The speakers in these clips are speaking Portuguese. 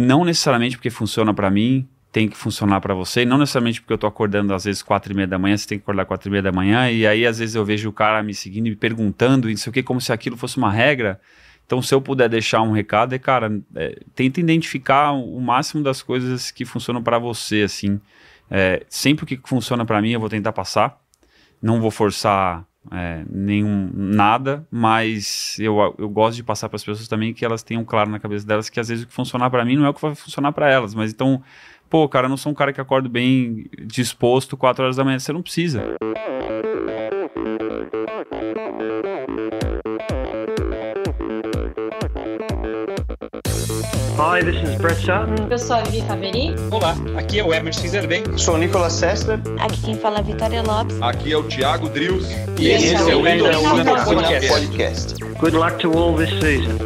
Não necessariamente porque funciona para mim, tem que funcionar para você. não necessariamente porque eu tô acordando às vezes quatro e meia da manhã, você tem que acordar quatro e meia da manhã. E aí às vezes eu vejo o cara me seguindo e me perguntando e não sei o que, como se aquilo fosse uma regra. Então, se eu puder deixar um recado, é, cara, é, tenta identificar o máximo das coisas que funcionam para você, assim. É, sempre o que funciona para mim, eu vou tentar passar. Não vou forçar é, nenhum nada, mas eu, eu gosto de passar para as pessoas também que elas tenham claro na cabeça delas que às vezes o que funcionar para mim não é o que vai funcionar para elas, mas então, pô, cara, eu não sou um cara que acordo bem disposto 4 horas da manhã, você não precisa. Hi, this is Brett Sutton. Eu sou a Vivi Faveri. Olá, aqui é o Emerson Zerben. Sou o Nicolas Sessler. Aqui quem fala é a Vitória Lopes. Aqui é o Thiago Drius. E, e esse, esse é, é o Endorfina Podcast. Podcast. Good luck to all this season.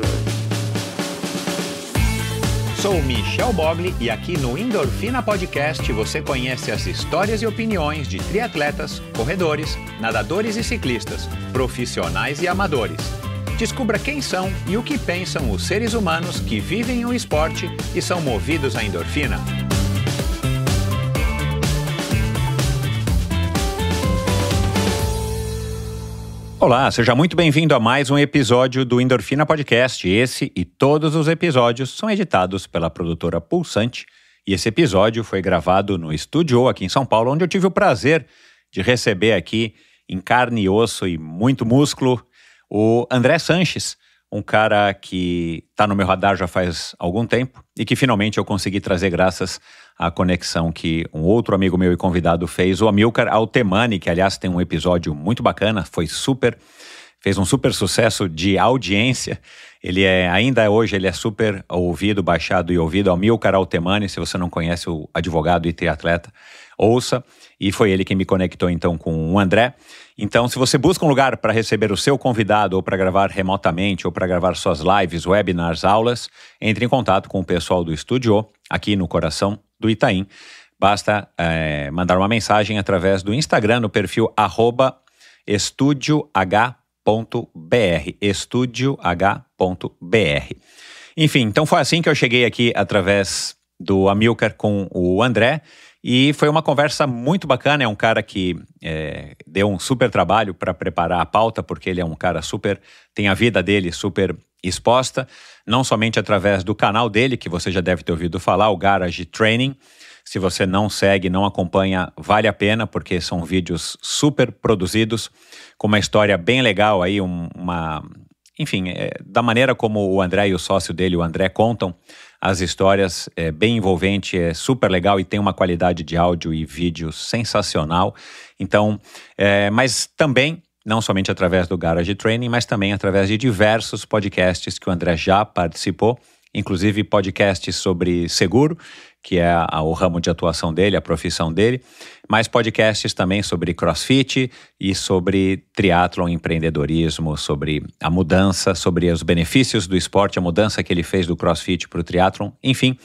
Sou Michel Bogli e aqui no Endorfina Podcast você conhece as histórias e opiniões de triatletas, corredores, nadadores e ciclistas, profissionais e amadores. Descubra quem são e o que pensam os seres humanos que vivem o esporte e são movidos à endorfina. Olá, seja muito bem-vindo a mais um episódio do Endorfina Podcast. Esse e todos os episódios são editados pela produtora Pulsante. E esse episódio foi gravado no Estúdio aqui em São Paulo, onde eu tive o prazer de receber aqui, em carne e osso e muito músculo, o André Sanches, um cara que está no meu radar já faz algum tempo e que finalmente eu consegui trazer graças à conexão que um outro amigo meu e convidado fez, o Amilcar Altemani, que aliás tem um episódio muito bacana, foi super fez um super sucesso de audiência. Ele é ainda hoje ele é super ouvido, baixado e ouvido. Amilcar Altemani, se você não conhece o advogado e triatleta, ouça. E foi ele que me conectou então com o André. Então, se você busca um lugar para receber o seu convidado ou para gravar remotamente ou para gravar suas lives, webinars, aulas, entre em contato com o pessoal do Estúdio, aqui no coração do Itaim. Basta é, mandar uma mensagem através do Instagram no perfil estudioh.br, estudioh.br. Enfim, então foi assim que eu cheguei aqui através do Amilcar com o André e foi uma conversa muito bacana. É um cara que é, deu um super trabalho para preparar a pauta, porque ele é um cara super. tem a vida dele super exposta, não somente através do canal dele, que você já deve ter ouvido falar, o Garage Training. Se você não segue, não acompanha, vale a pena, porque são vídeos super produzidos, com uma história bem legal aí, um, uma, enfim, é, da maneira como o André e o sócio dele, o André, contam as histórias, é bem envolvente, é super legal e tem uma qualidade de áudio e vídeo sensacional. Então, é, mas também não somente através do Garage Training, mas também através de diversos podcasts que o André já participou, inclusive podcasts sobre seguro, que é a, o ramo de atuação dele, a profissão dele, mas podcasts também sobre crossfit e sobre triatlon, empreendedorismo, sobre a mudança, sobre os benefícios do esporte, a mudança que ele fez do crossfit para o triatlon, enfim.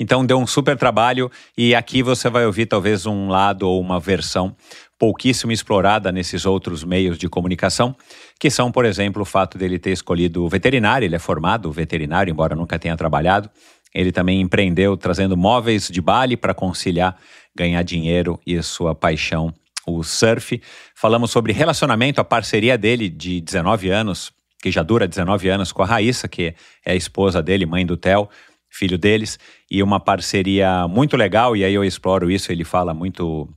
Então deu um super trabalho e aqui você vai ouvir talvez um lado ou uma versão pouquíssimo explorada nesses outros meios de comunicação, que são, por exemplo, o fato dele ter escolhido veterinário, ele é formado veterinário, embora nunca tenha trabalhado, ele também empreendeu trazendo móveis de Bali para conciliar ganhar dinheiro e sua paixão, o surf. Falamos sobre relacionamento, a parceria dele de 19 anos, que já dura 19 anos, com a Raíssa, que é a esposa dele, mãe do Theo, filho deles, e uma parceria muito legal, e aí eu exploro isso, ele fala muito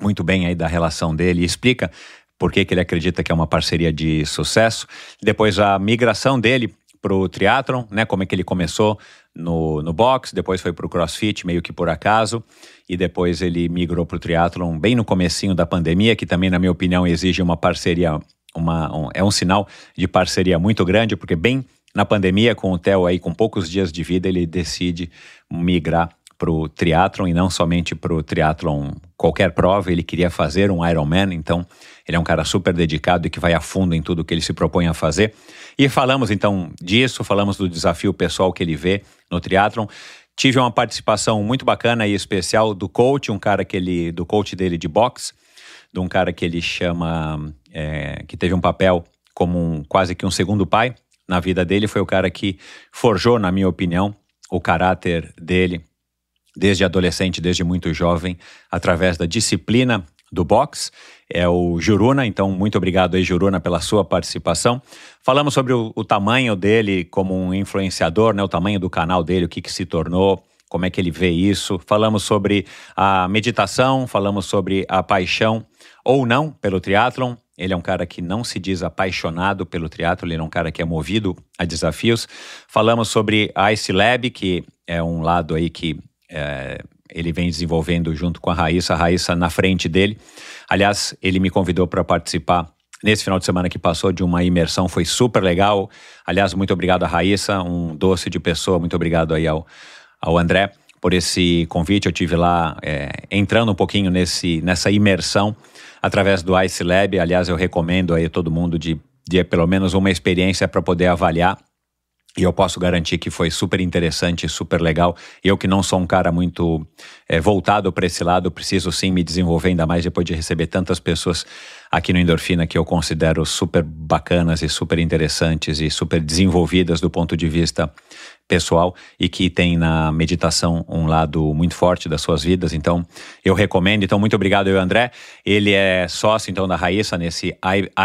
muito bem aí da relação dele, explica por que, que ele acredita que é uma parceria de sucesso. Depois a migração dele pro triatlon, né? Como é que ele começou no, no box, depois foi pro crossfit meio que por acaso, e depois ele migrou pro triatlon bem no comecinho da pandemia, que também, na minha opinião, exige uma parceria, uma, um, é um sinal de parceria muito grande, porque bem na pandemia, com o Theo aí com poucos dias de vida, ele decide migrar para o triatlon e não somente para o triatlon qualquer prova, ele queria fazer um Ironman, então ele é um cara super dedicado e que vai a fundo em tudo que ele se propõe a fazer. E falamos então disso, falamos do desafio pessoal que ele vê no triatlon. Tive uma participação muito bacana e especial do coach, um cara que ele, do coach dele de boxe, de um cara que ele chama, é, que teve um papel como um, quase que um segundo pai na vida dele, foi o cara que forjou, na minha opinião, o caráter dele desde adolescente, desde muito jovem, através da disciplina do box. É o Juruna, então muito obrigado aí, Juruna, pela sua participação. Falamos sobre o, o tamanho dele como um influenciador, né, o tamanho do canal dele, o que, que se tornou, como é que ele vê isso. Falamos sobre a meditação, falamos sobre a paixão ou não pelo triatlon. Ele é um cara que não se diz apaixonado pelo triatlo, ele é um cara que é movido a desafios. Falamos sobre a Ice Lab, que é um lado aí que é, ele vem desenvolvendo junto com a Raíssa, a Raíssa na frente dele. Aliás, ele me convidou para participar nesse final de semana que passou de uma imersão, foi super legal. Aliás, muito obrigado a Raíssa, um doce de pessoa, muito obrigado aí ao, ao André por esse convite. Eu tive lá é, entrando um pouquinho nesse, nessa imersão através do Ice Lab. Aliás, eu recomendo aí todo mundo de, de pelo menos uma experiência para poder avaliar e eu posso garantir que foi super interessante, super legal. Eu que não sou um cara muito é, voltado para esse lado, preciso sim me desenvolver ainda mais depois de receber tantas pessoas aqui no Endorfina que eu considero super bacanas e super interessantes e super desenvolvidas do ponto de vista pessoal e que tem na meditação um lado muito forte das suas vidas. Então, eu recomendo. Então, muito obrigado eu, André. Ele é sócio então da Raíssa nesse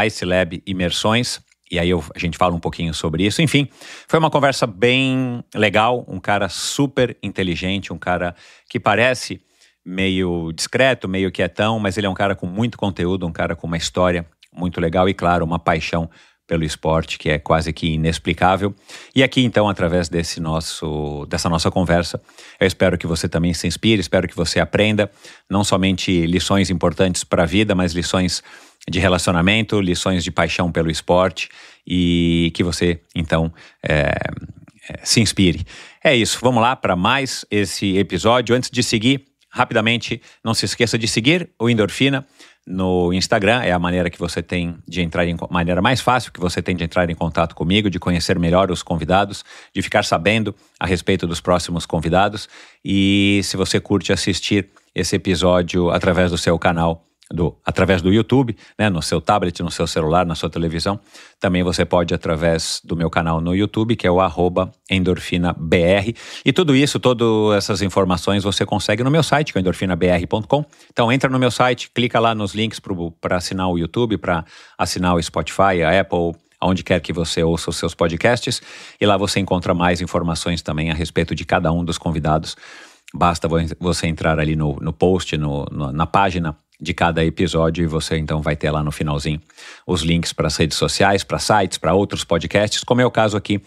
ICE Lab Imersões. E aí eu, a gente fala um pouquinho sobre isso. Enfim, foi uma conversa bem legal, um cara super inteligente, um cara que parece meio discreto, meio quietão, mas ele é um cara com muito conteúdo, um cara com uma história muito legal e, claro, uma paixão pelo esporte que é quase que inexplicável. E aqui então, através desse nosso dessa nossa conversa, eu espero que você também se inspire, espero que você aprenda não somente lições importantes para a vida, mas lições de relacionamento, lições de paixão pelo esporte e que você, então, é, é se inspire. É isso, vamos lá para mais esse episódio. Antes de seguir, rapidamente, não se esqueça de seguir o Endorfina no Instagram, é a maneira que você tem de entrar em maneira mais fácil que você tem de entrar em contato comigo, de conhecer melhor os convidados, de ficar sabendo a respeito dos próximos convidados. E se você curte assistir esse episódio através do seu canal do, através do YouTube, né, no seu tablet, no seu celular, na sua televisão. Também você pode através do meu canal no YouTube, que é o endorfinabr. E tudo isso, todas essas informações você consegue no meu site, que é endorfinabr.com. Então entra no meu site, clica lá nos links para assinar o YouTube, para assinar o Spotify, a Apple, aonde quer que você ouça os seus podcasts. E lá você encontra mais informações também a respeito de cada um dos convidados. Basta você entrar ali no, no post, no, no, na página de cada episódio e você então vai ter lá no finalzinho os links para as redes sociais, para sites, para outros podcasts, como é o caso aqui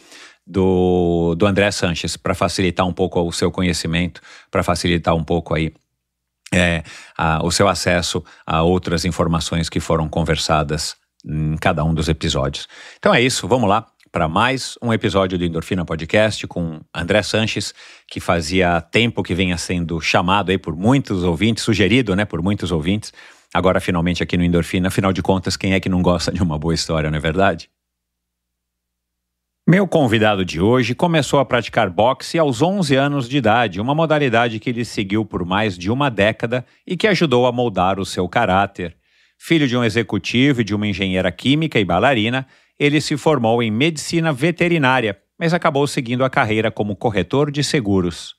do, do André Sanches, para facilitar um pouco o seu conhecimento, para facilitar um pouco aí é, a, o seu acesso a outras informações que foram conversadas em cada um dos episódios. Então é isso, vamos lá para mais um episódio do Endorfina Podcast com André Sanches, que fazia tempo que vinha sendo chamado aí por muitos ouvintes, sugerido, né, por muitos ouvintes. Agora finalmente aqui no Endorfina, afinal de contas, quem é que não gosta de uma boa história, não é verdade? Meu convidado de hoje começou a praticar boxe aos 11 anos de idade, uma modalidade que ele seguiu por mais de uma década e que ajudou a moldar o seu caráter. Filho de um executivo e de uma engenheira química e bailarina, ele se formou em medicina veterinária, mas acabou seguindo a carreira como corretor de seguros.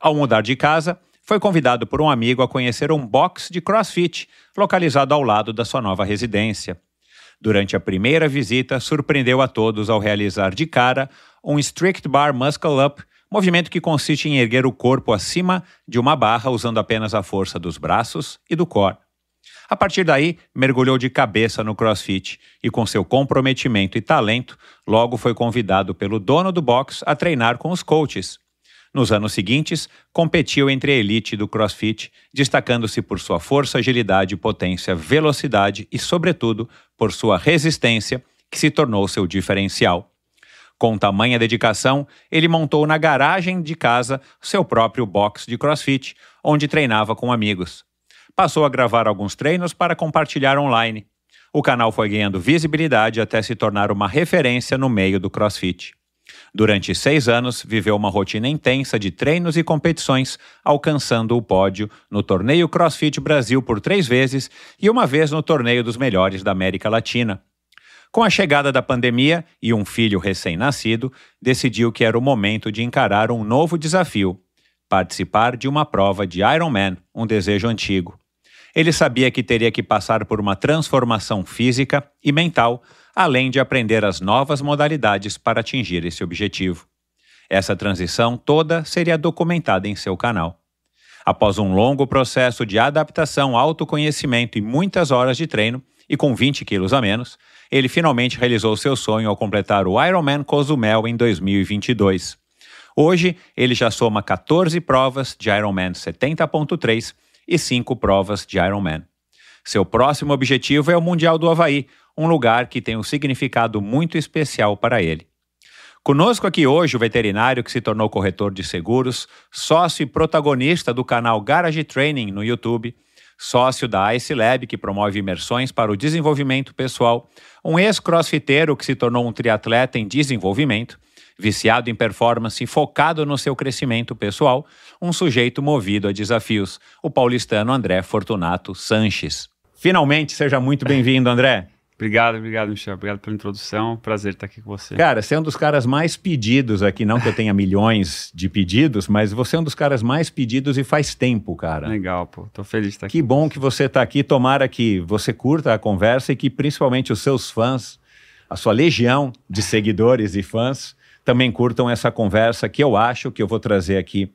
Ao mudar de casa, foi convidado por um amigo a conhecer um box de crossfit localizado ao lado da sua nova residência. Durante a primeira visita, surpreendeu a todos ao realizar de cara um strict bar muscle up, movimento que consiste em erguer o corpo acima de uma barra usando apenas a força dos braços e do core. A partir daí, mergulhou de cabeça no crossfit e, com seu comprometimento e talento, logo foi convidado pelo dono do box a treinar com os coaches. Nos anos seguintes, competiu entre a elite do crossfit, destacando-se por sua força, agilidade, potência, velocidade e, sobretudo, por sua resistência, que se tornou seu diferencial. Com tamanha dedicação, ele montou na garagem de casa seu próprio box de crossfit, onde treinava com amigos passou a gravar alguns treinos para compartilhar online. O canal foi ganhando visibilidade até se tornar uma referência no meio do crossfit. Durante seis anos, viveu uma rotina intensa de treinos e competições, alcançando o pódio no torneio CrossFit Brasil por três vezes e uma vez no torneio dos melhores da América Latina. Com a chegada da pandemia e um filho recém-nascido, decidiu que era o momento de encarar um novo desafio: participar de uma prova de Ironman, um desejo antigo. Ele sabia que teria que passar por uma transformação física e mental, além de aprender as novas modalidades para atingir esse objetivo. Essa transição toda seria documentada em seu canal. Após um longo processo de adaptação, autoconhecimento e muitas horas de treino, e com 20 quilos a menos, ele finalmente realizou seu sonho ao completar o Ironman Cozumel em 2022. Hoje, ele já soma 14 provas de Ironman 70.3 e cinco provas de Ironman. Seu próximo objetivo é o Mundial do Havaí, um lugar que tem um significado muito especial para ele. Conosco aqui hoje o veterinário que se tornou corretor de seguros, sócio e protagonista do canal Garage Training no YouTube, sócio da Ice Lab, que promove imersões para o desenvolvimento pessoal, um ex-crossfiteiro que se tornou um triatleta em desenvolvimento viciado em performance e focado no seu crescimento pessoal, um sujeito movido a desafios, o paulistano André Fortunato Sanches. Finalmente, seja muito bem-vindo, André. Obrigado, obrigado, Michel. Obrigado pela introdução. Prazer estar aqui com você. Cara, você é um dos caras mais pedidos aqui. Não que eu tenha milhões de pedidos, mas você é um dos caras mais pedidos e faz tempo, cara. Legal, pô. Tô feliz de estar aqui. Que bom que você está aqui. Tomara que você curta a conversa e que principalmente os seus fãs, a sua legião de seguidores e fãs, também curtam essa conversa, que eu acho que eu vou trazer aqui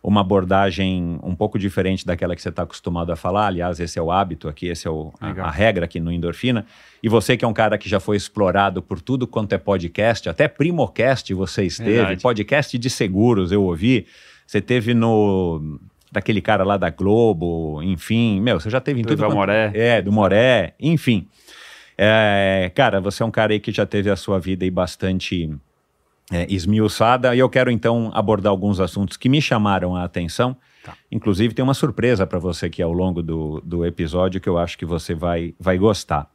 uma abordagem um pouco diferente daquela que você está acostumado a falar. Aliás, esse é o hábito aqui, esse é o, a, a, regra aqui no Endorfina. E você que é um cara que já foi explorado por tudo quanto é podcast, até Primocast você esteve, Verdade. podcast de seguros eu ouvi. Você teve no daquele cara lá da Globo, enfim, meu, você já teve em tudo. Do Moré. É, do Moré, enfim. É, cara, você é um cara aí que já teve a sua vida aí bastante é, esmiuçada e eu quero então abordar alguns assuntos que me chamaram a atenção. Tá. Inclusive, tem uma surpresa para você aqui ao longo do, do episódio que eu acho que você vai, vai gostar.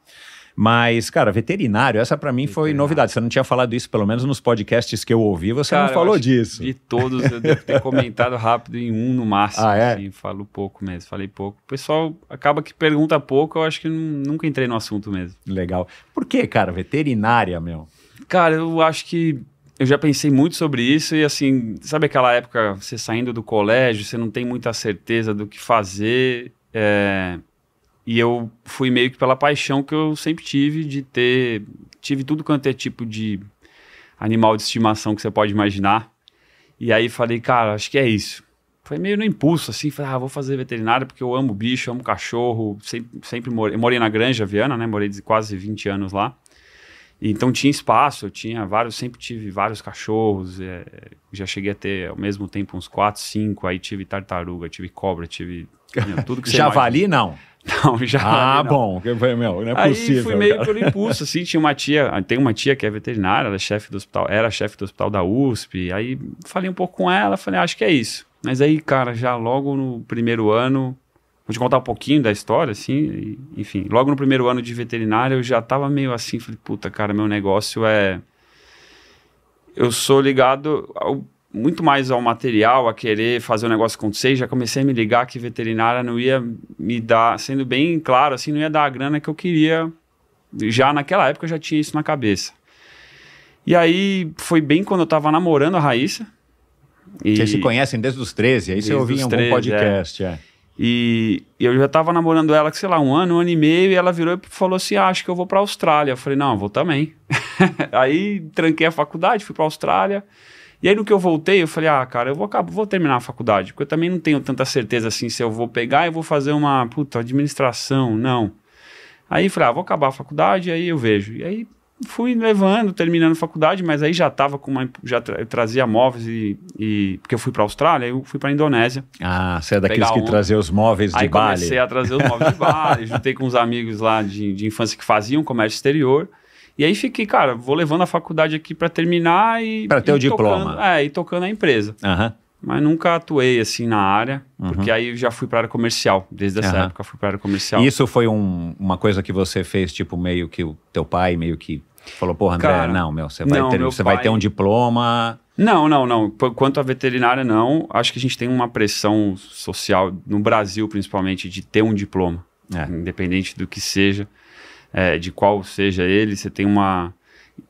Mas, cara, veterinário, essa para mim foi novidade. Você não tinha falado isso, pelo menos nos podcasts que eu ouvi, você cara, não falou disso. De todos, eu devo ter comentado rápido em um no máximo. Ah, é? Assim, falo pouco mesmo, falei pouco. O pessoal acaba que pergunta pouco, eu acho que nunca entrei no assunto mesmo. Legal. Por que, cara, veterinária, meu? Cara, eu acho que eu já pensei muito sobre isso e assim, sabe aquela época você saindo do colégio, você não tem muita certeza do que fazer. É, e eu fui meio que pela paixão que eu sempre tive de ter. Tive tudo quanto é tipo de animal de estimação que você pode imaginar. E aí falei, cara, acho que é isso. Foi meio no impulso, assim, falei, ah, vou fazer veterinário porque eu amo bicho, amo cachorro, sempre, sempre morei, morei na Granja Viana, né, morei quase 20 anos lá. Então tinha espaço, eu tinha vários, sempre tive vários cachorros, é, já cheguei a ter ao mesmo tempo uns quatro cinco aí tive tartaruga, tive cobra, tive tudo que você vali, não. Não, já. Ah, não. bom. Meu, não é aí possível. Aí fui meio cara. pelo impulso, assim. Tinha uma tia, tem uma tia que é veterinária, ela é chefe do hospital, era chefe do hospital da USP. Aí falei um pouco com ela, falei, ah, acho que é isso. Mas aí, cara, já logo no primeiro ano, Vou te contar um pouquinho da história, assim, enfim. Logo no primeiro ano de veterinária, eu já tava meio assim, falei, puta, cara, meu negócio é... Eu sou ligado ao, muito mais ao material, a querer fazer o um negócio acontecer, já comecei a me ligar que veterinária não ia me dar, sendo bem claro, assim, não ia dar a grana que eu queria. Já naquela época eu já tinha isso na cabeça. E aí foi bem quando eu tava namorando a Raíssa. E... Vocês se conhecem desde os 13, aí você ouviu em algum 13, é. podcast, é. é. E eu já estava namorando ela, sei lá, um ano, um ano e meio, e ela virou e falou assim: ah, acho que eu vou para a Austrália. Eu falei: não, eu vou também. aí tranquei a faculdade, fui para a Austrália. E aí no que eu voltei, eu falei: ah, cara, eu vou, vou terminar a faculdade, porque eu também não tenho tanta certeza assim se eu vou pegar e vou fazer uma, puta, administração, não. Aí falei: ah, vou acabar a faculdade, aí eu vejo. E aí fui levando, terminando faculdade, mas aí já tava com uma. Já tra trazia móveis e, e, Porque eu fui pra Austrália, eu fui pra Indonésia. Ah, você é daqueles que trazia os móveis de aí Bali. comecei a trazer os móveis de Bali, juntei com uns amigos lá de, de infância que faziam comércio exterior. E aí fiquei, cara, vou levando a faculdade aqui para terminar e. Para ter e o tocando, diploma. É, e tocando a empresa. Aham. Uhum. Mas nunca atuei assim na área, uhum. porque aí já fui para área comercial. Desde essa uhum. época fui para área comercial. E isso foi um, uma coisa que você fez, tipo, meio que o teu pai, meio que falou, porra, André, Cara, não, meu, você, vai, não, ter, você pai... vai ter um diploma. Não, não, não. Quanto à veterinária, não. Acho que a gente tem uma pressão social, no Brasil principalmente, de ter um diploma. É. Independente do que seja, é, de qual seja ele, você tem uma.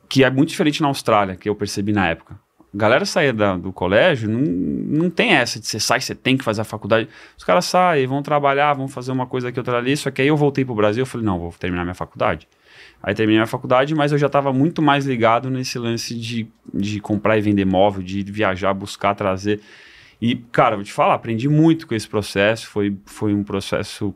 Que é muito diferente na Austrália, que eu percebi na época galera sair da, do colégio, não, não tem essa de você sai, você tem que fazer a faculdade. Os caras saem, vão trabalhar, vão fazer uma coisa aqui, outra ali. Só que aí eu voltei pro Brasil, eu falei, não, vou terminar minha faculdade. Aí terminei a faculdade, mas eu já estava muito mais ligado nesse lance de, de comprar e vender móvel, de viajar, buscar, trazer. E, cara, vou te falar, aprendi muito com esse processo. Foi, foi um processo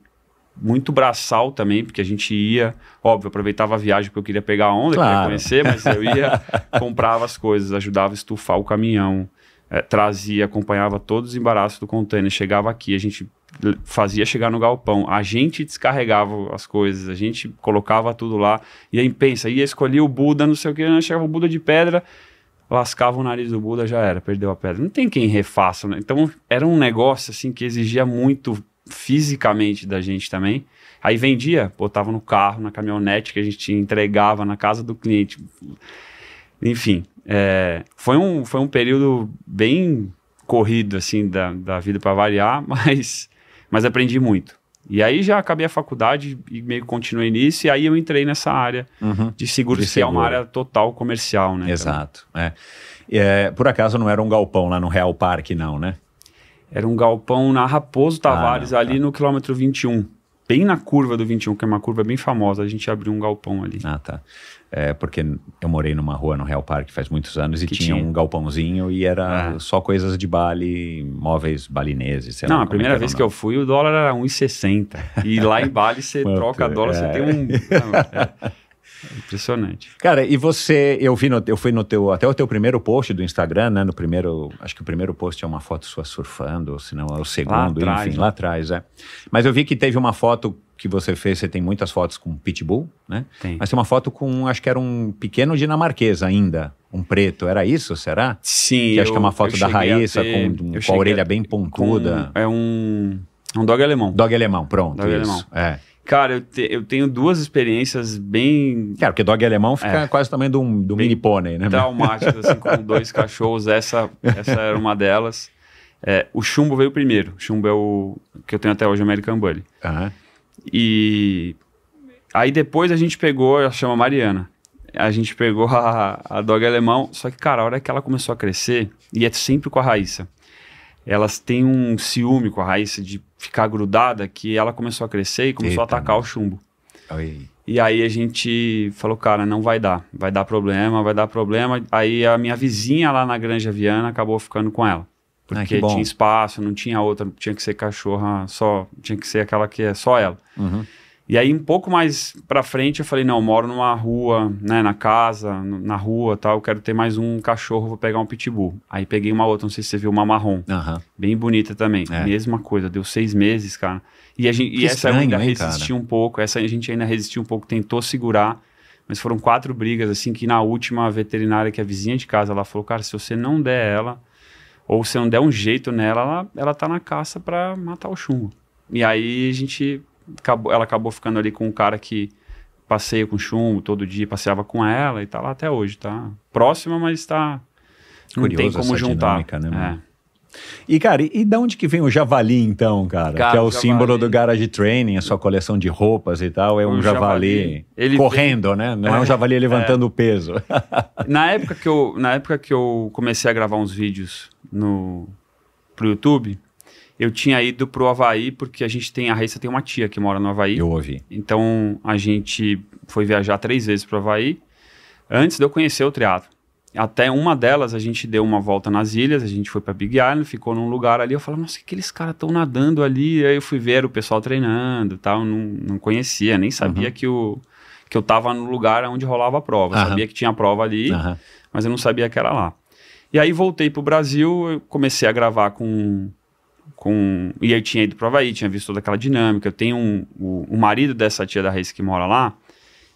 muito braçal também, porque a gente ia, óbvio, aproveitava a viagem porque eu queria pegar a onda, claro. queria conhecer, mas eu ia, comprava as coisas, ajudava a estufar o caminhão, é, trazia, acompanhava todos os embaraços do container, chegava aqui, a gente fazia chegar no galpão, a gente descarregava as coisas, a gente colocava tudo lá, e aí pensa, ia escolher o Buda, não sei o que, né, chegava o Buda de pedra, lascava o nariz do Buda, já era, perdeu a pedra. Não tem quem refaça, né? Então era um negócio assim que exigia muito fisicamente da gente também. Aí vendia, botava no carro, na caminhonete que a gente entregava na casa do cliente. Enfim, é, foi, um, foi um período bem corrido, assim, da, da vida para variar, mas, mas aprendi muito. E aí já acabei a faculdade e meio continuei nisso, e aí eu entrei nessa área uhum, de seguros, que é uma área total comercial, né? Exato. É. É, por acaso não era um galpão lá no Real Parque, não, né? Era um galpão na Raposo Tavares, ah, tá. ali no quilômetro 21. Bem na curva do 21, que é uma curva bem famosa. A gente abriu um galpão ali. Ah, tá. É, porque eu morei numa rua no Real Park faz muitos anos e tinha, tinha, um galpãozinho e era ah. só coisas de Bali, móveis balineses, sei não, lá. a é primeira vez que eu fui o dólar era 1,60. E lá em Bali você troca dólar, é. você tem um... É. Não, é. Impressionante. Cara, e você, eu vi, no, eu fui no teu, até o teu primeiro post do Instagram, né? No primeiro, acho que o primeiro post é uma foto sua surfando, ou se não é o segundo, lá enfim, atrás, né? lá atrás, é. Mas eu vi que teve uma foto que você fez, você tem muitas fotos com pitbull, né? Tem. Mas tem uma foto com, acho que era um pequeno dinamarquês ainda, um preto, era isso, será? Sim. Que eu, acho que é uma foto da Raíssa ter, com, com a orelha a, bem pontuda. Com, é um... Um dog alemão. Dog alemão, pronto. Dog isso. alemão. É. Cara, eu, te, eu tenho duas experiências bem. Cara, porque dog alemão fica é, quase também de um, mini pônei, né? Traumático, assim, com dois cachorros. Essa, essa era uma delas. É, o chumbo veio primeiro. O chumbo é o que eu tenho até hoje, American Bully. Uhum. E aí depois a gente pegou, ela chama Mariana. A gente pegou a, a dog alemão. Só que, cara, a hora que ela começou a crescer, e é sempre com a Raíssa elas têm um ciúme com a Raíssa de ficar grudada que ela começou a crescer e começou Eita, a atacar mano. o chumbo. Oi. E aí a gente falou, cara, não vai dar, vai dar problema, vai dar problema. Aí a minha vizinha lá na Granja Viana acabou ficando com ela. Ah, porque ah, tinha espaço, não tinha outra, tinha que ser cachorra só, tinha que ser aquela que é só ela. Uhum. E aí, um pouco mais pra frente, eu falei, não, eu moro numa rua, né, na casa, na rua tal, eu quero ter mais um cachorro, vou pegar um pitbull. Aí peguei uma outra, não sei se você viu, uma marrom. Bem bonita também. É. Mesma coisa, deu seis meses, cara. E, a gente, é estranho, essa ainda hein, resistiu cara? um pouco, essa a gente ainda resistiu um pouco, tentou segurar, mas foram quatro brigas, assim, que na última a veterinária, que é a vizinha de casa, ela falou, cara, se você não der ela, ou se não der um jeito nela, ela, ela tá na caça pra matar o chumbo. E aí a gente acabou, ela acabou ficando ali com um cara que passeia com chumbo todo dia, passeava com ela e tá lá até hoje, tá? Próxima, mas tá. Curioso não tem como juntar. Dinâmica, né, é. E, cara, e, e da onde que vem o javali, então, cara? cara que é o, símbolo do Garage Training, a sua coleção de roupas e tal. É um, um javali, javali correndo, vem... né? Não é, é um javali é. levantando o é. peso. na, época que eu, na época que eu comecei a gravar uns vídeos no, pro YouTube, eu tinha ido pro Havaí porque a gente tem, a Raíssa tem uma tia que mora no Havaí. Eu ouvi. Então a gente foi viajar três vezes pro Havaí antes de eu conhecer o teatro. Até uma delas a gente deu uma volta nas ilhas, a gente foi para Big Island, ficou num lugar ali. Eu falei, nossa, que aqueles caras estão nadando ali. Aí eu fui ver o pessoal treinando tal. Não, não conhecia, nem sabia uhum. que, o, que eu tava no lugar onde rolava a prova. Uhum. Sabia que tinha a prova ali, uhum. mas eu não sabia que era lá. E aí voltei pro Brasil, eu comecei a gravar com com. E aí tinha ido pro Havaí, tinha visto toda aquela dinâmica. Eu tenho um, o, o marido dessa tia da Reis que mora lá,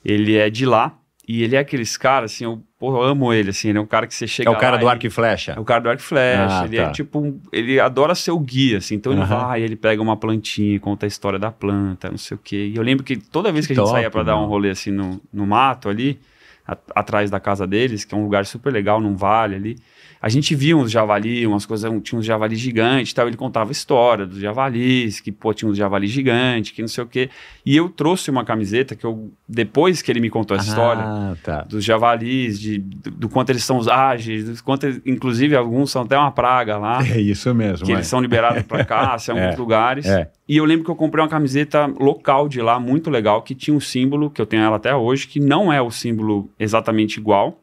ele é de lá. E ele é aqueles caras, assim, eu, porra, eu amo ele, assim, ele é um cara que você chega. É o cara do arco e flecha. É o cara do arco e flecha. Ah, ele tá. é tipo. Um, ele adora ser o guia, assim. Então ele uhum. vai, ele pega uma plantinha, conta a história da planta, não sei o quê. E eu lembro que toda vez que a gente Top, saía para dar um rolê, assim, no, no mato ali, a, atrás da casa deles, que é um lugar super legal, num vale ali a gente via uns javali, umas coisas, um, tinha uns javali gigantes tal. Ele contava a história dos javalis, que pô, tinha uns javali gigante, que não sei o quê. E eu trouxe uma camiseta que eu, depois que ele me contou essa ah, história, tá. dos javalis, de, do, do, quanto eles são ágeis, do quanto, inclusive alguns são até uma praga lá. É isso mesmo. Que eles é. são liberados para cá, em é, muitos lugares. É. E eu lembro que eu comprei uma camiseta local de lá, muito legal, que tinha um símbolo, que eu tenho ela até hoje, que não é o símbolo exatamente igual,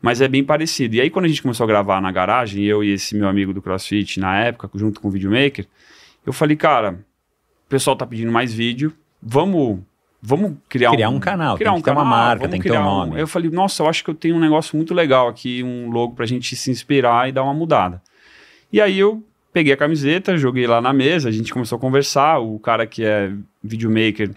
mas é bem parecido. E aí, quando a gente começou a gravar na garagem, eu e esse meu amigo do CrossFit na época, junto com o videomaker, eu falei, cara, o pessoal tá pedindo mais vídeo, vamos. Vamos criar, criar um, um canal, criar tem um que ter uma marca, tem que ter um nome. Um... Eu falei, nossa, eu acho que eu tenho um negócio muito legal aqui, um logo pra gente se inspirar e dar uma mudada. E aí eu peguei a camiseta, joguei lá na mesa, a gente começou a conversar, o cara que é videomaker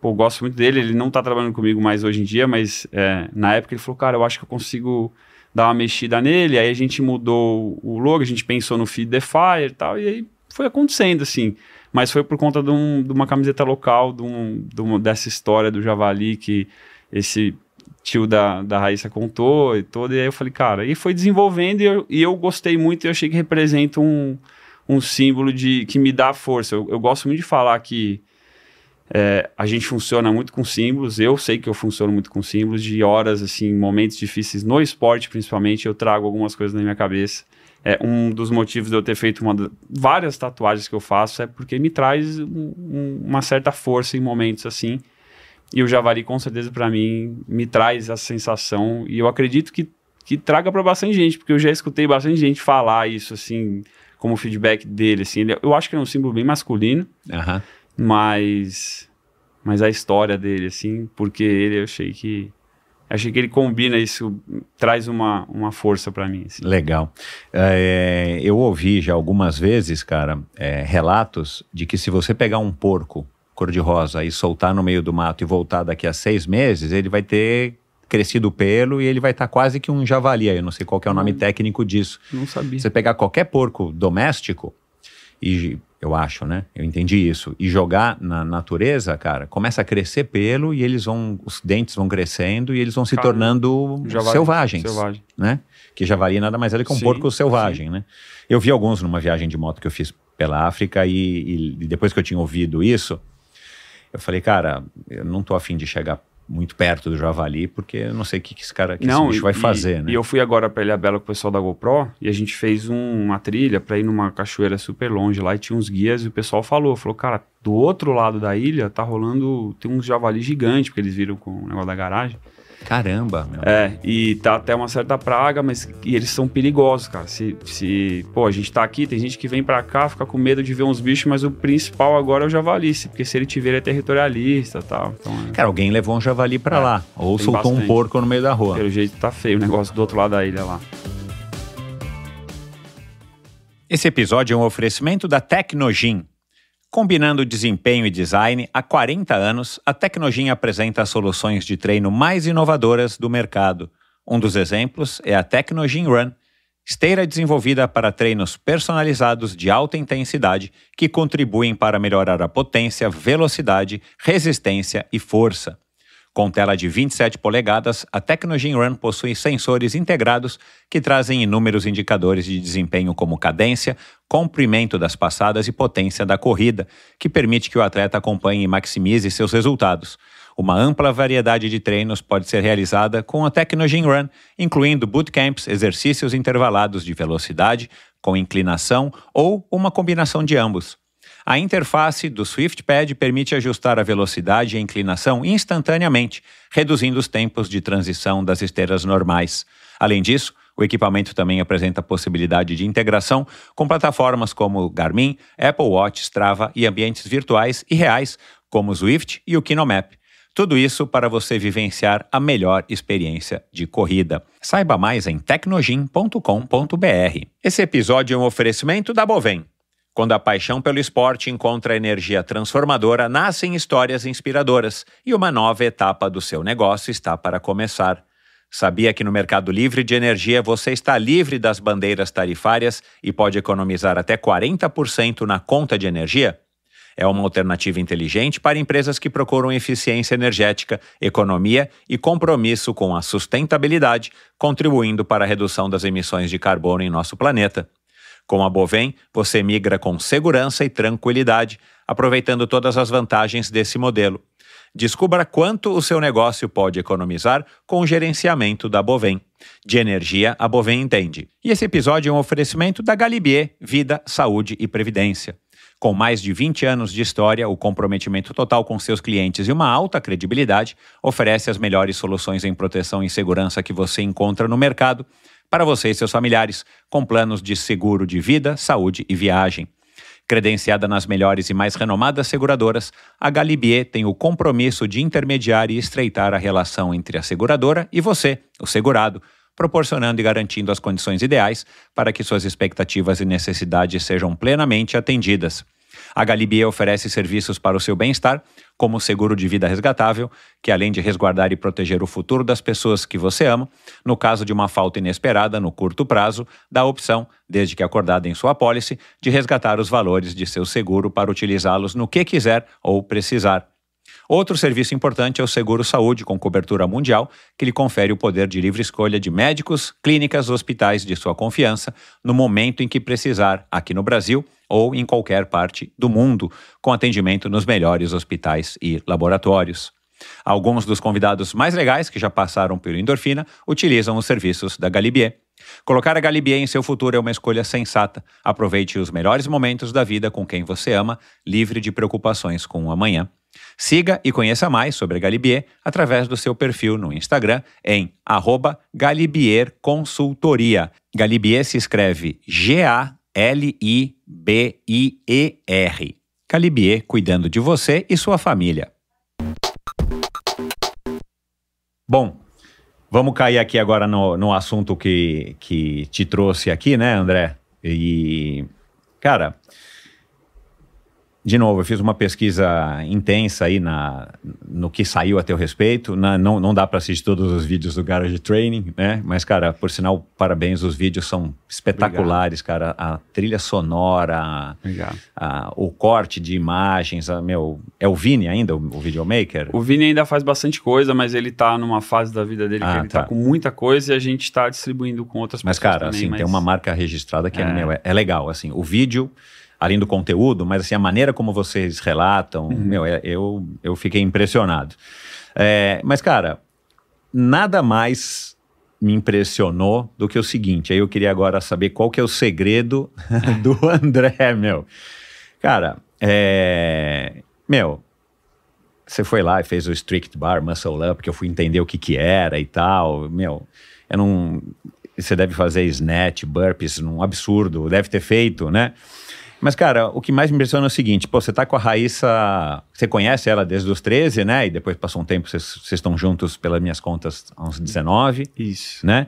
pô, gosto muito dele, ele não tá trabalhando comigo mais hoje em dia, mas é, na época ele falou, cara, eu acho que eu consigo dar uma mexida nele, aí a gente mudou o logo, a gente pensou no Feed the Fire e tal, e aí foi acontecendo, assim. Mas foi por conta de, um, de uma camiseta local, de um, de uma, dessa história do Javali que esse tio da, da Raíssa contou e todo, e aí eu falei, cara, e foi desenvolvendo e eu, e eu gostei muito e eu achei que representa um, um símbolo de que me dá força. Eu, eu gosto muito de falar que é, a gente funciona muito com símbolos, eu sei que eu funciono muito com símbolos, de horas, assim, momentos difíceis no esporte, principalmente, eu trago algumas coisas na minha cabeça. É, um dos motivos de eu ter feito uma, várias tatuagens que eu faço é porque me traz um, uma certa força em momentos assim. E o Javari, com certeza, para mim, me traz essa sensação. E eu acredito que, que traga para bastante gente, porque eu já escutei bastante gente falar isso, assim, como feedback dele. Assim, ele, eu acho que é um símbolo bem masculino. Uhum. Mas mas a história dele assim, porque ele eu achei que achei que ele combina isso, traz uma, uma força para mim. Assim. Legal. É, eu ouvi já algumas vezes, cara, é, relatos de que se você pegar um porco cor-de-rosa e soltar no meio do mato e voltar daqui a seis meses, ele vai ter crescido pelo e ele vai estar tá quase que um javali. Eu não sei qual é o nome não, hum. técnico disso. Não sabia. Você pegar qualquer porco doméstico e eu acho, né? Eu entendi isso. E jogar na natureza, cara, começa a crescer pelo e eles vão, os dentes vão crescendo e eles vão se cara, tornando javari, selvagens, selvagem. né? Que javali nada mais é do que um sim, porco selvagem, sim. né? Eu vi alguns numa viagem de moto que eu fiz pela África e, e depois que eu tinha ouvido isso, eu falei, cara, eu não tô afim de chegar muito perto do javali, porque eu não sei o que, que esse cara, que não, esse bicho vai e, fazer, né? E eu fui agora para Ilha Bela com o pessoal da GoPro e a gente fez um, uma trilha para ir numa cachoeira super longe lá e tinha uns guias e o pessoal falou, falou, cara, do outro lado da ilha tá rolando, tem uns javali gigantes, porque eles viram com o negócio da garagem. Caramba, meu. É, e tá até uma certa praga, mas e eles são perigosos, cara. Se, se, pô, a gente tá aqui, tem gente que vem para cá, fica com medo de ver uns bichos, mas o principal agora é o javali, porque se ele tiver ele é territorialista, tal. Então, é... Cara, alguém levou um javali para é, lá ou soltou bastante. um porco no meio da rua. Pelo jeito tá feio o negócio do outro lado da ilha lá. Esse episódio é um oferecimento da Tecnogin Combinando desempenho e design, há 40 anos, a Tecnogin apresenta as soluções de treino mais inovadoras do mercado. Um dos exemplos é a Tecnogin Run, esteira desenvolvida para treinos personalizados de alta intensidade que contribuem para melhorar a potência, velocidade, resistência e força. Com tela de 27 polegadas, a Tecnogym Run possui sensores integrados que trazem inúmeros indicadores de desempenho como cadência, comprimento das passadas e potência da corrida, que permite que o atleta acompanhe e maximize seus resultados. Uma ampla variedade de treinos pode ser realizada com a Tecnogym Run, incluindo bootcamps, exercícios intervalados de velocidade, com inclinação ou uma combinação de ambos. A interface do SwiftPad permite ajustar a velocidade e a inclinação instantaneamente, reduzindo os tempos de transição das esteiras normais. Além disso, o equipamento também apresenta a possibilidade de integração com plataformas como Garmin, Apple Watch, Strava e ambientes virtuais e reais, como o Swift e o KinoMap. Tudo isso para você vivenciar a melhor experiência de corrida. Saiba mais em tecnogin.com.br. Esse episódio é um oferecimento da Bovem. Quando a paixão pelo esporte encontra energia transformadora, nascem histórias inspiradoras e uma nova etapa do seu negócio está para começar. Sabia que no Mercado Livre de Energia você está livre das bandeiras tarifárias e pode economizar até 40% na conta de energia? É uma alternativa inteligente para empresas que procuram eficiência energética, economia e compromisso com a sustentabilidade, contribuindo para a redução das emissões de carbono em nosso planeta. Com a Bovem, você migra com segurança e tranquilidade, aproveitando todas as vantagens desse modelo. Descubra quanto o seu negócio pode economizar com o gerenciamento da Bovem. De energia, a Bovem entende. E esse episódio é um oferecimento da Galibier Vida, Saúde e Previdência. Com mais de 20 anos de história, o comprometimento total com seus clientes e uma alta credibilidade oferece as melhores soluções em proteção e segurança que você encontra no mercado para você e seus familiares, com planos de seguro de vida, saúde e viagem. Credenciada nas melhores e mais renomadas seguradoras, a Galibier tem o compromisso de intermediar e estreitar a relação entre a seguradora e você, o segurado, proporcionando e garantindo as condições ideais para que suas expectativas e necessidades sejam plenamente atendidas. A Galibier oferece serviços para o seu bem-estar, como o seguro de vida resgatável, que além de resguardar e proteger o futuro das pessoas que você ama, no caso de uma falta inesperada no curto prazo, dá a opção, desde que acordada em sua apólice, de resgatar os valores de seu seguro para utilizá-los no que quiser ou precisar. Outro serviço importante é o Seguro Saúde com cobertura mundial, que lhe confere o poder de livre escolha de médicos, clínicas, hospitais de sua confiança no momento em que precisar, aqui no Brasil ou em qualquer parte do mundo, com atendimento nos melhores hospitais e laboratórios. Alguns dos convidados mais legais que já passaram pelo Endorfina utilizam os serviços da Galibier. Colocar a Galibier em seu futuro é uma escolha sensata. Aproveite os melhores momentos da vida com quem você ama, livre de preocupações com o amanhã. Siga e conheça mais sobre a Galibier através do seu perfil no Instagram em galibierconsultoria. Galibier se escreve G-A-L-I-B-I-E B-I-E-R. Calibier cuidando de você e sua família. Bom, vamos cair aqui agora no, no assunto que, que te trouxe aqui, né, André? E, cara, de novo, eu fiz uma pesquisa intensa aí na, no que saiu a teu respeito. Na, né? não, não dá para assistir todos os vídeos do Garage Training, né? Mas, cara, por sinal, parabéns. Os vídeos são espetaculares, Obrigado. cara. A trilha sonora, a, o corte de imagens. A, meu, é o Vini ainda, o, o videomaker? O Vini ainda faz bastante coisa, mas ele tá numa fase da vida dele ah, que ele tá. tá. com muita coisa e a gente tá distribuindo com outras mas, pessoas. Cara, também, assim, mas, cara, assim, tem uma marca registrada que é, é, meu, é, é legal. Assim, o vídeo além do conteúdo, mas assim, a maneira como vocês relatam, uhum. meu, é, eu, eu fiquei impressionado. É, mas, cara, nada mais me impressionou do que o seguinte. Aí eu queria agora saber qual que é o segredo do André, meu. Cara, é... Meu, você foi lá e fez o Strict Bar, Muscle Up, que eu fui entender o que que era e tal. Meu, eu não... Você deve fazer snatch, burpees, um absurdo. Deve ter feito, né? Mas, cara, o que mais me impressiona é o seguinte: pô, você tá com a Raíssa, você conhece ela desde os 13, né? E depois passou um tempo, vocês estão juntos, pelas minhas contas, há uns 19. Isso. Né?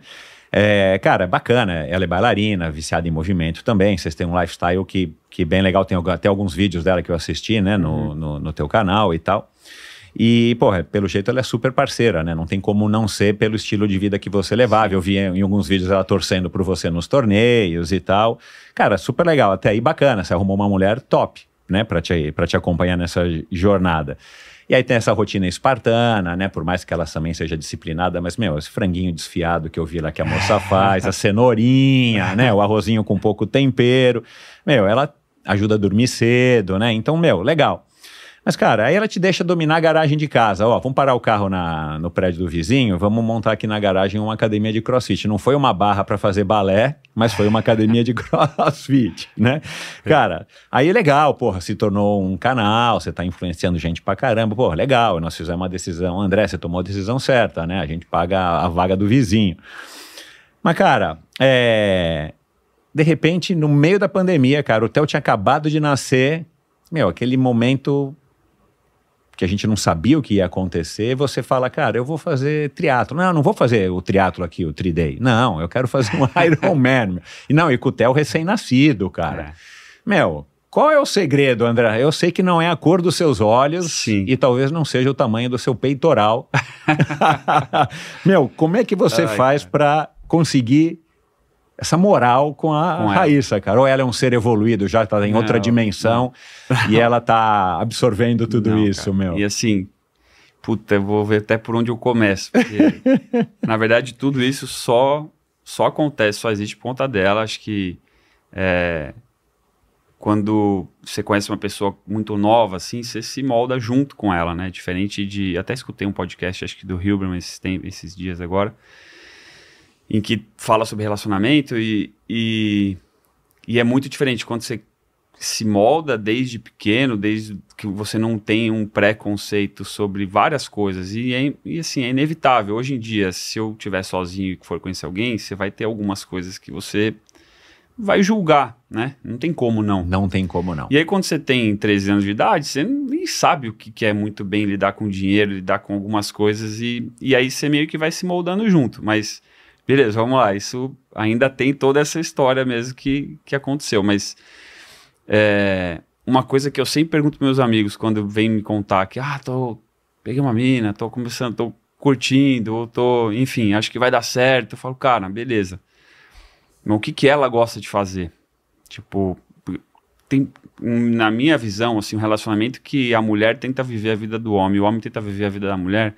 É, cara, é bacana. Ela é bailarina, viciada em movimento também. Vocês têm um lifestyle que, que é bem legal. Tem até alguns vídeos dela que eu assisti, né? No, uhum. no, no teu canal e tal. E, porra, pelo jeito ela é super parceira, né? Não tem como não ser pelo estilo de vida que você levava. Eu vi em alguns vídeos ela torcendo por você nos torneios e tal. Cara, super legal. Até aí bacana. Você arrumou uma mulher top, né? Pra te, pra te acompanhar nessa jornada. E aí tem essa rotina espartana, né? Por mais que ela também seja disciplinada, mas, meu, esse franguinho desfiado que eu vi lá que a moça faz, a cenourinha, né? O arrozinho com pouco tempero. Meu, ela ajuda a dormir cedo, né? Então, meu, legal. Mas, cara, aí ela te deixa dominar a garagem de casa. Ó, vamos parar o carro na, no prédio do vizinho, vamos montar aqui na garagem uma academia de crossfit. Não foi uma barra para fazer balé, mas foi uma academia de crossfit, né? É. Cara, aí é legal, porra, se tornou um canal, você tá influenciando gente pra caramba. pô legal, nós fizemos uma decisão. André, você tomou a decisão certa, né? A gente paga a vaga do vizinho. Mas, cara, é... De repente, no meio da pandemia, cara, o Theo tinha acabado de nascer, meu, aquele momento que a gente não sabia o que ia acontecer, você fala, cara, eu vou fazer triatlo. Não, não vou fazer o triatlo aqui, o tri-day. Não, eu quero fazer um Ironman. E não, e com o Theo recém-nascido, cara. É. Meu, qual é o segredo, André? Eu sei que não é a cor dos seus olhos Sim. e talvez não seja o tamanho do seu peitoral. Meu, como é que você Ai, faz para conseguir essa moral com a com Raíssa, cara. Ou ela é um ser evoluído, já está em não, outra dimensão não. e ela está absorvendo tudo não, isso, cara. meu. E assim, puta, eu vou ver até por onde eu começo. Porque, na verdade, tudo isso só, só acontece, só existe por conta dela. Acho que é, quando você conhece uma pessoa muito nova, assim, você se molda junto com ela, né? Diferente de. Até escutei um podcast, acho que do Hilberman esses, esses dias agora em que fala sobre relacionamento e, e, e é muito diferente quando você se molda desde pequeno, desde que você não tem um preconceito sobre várias coisas. E, é, e assim, é inevitável. Hoje em dia, se eu estiver sozinho e for conhecer alguém, você vai ter algumas coisas que você vai julgar, né? Não tem como não. Não tem como não. E aí, quando você tem 13 anos de idade, você nem sabe o que, que é muito bem lidar com dinheiro, lidar com algumas coisas, e, e aí você meio que vai se moldando junto. Mas Beleza, vamos lá. Isso ainda tem toda essa história mesmo que, que aconteceu, mas é, uma coisa que eu sempre pergunto pros meus amigos quando vêm me contar que, ah, tô, peguei uma mina, tô começando, tô curtindo, ou tô, enfim, acho que vai dar certo. Eu falo, cara, beleza. Mas o que que ela gosta de fazer? Tipo, tem, na minha visão, assim, um relacionamento que a mulher tenta viver a vida do homem, o homem tenta viver a vida da mulher,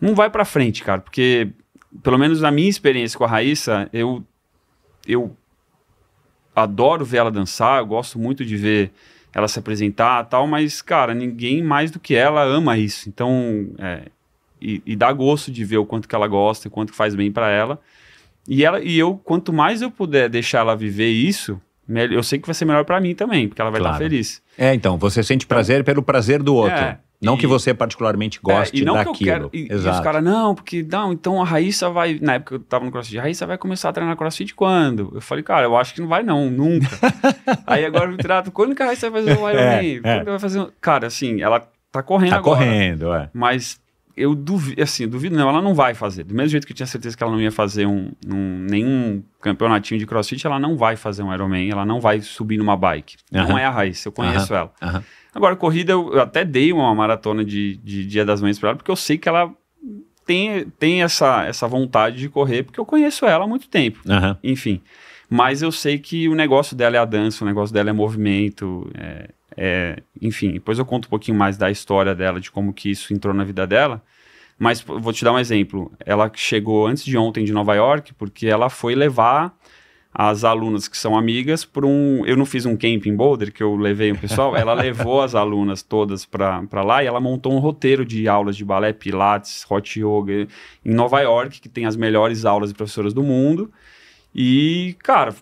não vai para frente, cara, porque pelo menos na minha experiência com a Raíssa, eu, eu adoro ver ela dançar, eu gosto muito de ver ela se apresentar tal, mas, cara, ninguém mais do que ela ama isso. Então, é, e, e, dá gosto de ver o quanto que ela gosta, o quanto faz bem para ela. E ela e eu, quanto mais eu puder deixar ela viver isso, eu sei que vai ser melhor para mim também, porque ela vai claro. estar feliz. É, então, você sente prazer então, pelo prazer do outro. É, não e, que você particularmente é, goste é, daquilo. Que quero, e, Exato. e os caras, não, porque não, então a Raíssa vai. Na época eu tava no CrossFit, a Raíssa vai começar a treinar CrossFit quando? Eu falei, cara, eu acho que não vai, não, nunca. Aí agora eu trato, quando que a Raíssa vai fazer o um é, Ironman? É. Quando é. vai fazer. Um... Cara, assim, ela tá correndo tá agora. correndo, é. Mas eu duvido, assim, duvido não, ela não vai fazer. Do mesmo jeito que eu tinha certeza que ela não ia fazer um, um nenhum campeonatinho de crossfit, ela não vai fazer um Ironman, ela não vai subir numa bike. Uh -huh. Não é a Raíssa eu conheço uh -huh. ela. Uh -huh. Agora, corrida, eu até dei uma maratona de, de Dia das Mães para ela, porque eu sei que ela tem, tem essa, essa vontade de correr, porque eu conheço ela há muito tempo. Uhum. Enfim. Mas eu sei que o negócio dela é a dança, o negócio dela é movimento, é, é, enfim. Depois eu conto um pouquinho mais da história dela, de como que isso entrou na vida dela. Mas vou te dar um exemplo. Ela chegou antes de ontem de Nova York, porque ela foi levar as alunas que são amigas por um. Eu não fiz um camping boulder que eu levei um pessoal, ela levou as alunas todas para lá e ela montou um roteiro de aulas de balé, pilates, hot yoga em Nova York, que tem as melhores aulas de professoras do mundo. E, cara,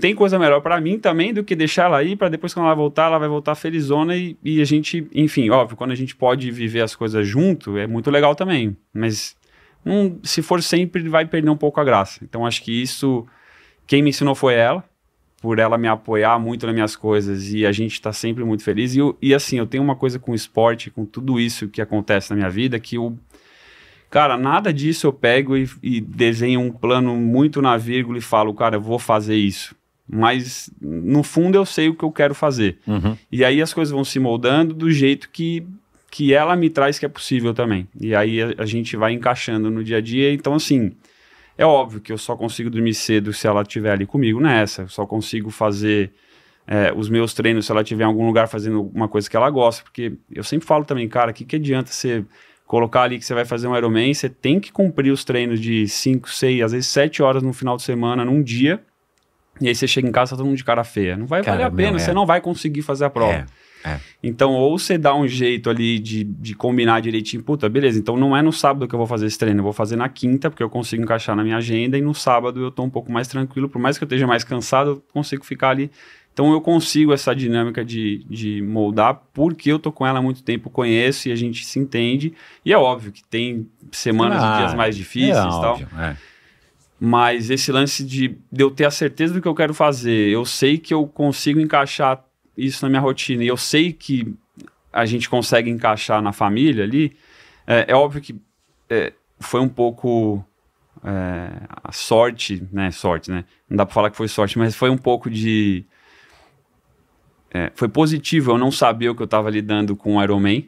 tem coisa melhor para mim também do que deixar ela aí para depois quando ela voltar, ela vai voltar felizona e, e a gente, enfim, óbvio, quando a gente pode viver as coisas junto, é muito legal também. Mas se for sempre, vai perder um pouco a graça. Então acho que isso quem me ensinou foi ela, por ela me apoiar muito nas minhas coisas e a gente está sempre muito feliz. E, eu, e assim, eu tenho uma coisa com o esporte, com tudo isso que acontece na minha vida, que o. Cara, nada disso eu pego e, e desenho um plano muito na vírgula e falo, cara, eu vou fazer isso mas no fundo eu sei o que eu quero fazer. Uhum. E aí as coisas vão se moldando do jeito que, que ela me traz que é possível também. E aí a, a, gente vai encaixando no dia a dia. Então, assim, é óbvio que eu só consigo dormir cedo se ela estiver ali comigo nessa. Eu só consigo fazer é, os meus treinos se ela estiver em algum lugar fazendo uma coisa que ela gosta. Porque eu sempre falo também, cara, o que, que adianta você colocar ali que você vai fazer um Ironman, você tem que cumprir os treinos de 5, 6, às vezes 7 horas no final de semana, num dia. E aí você chega em casa, tá todo mundo de cara feia. Não vai cara, valer a pena, meu, é. você não vai conseguir fazer a prova. É. É. Então, ou você dá um jeito ali de, de combinar direitinho, puta, beleza, então não é no sábado que eu vou fazer esse treino, eu vou fazer na quinta, porque eu consigo encaixar na minha agenda, e no sábado eu tô um pouco mais tranquilo, por mais que eu esteja mais cansado, eu consigo ficar ali. Então, eu consigo essa dinâmica de, de moldar, porque eu tô com ela há muito tempo, conheço e a gente se entende. E é óbvio que tem semanas ah, e dias ah, mais difíceis é e tal. Óbvio, é. Mas esse lance de, de eu ter a certeza do que eu quero fazer, eu sei que eu consigo encaixar isso na minha rotina e eu sei que a gente consegue encaixar na família ali, é, é óbvio que é, foi um pouco é, a sorte, né? Sorte, né? Não dá pra falar que foi sorte, mas foi um pouco de. É, foi positivo eu não sabia o que eu tava lidando com o Iron Man.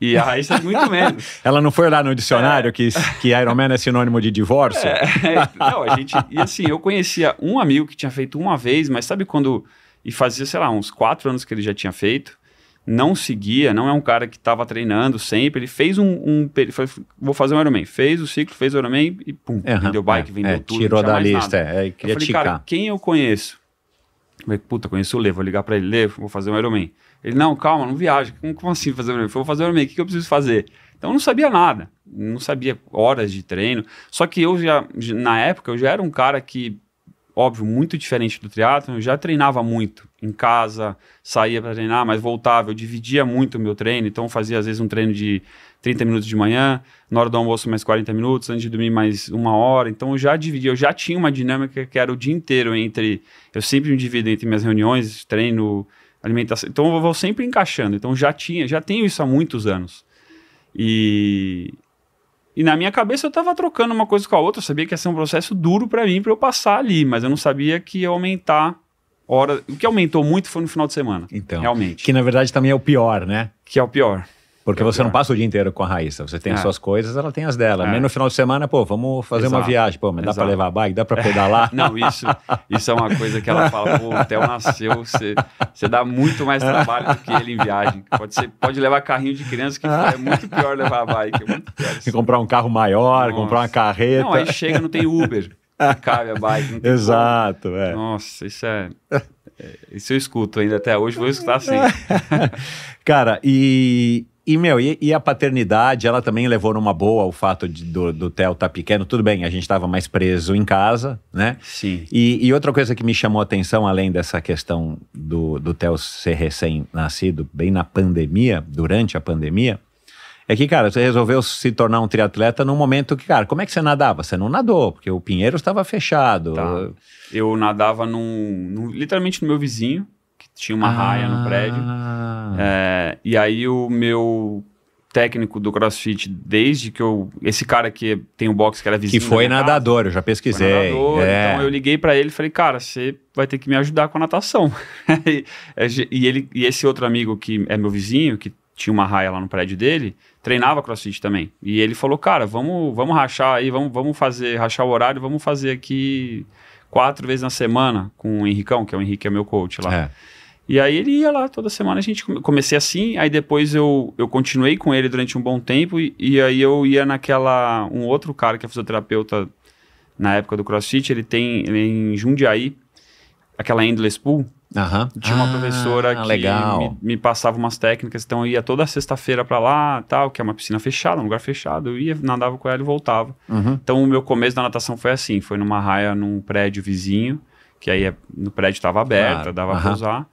E a Raíssa muito menos. Ela não foi lá no dicionário é. que, que Iron Man é sinônimo de divórcio? É, é, não, a gente. E assim, eu conhecia um amigo que tinha feito uma vez, mas sabe quando e fazia, sei lá, uns quatro anos que ele já tinha feito. Não seguia, não é um cara que estava treinando sempre. Ele fez um. um ele foi, vou fazer um Ironman. Fez o ciclo, fez o Ironman e pum, uhum, vendeu bike, é, vendeu é, tudo. Tirou da lista. É, eu falei, cara, quem eu conheço? Eu falei, puta, conheço o Lê, vou ligar para ele, Lê, vou fazer um Ironman. Ele, não, calma, não viaja. Como, como assim fazer um Ironman? vou fazer um Ironman, o que, que eu preciso fazer? Então eu não sabia nada, não sabia horas de treino. Só que eu já, na época, eu já era um cara que óbvio, muito diferente do triatlon, eu já treinava muito em casa, saía para treinar, mas voltava, eu dividia muito o meu treino, então fazia às vezes um treino de 30 minutos de manhã, na hora do almoço mais 40 minutos, antes de dormir mais uma hora, então eu já dividia, eu já tinha uma dinâmica que era o dia inteiro entre, eu sempre me divido entre minhas reuniões, treino, alimentação, então eu vou sempre encaixando, então já tinha, já tenho isso há muitos anos. E, e na minha cabeça eu estava trocando uma coisa com a outra, eu sabia que ia ser um processo duro para mim, para eu passar ali, mas eu não sabia que ia aumentar hora. O que aumentou muito foi no final de semana. Então. Realmente. Que na verdade também é o pior, né? Que é o pior. Porque você não passa o dia inteiro com a Raíssa. Você tem é. suas coisas, ela tem as dela. É. no final de semana, pô, vamos fazer Exato. uma viagem. Pô, mas dá pra levar bike? Dá pra pedalar? não, isso, isso é uma coisa que ela fala, pô, até o nasceu, você, você dá muito mais trabalho do que ele em viagem. Pode, ser, pode levar carrinho de criança, que é muito pior levar bike. É muito pior. Assim. comprar um carro maior, Nossa. comprar uma carreta. Não, aí chega, não tem Uber. Não cabe a bike. Exato, como. é. Nossa, isso é, é... Isso eu escuto ainda até hoje, vou escutar sim. Cara, e e, meu, e, e, a paternidade, ela também levou numa boa o fato de, do, do Theo estar tá pequeno. Tudo bem, a gente estava mais preso em casa, né? Sim. E, e, outra coisa que me chamou a atenção, além dessa questão do, do Theo ser recém-nascido, bem na pandemia, durante a pandemia, é que, cara, você resolveu se tornar um triatleta num momento que, cara, como é que você nadava? Você não nadou, porque o Pinheiro estava fechado. Tá. Eu nadava num, num, literalmente no meu vizinho, tinha uma ah. raia no prédio. Ah. É, e aí o meu técnico do CrossFit desde que eu esse cara que tem um box que era vizinho que foi nadador, casa, eu já pesquisei. Nadador, é. Então eu liguei para ele e falei, cara, você vai ter que me ajudar com a natação. e, é, e ele e esse outro amigo que é meu vizinho que tinha uma raia lá no prédio dele, treinava crossfit também. E ele falou, cara, vamos, vamos rachar aí, vamos, vamos fazer, rachar o horário, vamos fazer aqui quatro vezes na semana com o Henricão, que é o Henrique, é meu coach lá. É. E aí ele ia lá toda semana, a gente comecei assim, aí depois eu, eu continuei com ele durante um bom tempo, e, e aí eu ia naquela. Um outro cara que é fisioterapeuta na época do CrossFit, ele tem ele é em Jundiaí, aquela Endless Pool. Uhum. Tinha uma ah, professora que me, me, passava umas técnicas, então eu ia toda sexta-feira para lá, tal, que é uma piscina fechada, um lugar fechado. Eu ia, nadava com ela e voltava. Uhum. Então o meu começo da natação foi assim, foi numa raia num prédio vizinho que aí é, no prédio estava aberta, claro. dava uhum. para usar.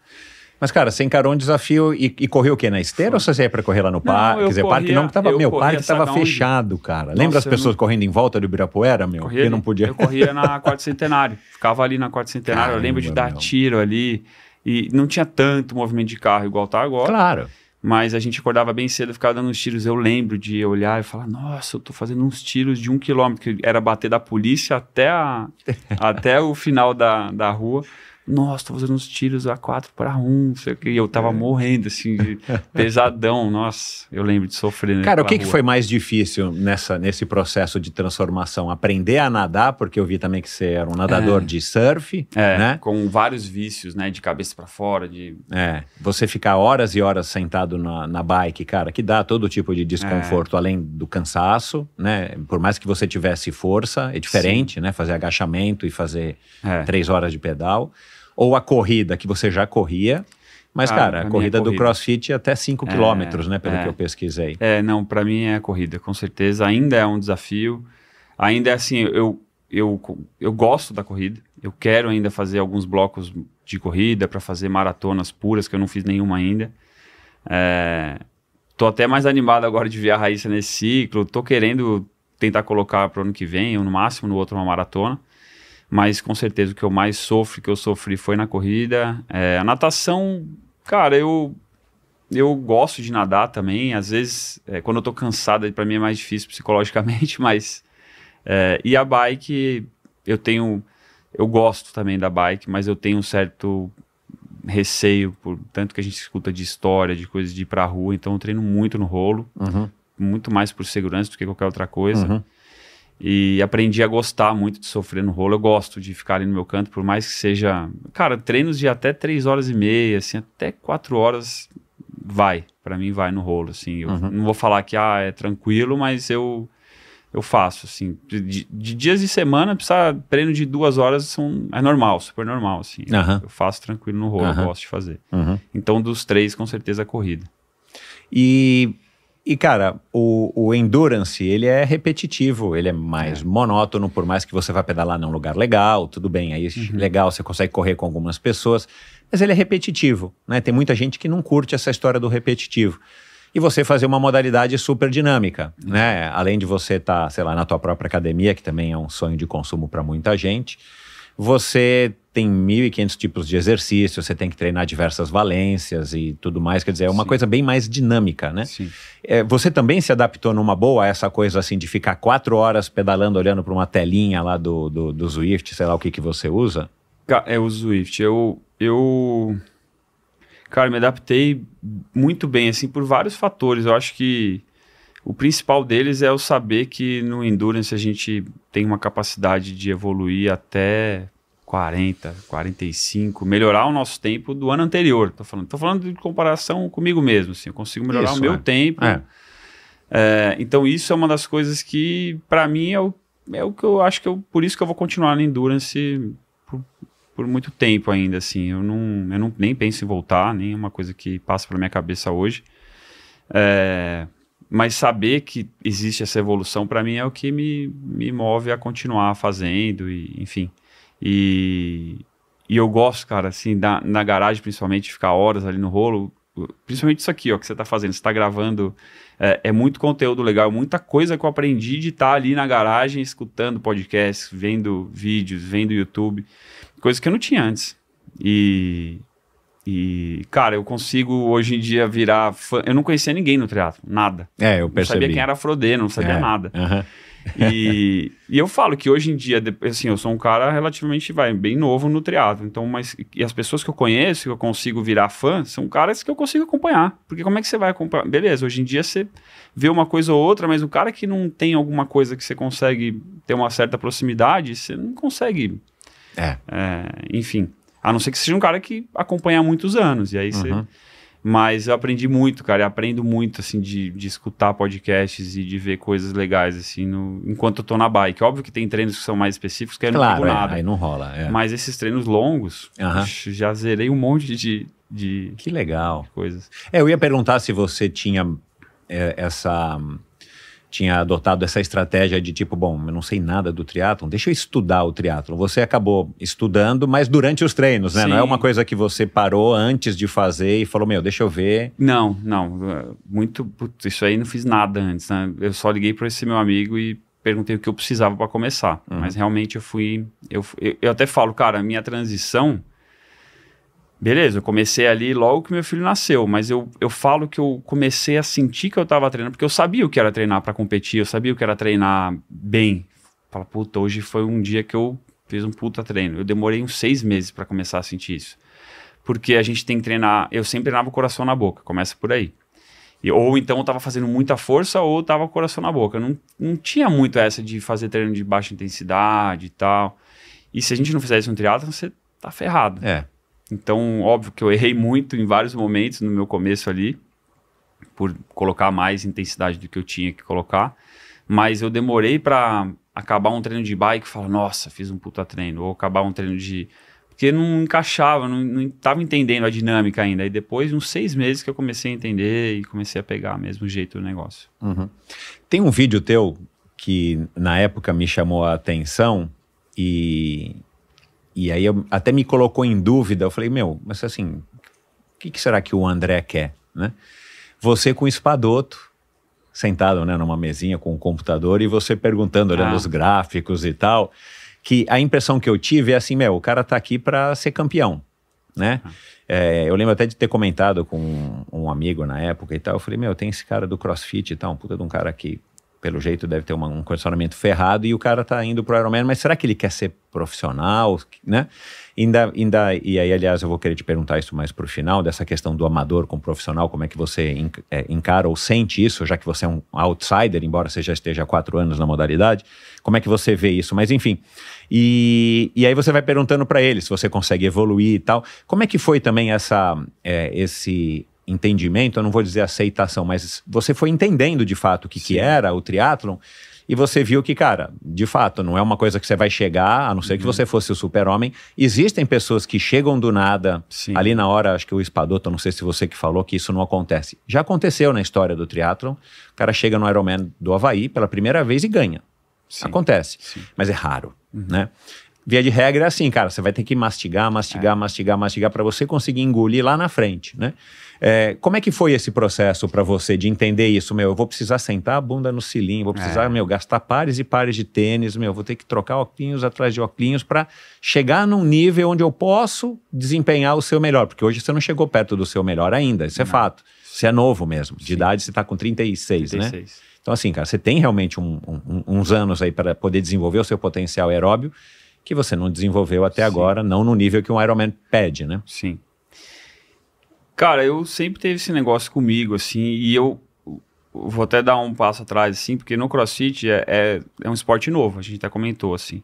Mas, cara, você encarou um desafio e, e correu o quê? Na esteira Foi. ou você ia pra correr lá no parque? Quer dizer, corria, parque não, que tava, meu, parque tava fechado, onde? cara. Nossa, Lembra as pessoas não... correndo em volta do Ibirapuera, meu? Corria, que não podia. Eu corria na Quarta Centenário. Ficava ali na Quarta Centenário. Caramba, eu lembro de dar meu. tiro ali. E não tinha tanto movimento de carro igual tá agora. Claro. Mas a gente acordava bem cedo, ficava dando uns tiros. Eu lembro de olhar e falar: Nossa, eu tô fazendo uns tiros de um quilômetro, que era bater da polícia até, a, até o final da, da rua nossa, tô fazendo uns tiros a 4 para 1, sei que. E eu tava é. morrendo, assim, de pesadão. Nossa, eu lembro de sofrer. Né, Cara, o que, que foi mais difícil nessa, nesse processo de transformação? Aprender a nadar, porque eu vi também que você era um nadador é. de surf, é, né? Com vários vícios, né? De cabeça para fora, de. É. Você ficar horas e horas sentado na, na bike, cara, que dá todo tipo de desconforto, é. além do cansaço, né? Por mais que você tivesse força, é diferente, Sim. né? Fazer agachamento e fazer é. três horas de pedal. Ou a corrida que você já corria. Mas, ah, cara, a corrida, é corrida, do CrossFit é até 5 é, quilômetros, né? Pelo é. que eu pesquisei. É, não, para mim é a corrida, com certeza. Ainda é um desafio. Ainda é assim, eu, eu, eu gosto da corrida. Eu quero ainda fazer alguns blocos de corrida para fazer maratonas puras, que eu não fiz nenhuma ainda. É, tô até mais animado agora de ver a Raíssa nesse ciclo. Tô querendo tentar colocar para o ano que vem, ou no máximo no outro, uma maratona. Mas com certeza o que eu mais sofro, que eu sofri foi na corrida. É, a natação, cara, eu eu gosto de nadar também. Às vezes, é, quando eu tô cansado, para mim é mais difícil psicologicamente, mas. É, e a bike, eu tenho. Eu gosto também da bike, mas eu tenho um certo receio, por tanto que a gente escuta de história, de coisas de ir pra rua, então eu treino muito no rolo, uhum. muito mais por segurança do que qualquer outra coisa. Uhum. E aprendi a gostar muito de sofrer no rolo. Eu gosto de ficar ali no meu canto, por mais que seja. Cara, treinos de até 3 horas e meia, assim, até 4 horas vai. para mim vai no rolo, assim. Eu uhum. não vou falar que ah, é tranquilo, mas eu eu faço, assim. De, de dias de semana, precisar treino de duas horas são, é normal, super normal, assim. Uhum. Eu, eu, faço tranquilo no rolo, uhum. eu gosto de fazer. Uhum. Então, dos três, com certeza, a corrida. E e, cara, o, o, endurance, ele é repetitivo, ele é mais é. monótono, por mais que você vá pedalar num lugar legal, tudo bem, aí uhum. legal, você consegue correr com algumas pessoas, mas ele é repetitivo, né? Tem muita gente que não curte essa história do repetitivo. E você fazer uma modalidade super dinâmica, uhum. né? Além de você estar, tá, sei lá, na tua própria academia, que também é um sonho de consumo para muita gente, você tem 1.500 tipos de exercício, você tem que treinar diversas valências e tudo mais. Quer dizer, é uma Sim. coisa bem mais dinâmica, né? Sim. É, você também se adaptou numa boa a essa coisa assim de ficar quatro horas pedalando, olhando para uma telinha lá do, do, do, Zwift, sei lá o que, que você usa? É o Zwift. Eu, eu. Cara, me adaptei muito bem, assim, por vários fatores. Eu acho que o principal deles é o saber que no endurance a gente tem uma capacidade de evoluir até 40, 45, melhorar o nosso tempo do ano anterior. Tô falando, tô falando de comparação comigo mesmo, assim, eu consigo melhorar isso, o meu é. tempo. É. É, então isso é uma das coisas que para mim é o, é o que eu acho que eu por isso que eu vou continuar no endurance por, por muito tempo ainda, assim. Eu não, eu não nem penso em voltar, nem é uma coisa que passa pela minha cabeça hoje. É, mas saber que existe essa evolução para mim é o que me, me move a continuar fazendo e enfim e, e eu gosto cara assim da, na garagem principalmente ficar horas ali no rolo principalmente isso aqui ó que você está fazendo está gravando é, é, muito conteúdo legal muita coisa que eu aprendi de estar tá ali na garagem escutando podcasts vendo vídeos vendo YouTube coisa que eu não tinha antes e e, cara, eu consigo hoje em dia virar fã. Eu não conhecia ninguém no teatro, nada. É, eu percebi. Não sabia quem era Frodê, não sabia é, nada. e, e, eu falo que hoje em dia, assim, eu sou um cara relativamente vai, bem novo no teatro. Então, mas e as pessoas que eu conheço, que eu consigo virar fã, são caras que eu consigo acompanhar. Porque como é que você vai acompanhar? Beleza, hoje em dia você vê uma coisa ou outra, mas o cara que não tem alguma coisa que você consegue ter uma certa proximidade, você não consegue. É. é enfim. A não ser que seja um cara que acompanha há muitos anos. E aí você. Uhum. Mas eu aprendi muito, cara. E aprendo muito, assim, de, de escutar podcasts e de ver coisas legais, assim, no, enquanto eu tô na bike. Óbvio que tem treinos que são mais específicos, que aí claro, não é, nada. aí não rola. É. Mas esses treinos longos, uhum. já zerei um monte de, de. Que legal. Coisas. É, eu ia perguntar se você tinha é, essa tinha adotado essa estratégia de tipo, bom, eu não sei nada do triatlo deixa eu estudar o triatlo Você acabou estudando, mas durante os treinos, né? Sim. Não é uma coisa que você parou antes de fazer e falou, meu, deixa eu ver. Não, não. Muito, putz, isso aí não fiz nada antes, né? Eu só liguei para esse meu amigo e perguntei o que eu precisava para começar. Uhum. Mas realmente eu fui, eu, eu, eu até falo, cara, a minha transição Beleza, eu comecei ali logo que meu filho nasceu, mas eu, eu falo que eu comecei a sentir que eu tava treinando, porque eu sabia o que era treinar para competir, eu sabia o que era treinar bem. Fala, puta, hoje foi um dia que eu fiz um puta treino. Eu demorei uns seis meses para começar a sentir isso. Porque a gente tem que treinar, eu sempre treinava o coração na boca, começa por aí. E, ou então eu tava fazendo muita força ou eu tava com o coração na boca. não, não tinha muito essa de fazer treino de baixa intensidade e tal. E se a gente não fizesse um triatlo, você tá ferrado. É. Então, óbvio que eu errei muito em vários momentos no meu começo ali, por colocar mais intensidade do que eu tinha que colocar. Mas eu demorei para acabar um treino de bike e falar, nossa, fiz um puta treino. Ou acabar um treino de. Porque não encaixava, não, não tava entendendo a dinâmica ainda. E depois, uns seis meses que eu comecei a entender e comecei a pegar mesmo jeito do negócio. Uhum. Tem um vídeo teu que na época me chamou a atenção e, e aí eu, até me colocou em dúvida. Eu falei, meu, mas assim, o que, que, será que o André quer, né? Você com espadoto, sentado né, numa mesinha com um computador e você perguntando, olhando ah. os gráficos e tal, que a impressão que eu tive é assim, meu, o cara tá aqui para ser campeão, né? Ah. É, eu lembro até de ter comentado com um, um amigo na época e tal, eu falei, meu, tem esse cara do CrossFit e tal, um puta de um cara que pelo jeito deve ter uma, um condicionamento ferrado e o cara tá indo pro Ironman, mas será que ele quer ser profissional, né? Ainda, ainda, e aí, aliás, eu vou querer te perguntar isso mais pro final, dessa questão do amador com profissional, como é que você enc é, encara ou sente isso, já que você é um outsider, embora você já esteja há quatro anos na modalidade, como é que você vê isso? Mas enfim, e, e aí você vai perguntando para ele se você consegue evoluir e tal. Como é que foi também essa, é, esse, entendimento, eu não vou dizer aceitação, mas você foi entendendo de fato o que, que era o triatlon e você viu que, cara, de fato, não é uma coisa que você vai chegar, a não ser uhum. que você fosse o super-homem. Existem pessoas que chegam do nada, Sim. ali na hora, acho que o Espadoto, não sei se você que falou que isso não acontece. Já aconteceu na história do triatlon, o cara chega no Ironman do Havaí pela primeira vez e ganha. Sim. Acontece, Sim. mas é raro, uhum. né? Via de regra é assim, cara, você vai ter que mastigar, mastigar, é. mastigar, mastigar para você conseguir engolir lá na frente, né? É, como é que foi esse processo para você de entender isso? Meu, eu vou precisar sentar a bunda no cilindro, vou precisar, é. meu, gastar pares e pares de tênis, meu, vou ter que trocar óculos atrás de óculos para chegar num nível onde eu posso desempenhar o seu melhor. Porque hoje você não chegou perto do seu melhor ainda, isso é não. é fato. Você é novo mesmo. De Sim. idade, você está com 36, 36, né? Então, assim, cara, você tem realmente um, um, uns anos aí para poder desenvolver o seu potencial aeróbio que você não desenvolveu até Sim. agora, não no nível que um Ironman pede, né? Sim. Cara, eu sempre teve esse negócio comigo, assim, e eu vou até dar um passo atrás, assim, porque no crossfit é, é, é um esporte novo, a gente até comentou, assim.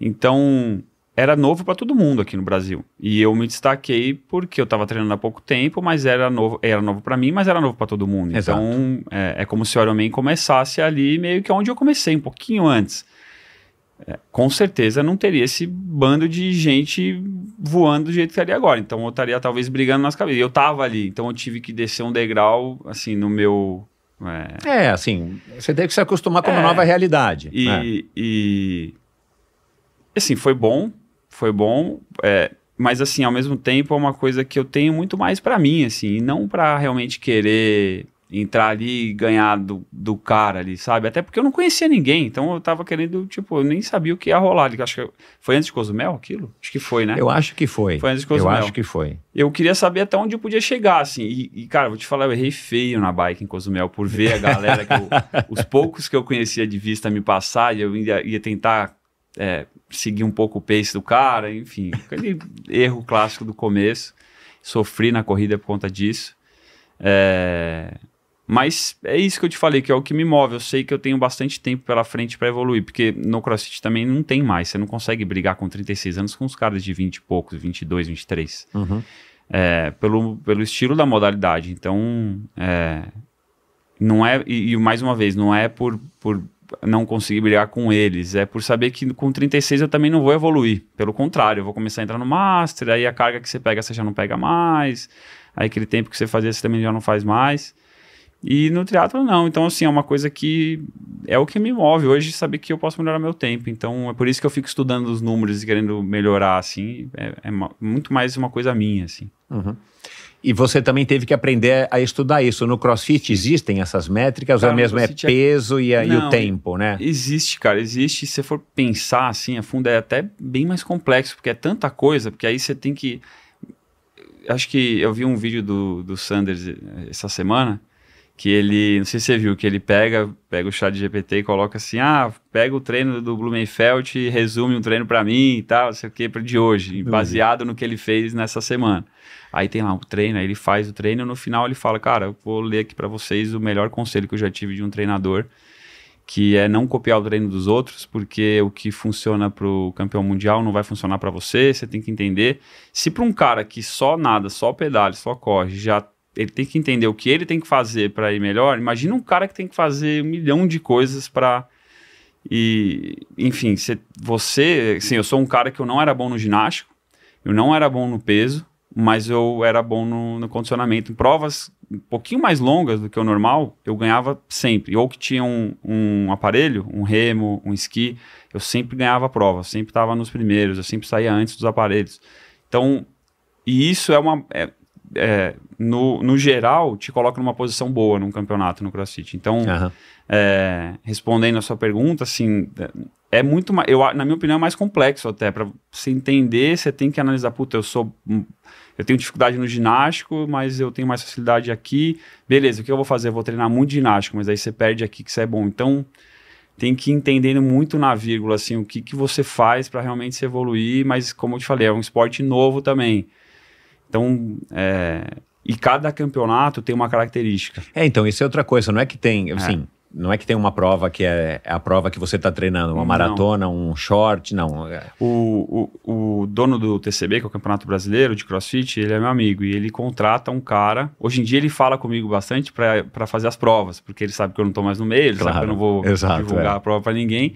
Então, era novo para todo mundo aqui no Brasil. E eu me destaquei porque eu estava treinando há pouco tempo, mas era novo, era novo para mim, mas era novo para todo mundo. Exato. Então, é, é, como se o Ironman começasse ali meio que onde eu comecei, um pouquinho antes é, com certeza não teria esse bando de gente voando do jeito que estaria agora. Então eu estaria talvez brigando nas cabeças. Eu estava ali, então eu tive que descer um degrau, assim, no meu. É, é assim, você teve que se acostumar com é, uma nova realidade. E, né? e, Assim, foi bom, foi bom, é, mas assim, ao mesmo tempo é uma coisa que eu tenho muito mais para mim, assim, e não para realmente querer entrar ali e ganhar do, do cara ali, sabe? Até porque eu não conhecia ninguém, então eu tava querendo, tipo, eu nem sabia o que ia rolar. Acho que foi antes de Cozumel aquilo? Acho que foi, né? Eu acho que foi. Foi antes de Cozumel. Eu acho que foi. Eu queria saber até onde eu podia chegar, assim. E, e cara, vou te falar, eu errei feio na bike em Cozumel por ver a galera, que eu, os poucos que eu conhecia de vista me passar e eu ia, ia tentar é, seguir um pouco o pace do cara, enfim. Aquele erro clássico do começo. Sofri na corrida por conta disso. É, mas é isso que eu te falei, que é o que me move. Eu sei que eu tenho bastante tempo pela frente para evoluir, porque no CrossFit também não tem mais. Você não consegue brigar com 36 anos com os caras de 20 e poucos, 22, 23. Uhum. É, pelo, pelo estilo da modalidade. Então, é, não é. E, e, mais uma vez, não é por, por não conseguir brigar com eles, é por saber que com 36 eu também não vou evoluir. Pelo contrário, eu vou começar a entrar no Master, aí a carga que você pega você já não pega mais, aí aquele tempo que você fazia você também já não faz mais. E no teatro não. Então, assim, é uma coisa que é o que me move hoje, saber que eu posso melhorar meu tempo. Então, é por isso que eu fico estudando os números e querendo melhorar, assim. É, é muito mais uma coisa minha, assim. Uhum. E você também teve que aprender a estudar isso. No CrossFit existem essas métricas, é cara, ou mesmo é, é peso é... E, a, não, e, o tempo, né? Existe, cara, existe. Se você for pensar assim, a fundo é até bem mais complexo, porque é tanta coisa, porque aí você tem que. Acho que eu vi um vídeo do, do Sanders eh, essa semana, que ele, não sei se você viu, que ele pega, pega o chat de GPT e coloca assim, ah, pega o treino do Blumenfeld e resume um treino para mim e tal, não sei o que, de hoje, baseado no que ele fez nessa semana. Aí tem lá um treino, aí ele faz o treino e no final ele fala, cara, eu vou ler aqui para vocês o melhor conselho que eu já tive de um treinador, que é não copiar o treino dos outros, porque o que funciona para o campeão mundial não vai funcionar para você, você tem que entender. Se para um cara que só nada, só pedale, só corre, já ele tem que entender o que ele tem que fazer para ir melhor. Imagina um cara que tem que fazer um milhão de coisas para e enfim, você, sim eu sou um cara que eu não era bom no ginástico, eu não era bom no peso, mas eu era bom no, no condicionamento. Em provas um pouquinho mais longas do que o normal, eu ganhava sempre. Ou que tinha um, um aparelho, um remo, um esqui, eu sempre ganhava a prova, sempre estava nos primeiros, eu sempre saía antes dos aparelhos. Então, e isso é uma. É, é, no, no geral, te coloca numa posição boa num campeonato no CrossFit. Então, uhum. é, respondendo a sua pergunta, assim, é, é muito mais, eu, na minha opinião, é mais complexo até. para você entender, você tem que analisar, puta, eu sou. Hum, eu tenho dificuldade no ginástico, mas eu tenho mais facilidade aqui. Beleza, o que eu vou fazer? Eu vou treinar muito ginástico, mas aí você perde aqui que você é bom. Então, tem que ir entendendo muito na vírgula, assim, o que, que você faz para realmente se evoluir, mas como eu te falei, é um esporte novo também. Então, é, e cada campeonato tem uma característica. É, então, isso é outra coisa. Não é que tem, é. assim, é. não é que tem uma prova que é, é a prova que você está treinando, uma maratona, um short, não. É. O, o, o, dono do TCB, que é o Campeonato Brasileiro de CrossFit, ele é meu amigo e ele contrata um cara. Hoje em dia ele fala comigo bastante para fazer as provas, porque ele sabe que eu não estou mais no meio, ele claro. sabe que eu não vou Exato, divulgar é. a prova para ninguém.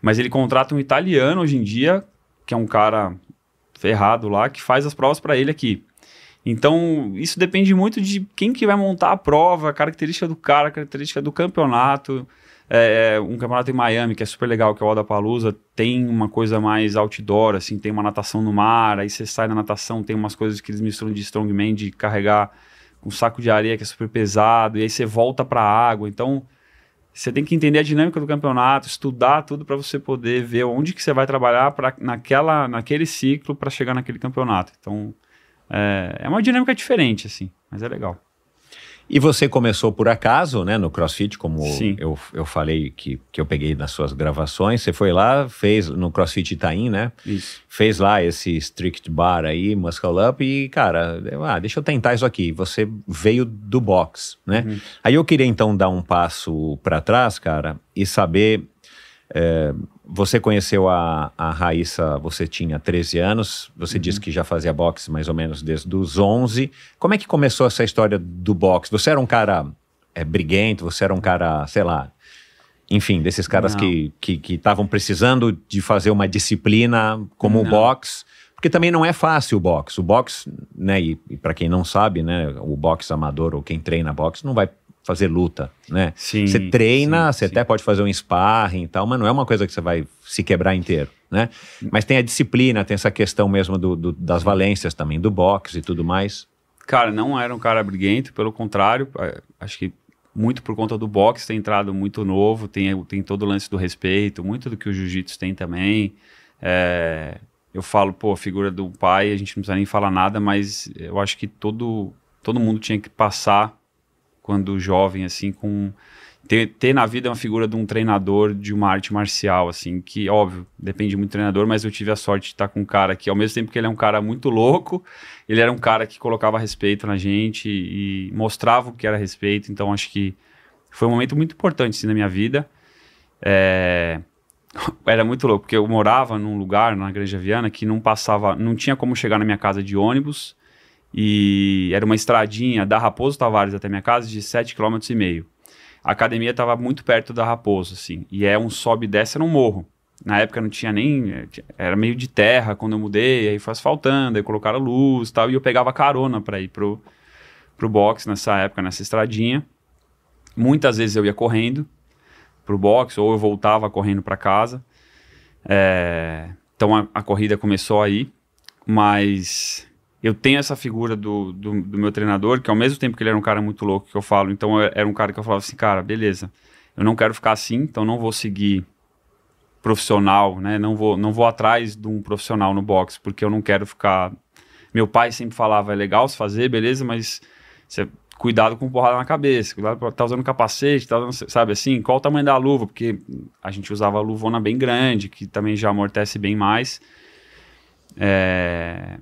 Mas ele contrata um italiano hoje em dia, que é um cara ferrado lá que faz as provas para ele aqui. Então, isso depende muito de quem que vai montar a prova, a característica do cara, a característica do campeonato. É, é um campeonato em Miami que é super legal, que é o Palusa tem uma coisa mais outdoor, assim, tem uma natação no mar, aí você sai da natação, tem umas coisas que eles misturam de strongman, de carregar um saco de areia que é super pesado, e aí você volta para a água. Então, você tem que entender a dinâmica do campeonato, estudar tudo para você poder ver onde que você vai trabalhar pra, naquela, naquele ciclo para chegar naquele campeonato. Então, é, é uma dinâmica diferente, assim, mas é legal. E você começou por acaso, né, no CrossFit, como eu, eu falei que, que eu peguei nas suas gravações. Você foi lá, fez no CrossFit Itaim, né? Isso. Fez lá esse strict bar aí, muscle up, e cara, ah, deixa eu tentar isso aqui. Você veio do box, né? Uhum. Aí eu queria então dar um passo para trás, cara, e saber. É, você conheceu a, a Raíssa, você tinha 13 anos, você uhum. disse que já fazia boxe mais ou menos desde os 11. Como é que começou essa história do boxe? Você era um cara é, briguento, você era um cara, sei lá, enfim, desses caras Não. que estavam precisando de fazer uma disciplina como Não. o boxe. Porque também não é fácil o boxe. O boxe, né, e, e para quem não sabe, né, o boxe amador ou quem treina boxe não vai fazer luta, né? Sim, você treina, sim, você sim. até pode fazer um sparring e tal, mas não é uma coisa que você vai se quebrar inteiro, né? Mas tem a disciplina, tem essa questão mesmo do, do das valências também, do boxe e tudo mais. Cara, não era um cara briguento, pelo contrário, acho que muito por conta do boxe tem entrado muito novo, tem, tem todo o lance do respeito, muito do que o jiu-jitsu tem também. É, eu falo, pô, a figura do pai, a gente não precisa nem falar nada, mas eu acho que todo, todo mundo tinha que passar quando jovem, assim, com. Ter, ter na vida uma figura de um treinador de uma arte marcial, assim, que, óbvio, depende muito do treinador, mas eu tive a sorte de estar com um cara que, ao mesmo tempo que ele é um cara muito louco, ele era um cara que colocava respeito na gente e, mostrava o que era respeito, então acho que foi um momento muito importante, assim, na minha vida. É era muito louco, porque eu morava num lugar, na Granja Viana, que não passava, não tinha como chegar na minha casa de ônibus, e era uma estradinha da Raposo Tavares até minha casa de 7,5 km. A academia estava muito perto da Raposo, assim. E é um sobe e desce num morro. Na época não tinha nem. Era meio de terra quando eu mudei, aí foi asfaltando, aí colocaram luz e tal. E eu pegava carona para ir pro, pro box nessa época, nessa estradinha. Muitas vezes eu ia correndo pro box, ou eu voltava correndo para casa. É, então a, a corrida começou aí, mas eu tenho essa figura do, do, do, meu treinador, que ao mesmo tempo que ele era um cara muito louco, que eu falo, então eu, era um cara que eu falava assim, cara, beleza, eu não quero ficar assim, então não vou seguir profissional, né? Não vou, não vou atrás de um profissional no boxe, porque eu não quero ficar. Meu pai sempre falava, é legal se fazer, beleza, mas você, cuidado com porrada na cabeça, cuidado, tá usando capacete, tá usando, sabe assim, qual o tamanho da luva, porque a gente usava a luvona bem grande, que também já amortece bem mais. É,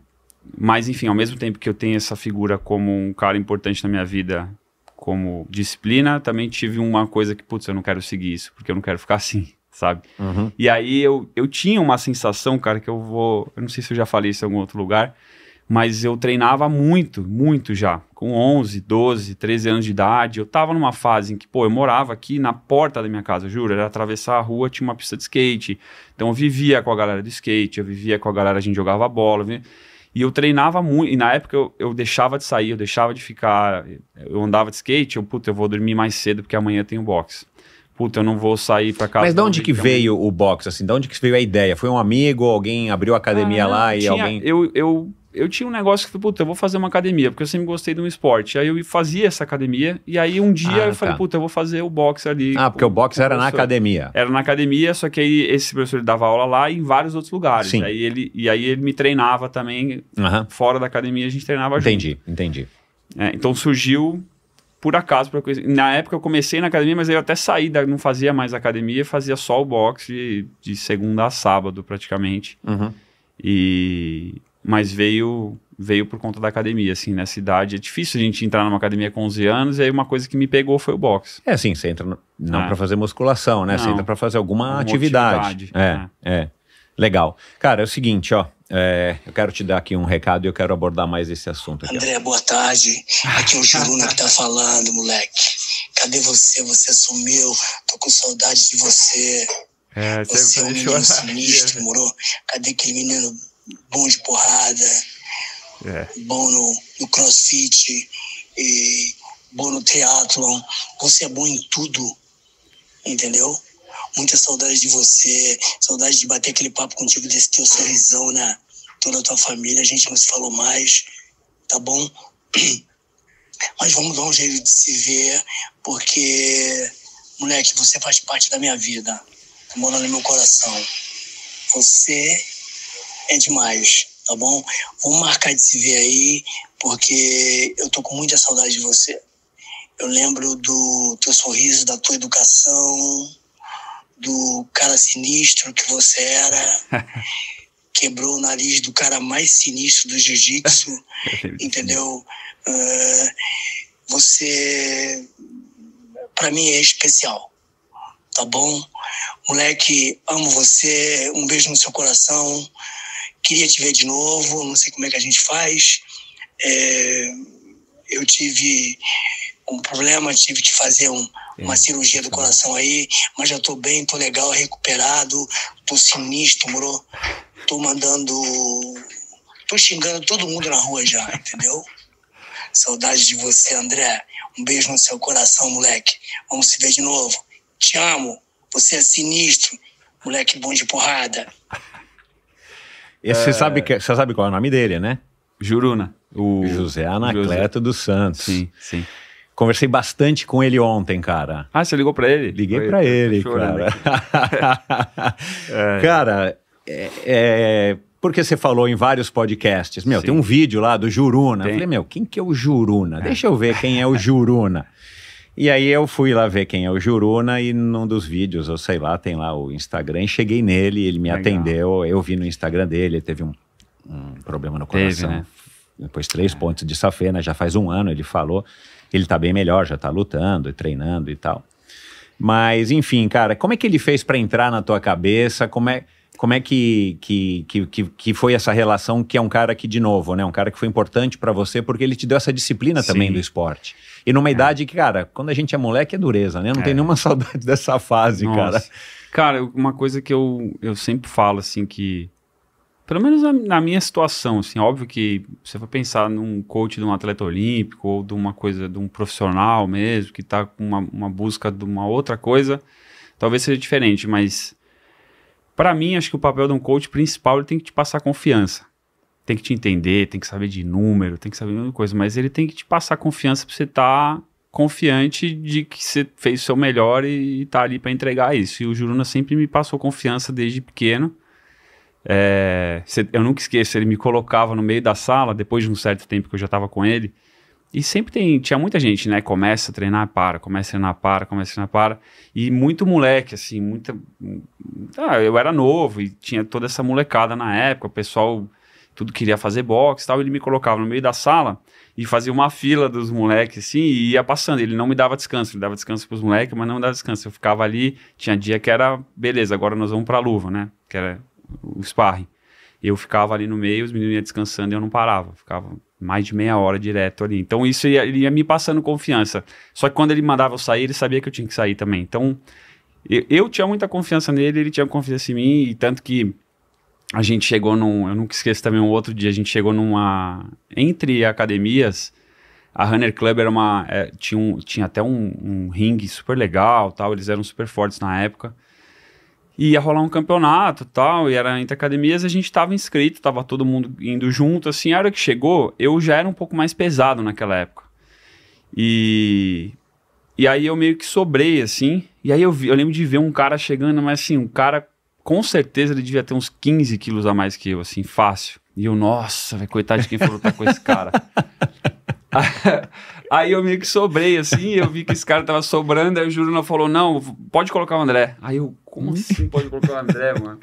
mas, enfim, ao mesmo tempo que eu tenho essa figura como um cara importante na minha vida, como disciplina, também tive uma coisa que, putz, eu não quero seguir isso, porque eu não quero ficar assim, sabe? Uhum. E aí eu, eu tinha uma sensação, cara, que eu vou. Eu não sei se eu já falei isso em algum outro lugar, mas eu treinava muito, muito já. Com 11, 12, 13 anos de idade, eu tava numa fase em que, pô, eu morava aqui na porta da minha casa, juro, era atravessar a rua, tinha uma pista de skate. Então eu vivia com a galera do skate, eu vivia com a galera, a gente jogava bola. Eu vivia... E eu treinava muito, e na época eu, eu deixava de sair, eu deixava de ficar, eu andava de skate, eu, puta, eu vou dormir mais cedo porque amanhã tem o boxe. Puta, eu não vou sair pra casa. Mas de onde que veio o boxe, assim? De onde que veio a ideia? Foi um amigo, alguém abriu a academia ah, lá e tinha, alguém... Eu, eu eu tinha um negócio que, puta, eu vou fazer uma academia, porque eu sempre gostei de um esporte. Aí eu fazia essa academia, e aí um dia ah, eu tá. falei, puta, eu vou fazer o boxe ali. Ah, porque o, o boxe era na academia. Era na academia, só que aí esse professor dava aula lá e em vários outros lugares. Sim. Aí ele, e aí ele me treinava também, uhum. fora da academia a gente treinava entendi, junto. Entendi, entendi. É, então surgiu por acaso. Pra coisa. Na época eu comecei na academia, mas eu até saí, da, não fazia mais academia, fazia só o boxe de, de segunda a sábado praticamente. Uhum. E mas veio veio por conta da academia, assim, na né? cidade. É difícil a gente entrar numa academia com 11 anos, e aí uma coisa que me pegou foi o boxe. É assim, você entra não é. para fazer musculação, né? Não, você entra para fazer alguma atividade. atividade. É, é, é. Legal. Cara, é o seguinte, ó. É, eu quero te dar aqui um recado e eu quero abordar mais esse assunto. Aqui, André, boa tarde. Aqui é o Juruna que tá falando, moleque. Cadê você? Você sumiu. Tô com saudade de você. É, você é um menino sinistro, moro? Cadê aquele menino bom de porrada, é. bom no, no crossfit, bom no teatro. Você é bom em tudo, entendeu? Muita saudade de você, saudade de bater aquele papo contigo, desse teu sorrisão na né? toda a tua família. A gente não se falou mais, tá bom? Mas vamos dar um jeito de se ver, porque, moleque, você faz parte da minha vida. Tá morando no meu coração. Você é demais, tá bom? Vamos marcar de se ver aí, porque eu tô com muita saudade de você. Eu lembro do teu sorriso, da tua educação, do cara sinistro que você era. Quebrou o nariz do cara mais sinistro do jiu-jitsu, é entendeu? Uh, você, para mim, é especial tá bom? Moleque, amo você, um beijo no seu coração queria te ver de novo, não sei como é que a gente faz. É, eu tive um problema, tive que fazer um, uma cirurgia do coração aí, mas já estou bem, estou legal, recuperado, estou sinistro, bro. Estou mandando. estou xingando todo mundo na rua já, entendeu? Saudade de você, André. Um beijo no seu coração, moleque. Vamos se ver de novo. Te amo. Você é sinistro. Moleque bom de porrada você é... sabe, sabe qual é o nome dele, né? Juruna. O José Anacleto José. dos Santos. Sim, sim. Conversei bastante com ele ontem, cara. Ah, você ligou para ele? Liguei para tá, tá ele, cara. é. Cara, é, é, porque você falou em vários podcasts. Meu, Sim. tem um vídeo lá do Juruna. Tem. Eu falei, meu, quem que é o Juruna? É. Deixa eu ver quem é o Juruna. E aí eu fui lá ver quem é o Juruna e num dos vídeos, eu sei lá, tem lá o Instagram, e cheguei nele, ele me Legal. atendeu, eu vi no Instagram dele, ele teve um, um problema no coração. Teve, né? Depois três é. pontos de safena, já faz um ano ele falou. Ele tá bem melhor, já tá lutando e treinando e tal. Mas, enfim, cara, como é que ele fez para entrar na tua cabeça? Como é como é que, que, que, que, foi essa relação que é um cara que, de novo, né? Um cara que foi importante para você porque ele te deu essa disciplina Sim. também do esporte. E numa é. idade que, cara, quando a gente é moleque é dureza, né? Não é. tem nenhuma saudade dessa fase, Nossa. cara. Cara, uma coisa que eu, eu sempre falo, assim, que... Pelo menos na, na minha situação, assim, óbvio que você vai pensar num coach de um atleta olímpico ou de uma coisa, de um profissional mesmo, que tá com uma, uma busca de uma outra coisa, talvez seja diferente, mas para mim, acho que o papel de um coach principal ele tem que te passar confiança. Tem que te entender, tem que saber de número, tem que saber muita coisa, mas ele tem que te passar confiança para você estar tá confiante de que você fez o seu melhor e está ali para entregar isso. E o Juruna sempre me passou confiança desde pequeno. É, eu nunca esqueço, ele me colocava no meio da sala, depois de um certo tempo que eu já estava com ele, e sempre tem, tinha muita gente, né? Começa a treinar, para, começa a treinar, para, começa a treinar, para. E muito moleque, assim, muita. Hum, ah, eu era novo e tinha toda essa molecada na época, o pessoal tudo queria fazer boxe e tal. Ele me colocava no meio da sala e fazia uma fila dos moleques, assim, e ia passando. Ele não me dava descanso, ele dava descanso pros moleques, mas não me dava descanso. Eu ficava ali, tinha dia que era, beleza, agora nós vamos pra luva, né? Que era o sparring. Eu ficava ali no meio, os meninos iam descansando e eu não parava. Ficava mais de meia hora direto ali. Então isso ia, ia me passando confiança. Só que quando ele mandava eu sair, ele sabia que eu tinha que sair também. Então eu, eu tinha muita confiança nele, ele tinha confiança em mim, e tanto que a gente chegou num. Eu nunca esqueço também um outro dia, a gente chegou numa. Entre academias, a Runner Club era uma. É, tinha, um, tinha até um, um ringue super legal tal, eles eram super fortes na época ia rolar um campeonato tal, e era entre academias, a gente estava inscrito, tava todo mundo indo junto, assim, a hora que chegou, eu já era um pouco mais pesado naquela época. E, e aí eu meio que sobrei, assim, e aí eu, vi, eu lembro de ver um cara chegando, mas assim, um cara, com certeza ele devia ter uns 15 quilos a mais que eu, assim, fácil. E eu, nossa, véio, coitado de quem for lutar com esse cara. aí eu meio que sobrei, assim, eu vi que esse cara tava sobrando, aí o Juruna falou, não, pode colocar o André. Aí eu, como assim pode colocar o André, mano?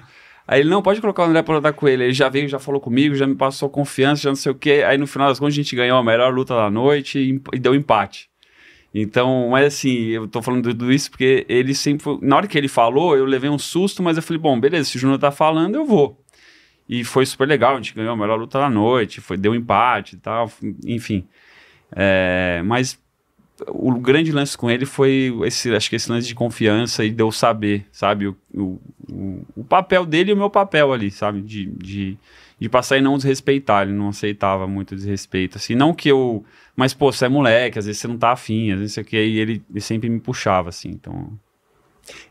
Aí ele, não, pode colocar o André pra lutar com ele. Ele já veio, já falou comigo, já me passou confiança, já não sei o quê. Aí no final das contas a gente ganhou a melhor luta da noite e, deu empate. Então, mas assim, eu tô falando tudo isso porque ele sempre. Foi... Na hora que ele falou, eu levei um susto, mas eu falei, bom, beleza, se o Júnior tá falando, eu vou. E foi super legal, a gente ganhou a melhor luta da noite, foi, deu um empate e tal, enfim. É, mas o grande lance com ele foi esse, acho que esse lance de confiança e de eu saber, sabe, o, o, o papel dele e o meu papel ali, sabe, de, de, de, passar e não desrespeitar, ele não aceitava muito desrespeito, assim, não que eu, mas pô, você é moleque, às vezes você não tá afim, às vezes você aqui, aí ele, ele sempre me puxava, assim, então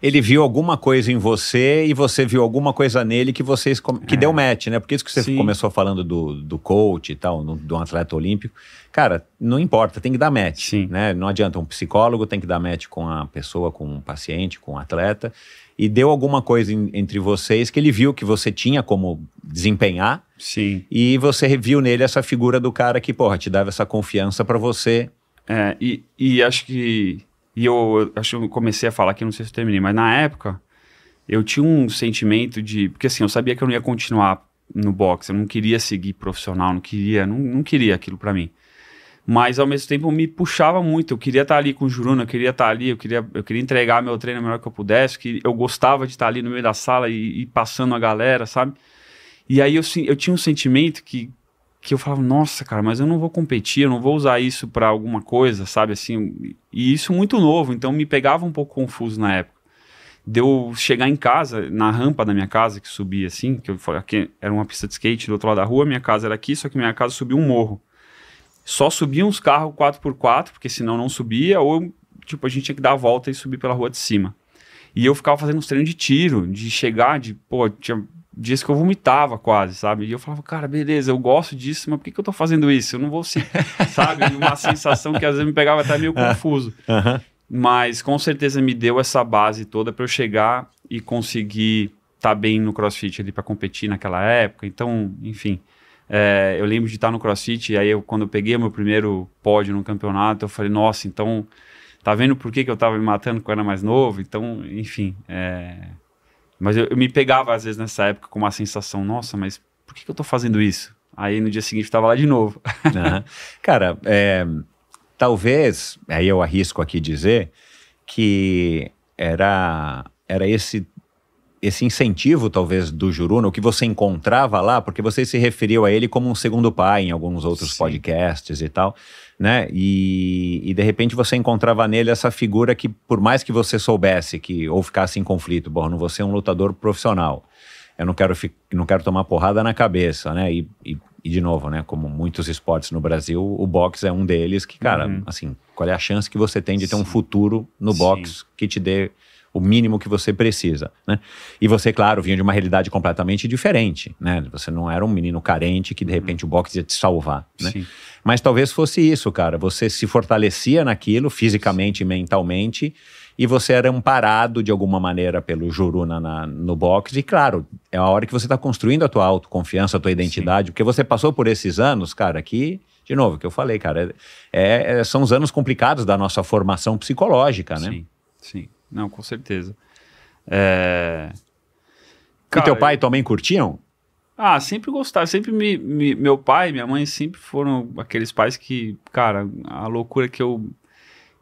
ele viu alguma coisa em você e você viu alguma coisa nele que vocês que é. deu match, né? Porque isso que você Sim. começou falando do, do coach e tal, no, do um atleta olímpico. Cara, não importa, tem que dar match, Sim. né? Não adianta um psicólogo tem que dar match com a pessoa, com o um paciente, com o um atleta e deu alguma coisa em, entre vocês que ele viu que você tinha como desempenhar. Sim. E você viu nele essa figura do cara que, porra, te dava essa confiança para você. É, e, e acho que e eu, eu acho que eu comecei a falar que não sei se eu terminei, mas na época eu tinha um sentimento de. Porque assim, eu sabia que eu não ia continuar no boxe, eu não queria seguir profissional, não queria, não, não queria aquilo para mim. Mas ao mesmo tempo me puxava muito, eu queria estar ali com o Juruna, eu queria estar ali, eu queria, eu queria entregar meu treino o melhor que eu pudesse, que eu gostava de estar ali no meio da sala e, e passando a galera, sabe? E aí eu, assim, eu tinha um sentimento que que eu falava, nossa, cara, mas eu não vou competir, eu não vou usar isso para alguma coisa, sabe? Assim, e isso muito novo, então me pegava um pouco confuso na época. De eu chegar em casa, na rampa da minha casa, que subia assim, que eu falei, aqui era uma pista de skate do outro lado da rua, minha casa era aqui, só que minha casa subia um morro. Só subiam os carros 4x4, porque senão não subia, ou tipo, a gente tinha que dar a volta e subir pela rua de cima. E eu ficava fazendo uns treinos de tiro, de chegar, de, pô, tinha dias que eu vomitava quase, sabe? E eu falava, cara, beleza, eu gosto disso, mas por que, que eu tô fazendo isso? Eu não vou ser, sabe? Uma sensação que às vezes me pegava até meio é. confuso. Mas com certeza me deu essa base toda para eu chegar e conseguir estar tá bem no crossfit ali para competir naquela época. Então, enfim. É, eu lembro de estar tá no crossfit, e aí eu, quando eu peguei meu primeiro pódio no campeonato, eu falei, nossa, então. Tá vendo por que, que eu tava me matando quando eu era mais novo? Então, enfim. É mas eu, eu, me pegava, às vezes, nessa época com uma sensação, nossa, mas por que, que eu tô fazendo isso? Aí no dia seguinte eu tava lá de novo. uhum. Cara, é, talvez, aí eu arrisco aqui dizer, que era, era esse esse incentivo, talvez, do Juruno, que você encontrava lá, porque você se referiu a ele como um segundo pai em alguns outros Sim. podcasts e tal né? E, e, de repente você encontrava nele essa figura que, por mais que você soubesse que ou ficasse em conflito, bom, não você é um lutador profissional. Eu não quero, não quero tomar porrada na cabeça, né? E, e, e, de novo, né? Como muitos esportes no Brasil, o boxe é um deles que, cara, uhum. assim, qual é a chance que você tem de ter Sim. um futuro no Sim. boxe que te dê o mínimo que você precisa, né? E você, claro, vinha de uma realidade completamente diferente, né? Você não era um menino carente que de uhum. repente o boxe ia te salvar, né? Sim. Mas talvez fosse isso, cara. Você se fortalecia naquilo fisicamente Sim. e mentalmente e você era amparado de alguma maneira pelo juru na, na, no boxe. E claro, é a hora que você está construindo a tua autoconfiança, a tua identidade, Sim. porque você passou por esses anos, cara, que de novo, que eu falei, cara, é, é, são os anos complicados da nossa formação psicológica, né? Sim, sim. Não, com certeza. É... Cara, e teu pai eu... e tua mãe curtiam? Ah, sempre gostava. Sempre me, me, meu pai e minha mãe sempre foram aqueles pais que, cara, a loucura que eu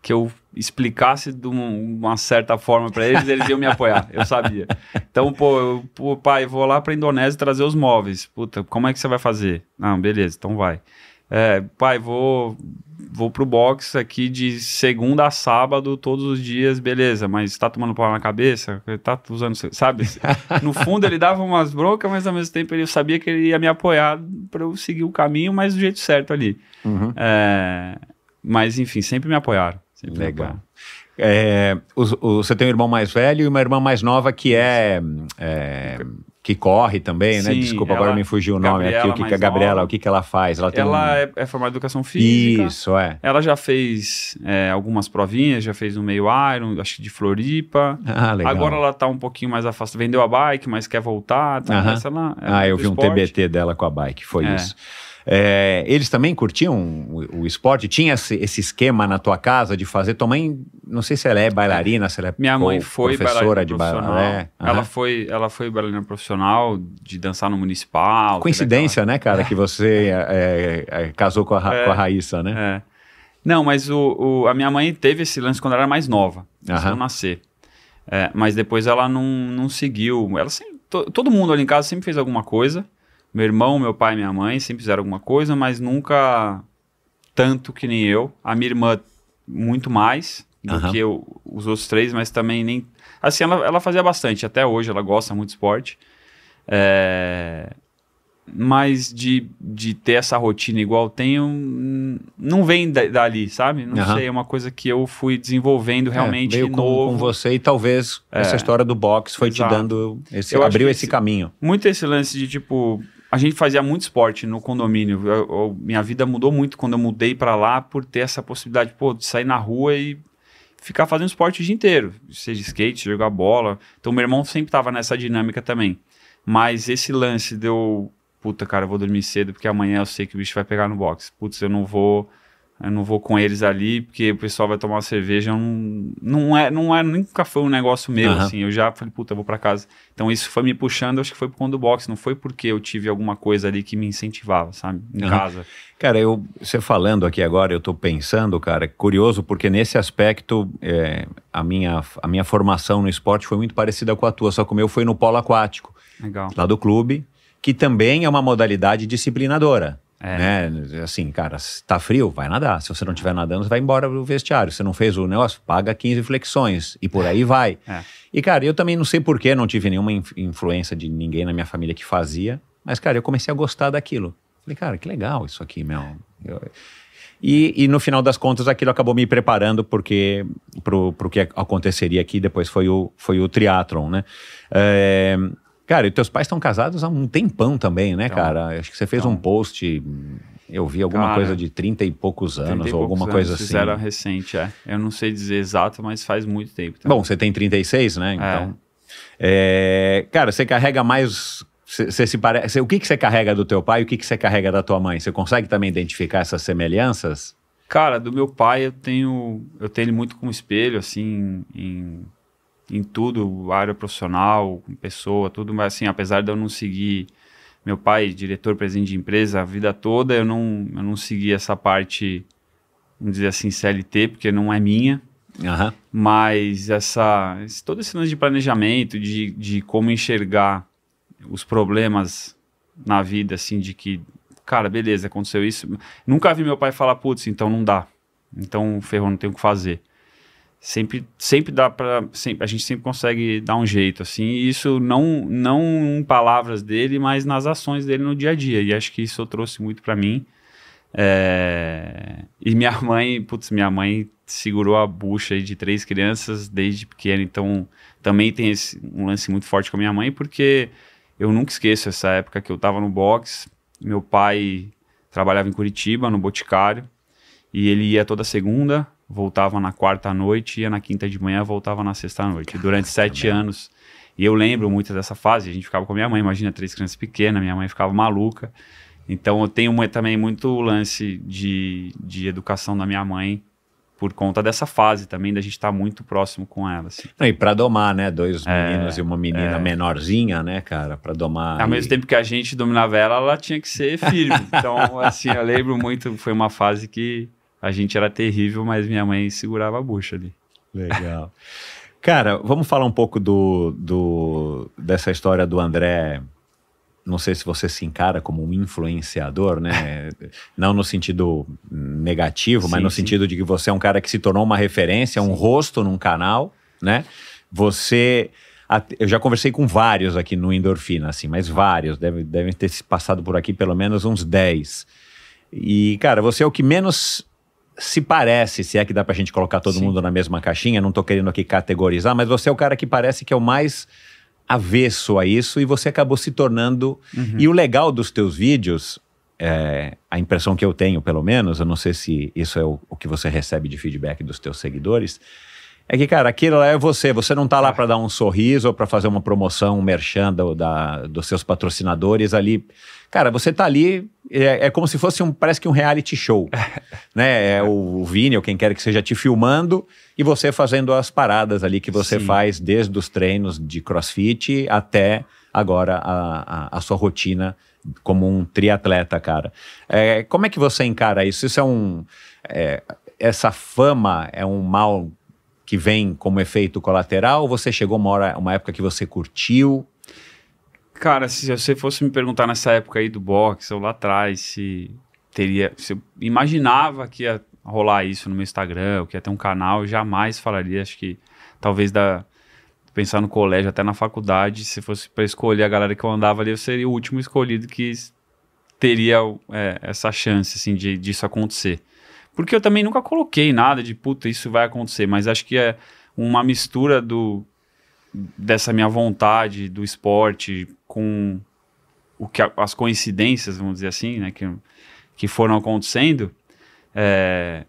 que eu explicasse de uma certa forma para eles, eles iam me apoiar. Eu sabia. Então, pô, eu, pô, pai, vou lá para Indonésia trazer os móveis. Puta, como é que você vai fazer? Não, beleza, então vai é, pai, vou vou pro box aqui de segunda a sábado todos os dias, beleza, mas tá tomando pau na cabeça, tá usando, sabe? No fundo ele dava umas broncas, mas ao mesmo tempo ele sabia que ele ia me apoiar para eu seguir o caminho, mas do jeito certo ali. Uhum. É, mas enfim, sempre me apoiaram. Sempre Legal. Me apoiaram. É, o, o, você tem um irmão mais velho e uma irmã mais nova que é, é que corre também, né? Sim, né? Desculpa, ela, agora me fugiu o nome Gabriela, aqui. O que, que a é Gabriela, nova, o que, que ela faz? Ela, ela um... é, é, formada em educação física. Isso, é. Ela já fez é, algumas provinhas, já fez um meio iron, acho que de Floripa. Ah, legal. Agora ela tá um pouquinho mais afastada. Vendeu a bike, mas quer voltar. Tá, uh -huh. ela ah, eu vi esporte. um TBT dela com a bike, foi é. isso. É, eles também curtiam o, o esporte? Tinha esse, esquema na tua casa de fazer? Tua mãe, não sei se ela é bailarina, se ela é Minha mãe foi professora de balé. Uhum. Ela, foi, ela foi bailarina profissional de dançar no municipal. Coincidência, aquela... né, cara, que é. você é, é, é, casou com a, com a Raíssa, né? É. Não, mas o, o, a minha mãe teve esse lance quando ela era mais nova, antes uhum. de eu nascer. É, mas depois ela não, não seguiu. Ela sempre, to, todo mundo ali em casa sempre fez alguma coisa. Meu irmão, meu pai e minha mãe sempre fizeram alguma coisa, mas nunca tanto que nem eu. A minha irmã, muito mais do uhum. que eu, os outros três, mas também nem. Assim, ela, ela fazia bastante, até hoje ela gosta muito de esporte. É... Mas de, de ter essa rotina igual tenho, hum, não vem dali, sabe? Não uhum. sei, é uma coisa que eu fui desenvolvendo é, realmente é, veio novo. Com, você e talvez é. essa história do box foi Exato. te dando, esse, abriu esse, esse caminho. Muito esse lance de tipo, a gente fazia muito esporte no condomínio. Eu, eu, minha vida mudou muito quando eu mudei para lá por ter essa possibilidade pô, de sair na rua e ficar fazendo esporte o dia inteiro, seja skate, jogar bola. Então meu irmão sempre estava nessa dinâmica também. Mas esse lance deu, puta, cara, eu vou dormir cedo porque amanhã eu sei que o bicho vai pegar no box. Putz, eu não vou eu não vou com eles ali, porque o pessoal vai tomar uma cerveja, não, não é, não é, nunca foi um negócio meu, uhum. assim, eu já falei, puta, eu vou para casa. Então isso foi me puxando, acho que foi por conta do boxe, não foi porque eu tive alguma coisa ali que me incentivava, sabe, em uhum. casa. Cara, eu, você falando aqui agora, eu tô pensando, cara, é curioso, porque nesse aspecto, é, a, minha, a minha formação no esporte foi muito parecida com a tua, só que o meu foi no polo aquático. Legal. Lá do clube, que também é uma modalidade disciplinadora. É. Né? Assim, cara, tá frio, vai nadar. Se você não estiver nadando, você vai embora pro vestiário. você não fez o negócio, paga 15 flexões e por é. aí vai. É. E, cara, eu também não sei porquê, não tive nenhuma influência de ninguém na minha família que fazia, mas, cara, eu comecei a gostar daquilo. Falei, cara, que legal isso aqui, meu. Eu... E, e, no final das contas, aquilo acabou me preparando porque pro, pro que aconteceria aqui depois foi o, foi o triatlon, né? É, Cara, e teus pais estão casados há um tempão também, né, então, cara? Acho que você fez então, um post, eu vi alguma cara, coisa de 30 e poucos anos, e poucos ou alguma anos, coisa assim. Era recente, é. Eu não sei dizer exato, mas faz muito tempo. Também. Bom, você tem 36, né? É. Então. É. É, cara, você carrega mais. Você se parece. O que que você carrega do teu pai e o que que você carrega da tua mãe? Você consegue também identificar essas semelhanças? Cara, do meu pai eu tenho. Eu tenho ele muito como espelho, assim, em em tudo, área profissional, pessoa, tudo, mas assim, apesar de eu não seguir meu pai, diretor, presidente de empresa, a vida toda eu não, eu não segui essa parte, vamos dizer assim, CLT, porque não é minha. Uhum. Mas essa, todo esse lance de planejamento, de, de como enxergar os problemas na vida, assim, de que, cara, beleza, aconteceu isso. Nunca vi meu pai falar, putz, então não dá. Então, ferrou, não tem o que fazer sempre sempre dá para a gente sempre consegue dar um jeito assim isso não não em palavras dele mas nas ações dele no dia a dia e acho que isso eu trouxe muito para mim é... e minha mãe putz minha mãe segurou a bucha de três crianças desde pequena então também tem esse, um lance muito forte com a minha mãe porque eu nunca esqueço essa época que eu tava no box meu pai trabalhava em Curitiba no boticário e ele ia toda segunda voltava na quarta noite, ia na quinta de manhã, voltava na sexta noite. Caraca, durante sete anos. E eu lembro muito dessa fase, a gente ficava com a minha mãe, imagina, três crianças pequenas, minha mãe ficava maluca. Então eu tenho também muito lance de, de educação da minha mãe por conta dessa fase também da gente estar tá muito próximo com ela. Assim. Não, e para domar, né, dois é, meninos e uma menina é. menorzinha, né, cara, para domar. Ao e... mesmo tempo que a gente dominava ela, ela tinha que ser firme. então, assim, eu lembro muito, foi uma fase que a gente era terrível, mas minha mãe segurava a bucha ali. Legal. Cara, vamos falar um pouco do, do dessa história do André não sei se você se encara como um influenciador, né? não no sentido negativo, sim, mas no sim. sentido de que você é um cara que se tornou uma referência, sim. um rosto num canal, né? Você. Eu já conversei com vários aqui no Endorfina, assim, mas vários, deve, devem ter passado por aqui pelo menos uns 10. E, cara, você é o que menos se parece, se é que dá pra gente colocar todo Sim. mundo na mesma caixinha, não tô querendo aqui categorizar, mas você é o cara que parece que é o mais avesso a isso e você acabou se tornando. Uhum. E o legal dos teus vídeos, é, a impressão que eu tenho, pelo menos, eu não sei se isso é o, o, que você recebe de feedback dos teus seguidores, é que, cara, aquilo lá é você. Você não tá lá para dar um sorriso ou para fazer uma promoção, um merchan do, da, dos seus patrocinadores ali. Cara, você tá ali, é, é, como se fosse um, parece que um reality show, né? É o, o Vini ou quem quer que seja te filmando e você fazendo as paradas ali que você Sim. faz desde os treinos de crossfit até agora a, a, a sua rotina como um triatleta, cara. É, como é que você encara isso? Isso é um... É, essa fama é um mal que vem como efeito colateral? Você chegou uma hora, uma época que você curtiu? Cara, se você fosse me perguntar nessa época aí do box ou lá atrás, se teria. Se eu imaginava que ia rolar isso no meu Instagram, ou que ia ter um canal, eu jamais falaria. Acho que talvez da. Pensar no colégio, até na faculdade, se fosse para escolher a galera que eu andava ali, eu seria o último escolhido que teria é, essa chance, assim, de, disso acontecer. Porque eu também nunca coloquei nada de puta, isso vai acontecer, mas acho que é uma mistura do dessa minha vontade do esporte, com o que as coincidências, vamos dizer assim, né, que, que foram acontecendo, é,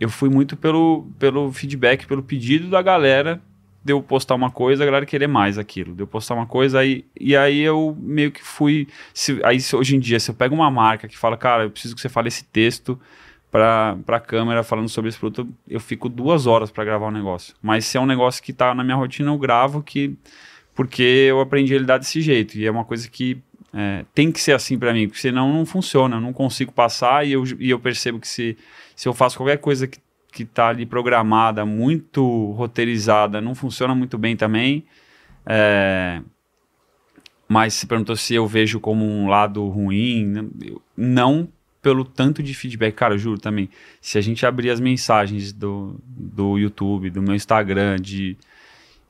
eu fui muito pelo, pelo feedback, pelo pedido da galera de eu postar uma coisa, a galera querer mais aquilo. De eu postar uma coisa, aí, e aí eu meio que fui. Se, aí se, hoje em dia, se eu pego uma marca que fala, cara, eu preciso que você fale esse texto para a câmera falando sobre esse produto, eu fico duas horas para gravar o um negócio. Mas se é um negócio que tá na minha rotina, eu gravo que porque eu aprendi a lidar desse jeito. E é uma coisa que é, tem que ser assim para mim, porque senão não funciona, eu não consigo passar e eu, e eu percebo que se, se eu faço qualquer coisa que, que tá ali programada, muito roteirizada, não funciona muito bem também. É, mas se perguntou se eu vejo como um lado ruim, né, não pelo tanto de feedback, cara, eu juro também, se a gente abrir as mensagens do, do YouTube, do meu Instagram, de,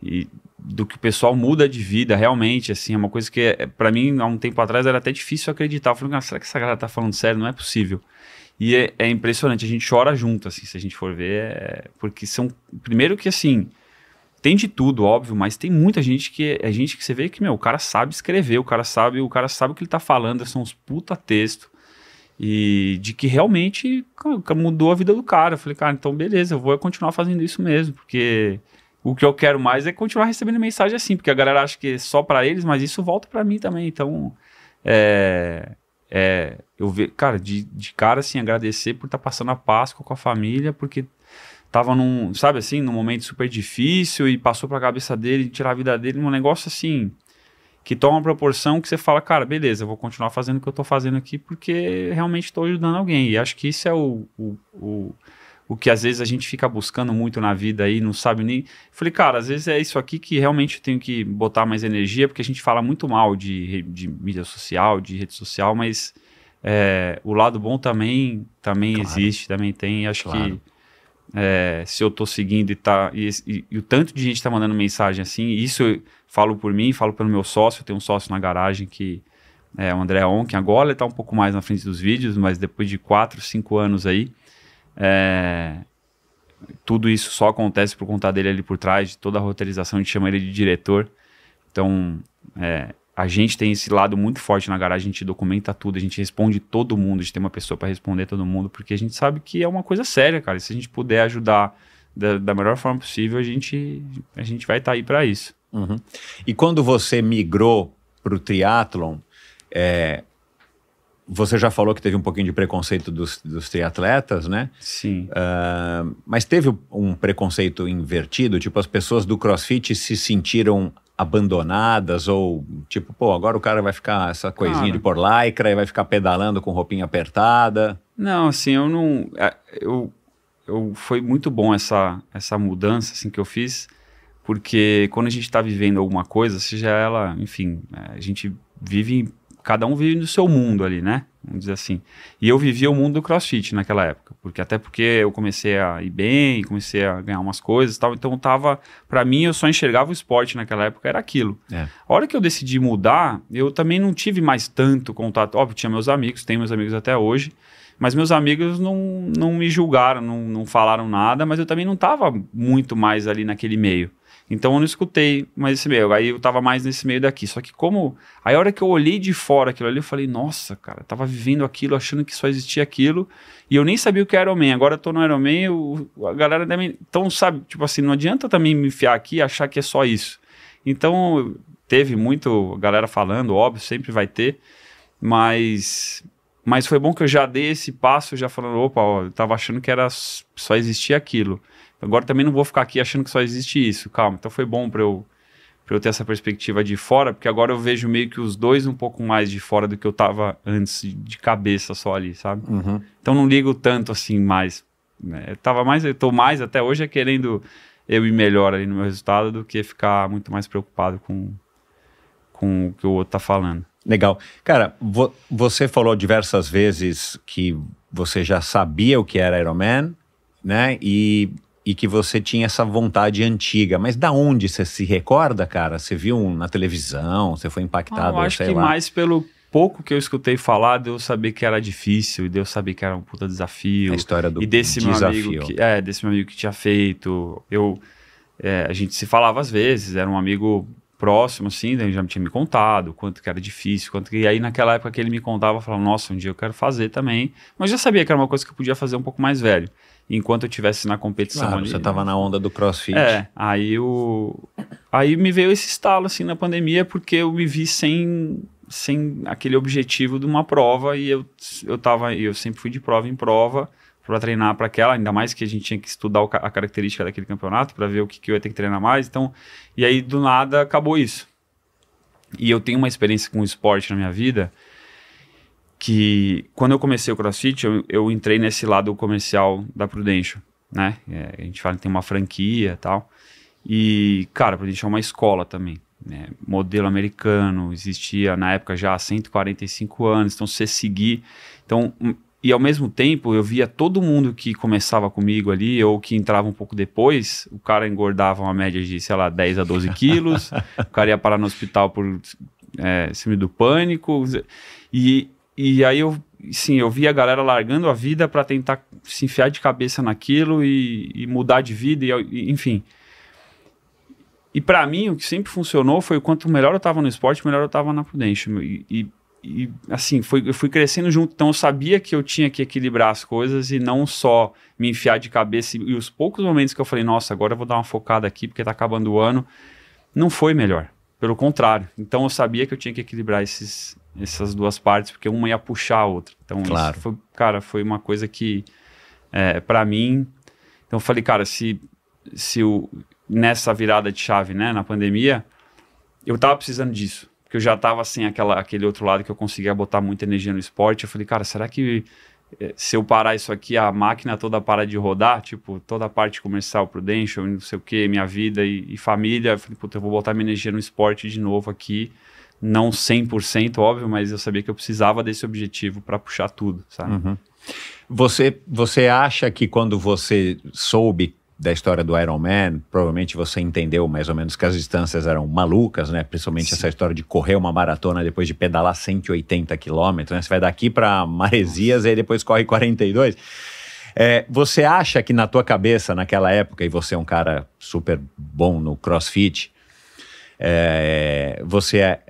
e do que o pessoal muda de vida realmente, assim, é uma coisa que é, para mim há um tempo atrás era até difícil acreditar. Eu falei, ah, será que essa galera tá falando sério? Não é possível. E é, é, impressionante, a gente chora junto, assim, se a gente for ver, é... porque são, primeiro que assim, tem de tudo, óbvio, mas tem muita gente que é gente que você vê que, meu, o cara sabe escrever, o cara sabe, o cara sabe o que ele tá falando, são uns puta texto. E de que realmente mudou a vida do cara. Eu falei, cara, então beleza, eu vou continuar fazendo isso mesmo, porque o que eu quero mais é continuar recebendo mensagem assim, porque a galera acha que é só para eles, mas isso volta para mim também. Então, é, é, eu vejo, cara, de, de cara assim, agradecer por estar tá passando a Páscoa com a família, porque tava num, sabe assim, num momento super difícil e passou pra cabeça dele, tirar a vida dele, um negócio assim, que toma proporção que você fala, cara, beleza, eu vou continuar fazendo o que eu tô fazendo aqui porque realmente tô ajudando alguém. E acho que isso é o, o, o o que às vezes a gente fica buscando muito na vida aí, não sabe nem. Falei, cara, às vezes é isso aqui que realmente eu tenho que botar mais energia, porque a gente fala muito mal de, de mídia social, de rede social, mas é, o lado bom também, também claro. existe, também tem. Acho claro. que é, se eu estou seguindo e tá. E, e, e, o tanto de gente está mandando mensagem assim, isso eu falo por mim, falo pelo meu sócio, eu tenho um sócio na garagem que. É, o André Onken agora ele está um pouco mais na frente dos vídeos, mas depois de 4, 5 anos aí, é, tudo isso só acontece por conta dele ali por trás, de toda a roteirização, a gente chama ele de diretor. Então, é, a gente tem esse lado muito forte na garagem, a gente documenta tudo, a gente responde todo mundo, a gente tem uma pessoa para responder todo mundo, porque a gente sabe que é uma coisa séria, cara. Se a gente puder ajudar da, da melhor forma possível, a gente, a gente vai estar tá aí para isso. Uhum. E quando você migrou para o triatlon, é, você já falou que teve um pouquinho de preconceito dos, dos triatletas, né? Sim. Uh, mas teve um preconceito invertido? Tipo, as pessoas do crossfit se sentiram abandonadas ou tipo, pô, agora o cara vai ficar essa coisinha cara. de por lycra e vai ficar pedalando com roupinha apertada? Não, assim, eu não. É, eu, eu, foi muito bom essa, essa mudança assim, que eu fiz, porque quando a gente está vivendo alguma coisa, seja ela, enfim, é, a gente vive cada um vive no seu mundo ali, né? Vamos dizer assim. E eu vivia o mundo do crossfit naquela época, porque até porque eu comecei a ir bem, comecei a ganhar umas coisas e tal, então tava, para mim eu só enxergava o esporte naquela época, era aquilo. É. A hora que eu decidi mudar, eu também não tive mais tanto contato, óbvio, tinha meus amigos, tenho meus amigos até hoje, mas meus amigos não, não me julgaram, não, não falaram nada, mas eu também não tava muito mais ali naquele meio. Então eu não escutei mais esse meio. Aí eu tava mais nesse meio daqui. Só que como. Aí a hora que eu olhei de fora aquilo ali, eu falei, nossa, cara, tava vivendo aquilo, achando que só existia aquilo. E eu nem sabia o que era Iron Man. Agora eu tô no Iron Man, eu, a galera deve. Então, sabe, tipo assim, não adianta também me enfiar aqui e achar que é só isso. Então, teve muito galera falando, óbvio, sempre vai ter. Mas. Mas foi bom que eu já dei esse passo, já falando, opa, ó, eu tava achando que era só existia aquilo. Agora também não vou ficar aqui achando que só existe isso. Calma, então foi bom para eu, eu ter essa perspectiva de fora, porque agora eu vejo meio que os dois um pouco mais de fora do que eu tava antes, de cabeça só ali, sabe? Uhum. Então não ligo tanto assim mais. Né? Eu tava mais, eu tô mais até hoje é querendo eu ir melhor ali no meu resultado do que ficar muito mais preocupado com, com o que o outro tá falando. Legal. Cara, vo você falou diversas vezes que você já sabia o que era Ironman, né? E e que você tinha essa vontade antiga. Mas da onde você se recorda, cara? Você viu na televisão? Você foi impactado? Eu acho que lá. mais pelo pouco que eu escutei falar, de eu saber que era difícil, de eu saber que era um puta desafio. A história do e desse desafio. Meu amigo que, é, desse meu amigo que tinha feito. Eu, é, a gente se falava às vezes, era um amigo próximo, assim, ele já tinha me contado quanto que era difícil, quanto que... E aí naquela época que ele me contava, eu falava, nossa, um dia eu quero fazer também. Mas já sabia que era uma coisa que eu podia fazer um pouco mais velho enquanto eu estivesse na competição claro, ali. Você estava né? na onda do crossfit. É, aí o. Aí me veio esse estalo assim na pandemia, porque eu me vi sem, sem aquele objetivo de uma prova e eu, eu tava. Eu sempre fui de prova em prova para treinar para aquela, ainda mais que a gente tinha que estudar a característica daquele campeonato para ver o que, que eu ia ter que treinar mais. Então, e aí do nada acabou isso. E eu tenho uma experiência com o esporte na minha vida que quando eu comecei o CrossFit, eu, eu entrei nesse lado comercial da Prudential, né? É, a gente fala que tem uma franquia e tal. E, cara, Prudential é uma escola também. Né? Modelo americano, existia na época já há 145 anos, então se você seguir... Então, hum, e ao mesmo tempo, eu via todo mundo que começava comigo ali, ou que entrava um pouco depois, o cara engordava uma média de, sei lá, 10 a 12 quilos, o cara ia parar no hospital por é, síndrome do pânico, e e aí eu, sim, eu vi a galera largando a vida para tentar se enfiar de cabeça naquilo e, e mudar de vida, e, e enfim. E para mim, o que sempre funcionou foi quanto melhor eu tava no esporte, melhor eu tava na Prudential. E, e, e, assim, foi, eu fui crescendo junto. Então eu sabia que eu tinha que equilibrar as coisas e não só me enfiar de cabeça. E, e os poucos momentos que eu falei, nossa, agora eu vou dar uma focada aqui porque tá acabando o ano, não foi melhor. Pelo contrário. Então eu sabia que eu tinha que equilibrar esses, essas duas partes, porque uma ia puxar a outra. Então, claro. foi, cara, foi uma coisa que, é, para mim. Então, eu falei, cara, se, se o, nessa virada de chave, né, na pandemia, eu tava precisando disso. Porque eu já tava sem aquela, aquele outro lado que eu conseguia botar muita energia no esporte. Eu falei, cara, será que é, se eu parar isso aqui, a máquina toda para de rodar, tipo, toda a parte comercial, Prudential, não sei o que, minha vida e, e família, eu falei, puta, eu vou botar minha energia no esporte de novo aqui não 100%, óbvio, mas eu sabia que eu precisava desse objetivo para puxar tudo, sabe? Uhum. Você, você acha que quando você soube da história do Iron Man, provavelmente você entendeu mais ou menos que as distâncias eram malucas, né? Principalmente Sim. essa história de correr uma maratona depois de pedalar 180 quilômetros, né? Você vai daqui para Maresias e aí depois corre 42. É, você acha que na tua cabeça, naquela época, e você é um cara super bom no crossfit, é, você é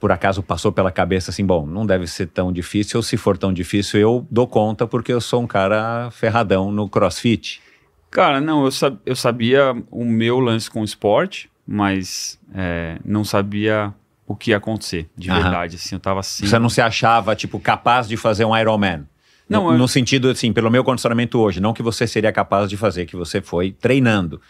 por acaso passou pela cabeça assim, bom, não deve ser tão difícil, ou se for tão difícil, eu dou conta porque eu sou um cara ferradão no crossfit? Cara, não, eu, sab eu sabia o meu lance com o esporte, mas é, não sabia o que ia acontecer, de Aham. verdade, assim, eu tava assim... Você não se achava, tipo, capaz de fazer um Ironman? Não, no, eu... no sentido, assim, pelo meu condicionamento hoje, não que você seria capaz de fazer, que você foi treinando.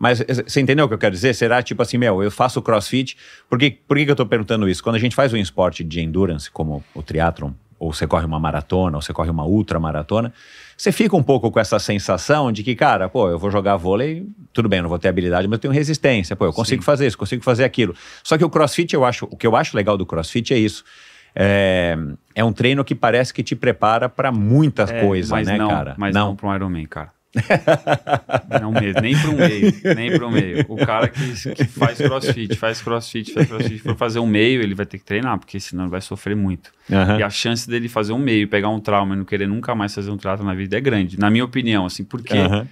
Mas você eh, entendeu o que eu quero dizer? Será tipo assim, meu, eu faço crossfit. Por que, por que, eu estou perguntando isso? Quando a gente faz um esporte de endurance, como o triatlon, ou você corre uma maratona, ou você corre uma ultramaratona, você fica um pouco com essa sensação de que, cara, pô, eu vou jogar vôlei, tudo bem, eu não vou ter habilidade, mas eu tenho resistência, pô, eu consigo Sim. fazer isso, consigo fazer aquilo. Só que o crossfit, eu acho, o que eu acho legal do crossfit é isso. É, é um treino que parece que te prepara para muitas é, coisas, né, não, cara? Mas não, não para um Ironman, cara. Não mesmo, nem para um meio, nem para um meio. O cara que, que, faz crossfit, faz crossfit, faz crossfit, for fazer um meio, ele vai ter que treinar, porque senão ele vai sofrer muito. Uhum. E a chance dele fazer um meio, pegar um trauma e não querer nunca mais fazer um trato na vida é grande, na minha opinião, assim, porque uhum.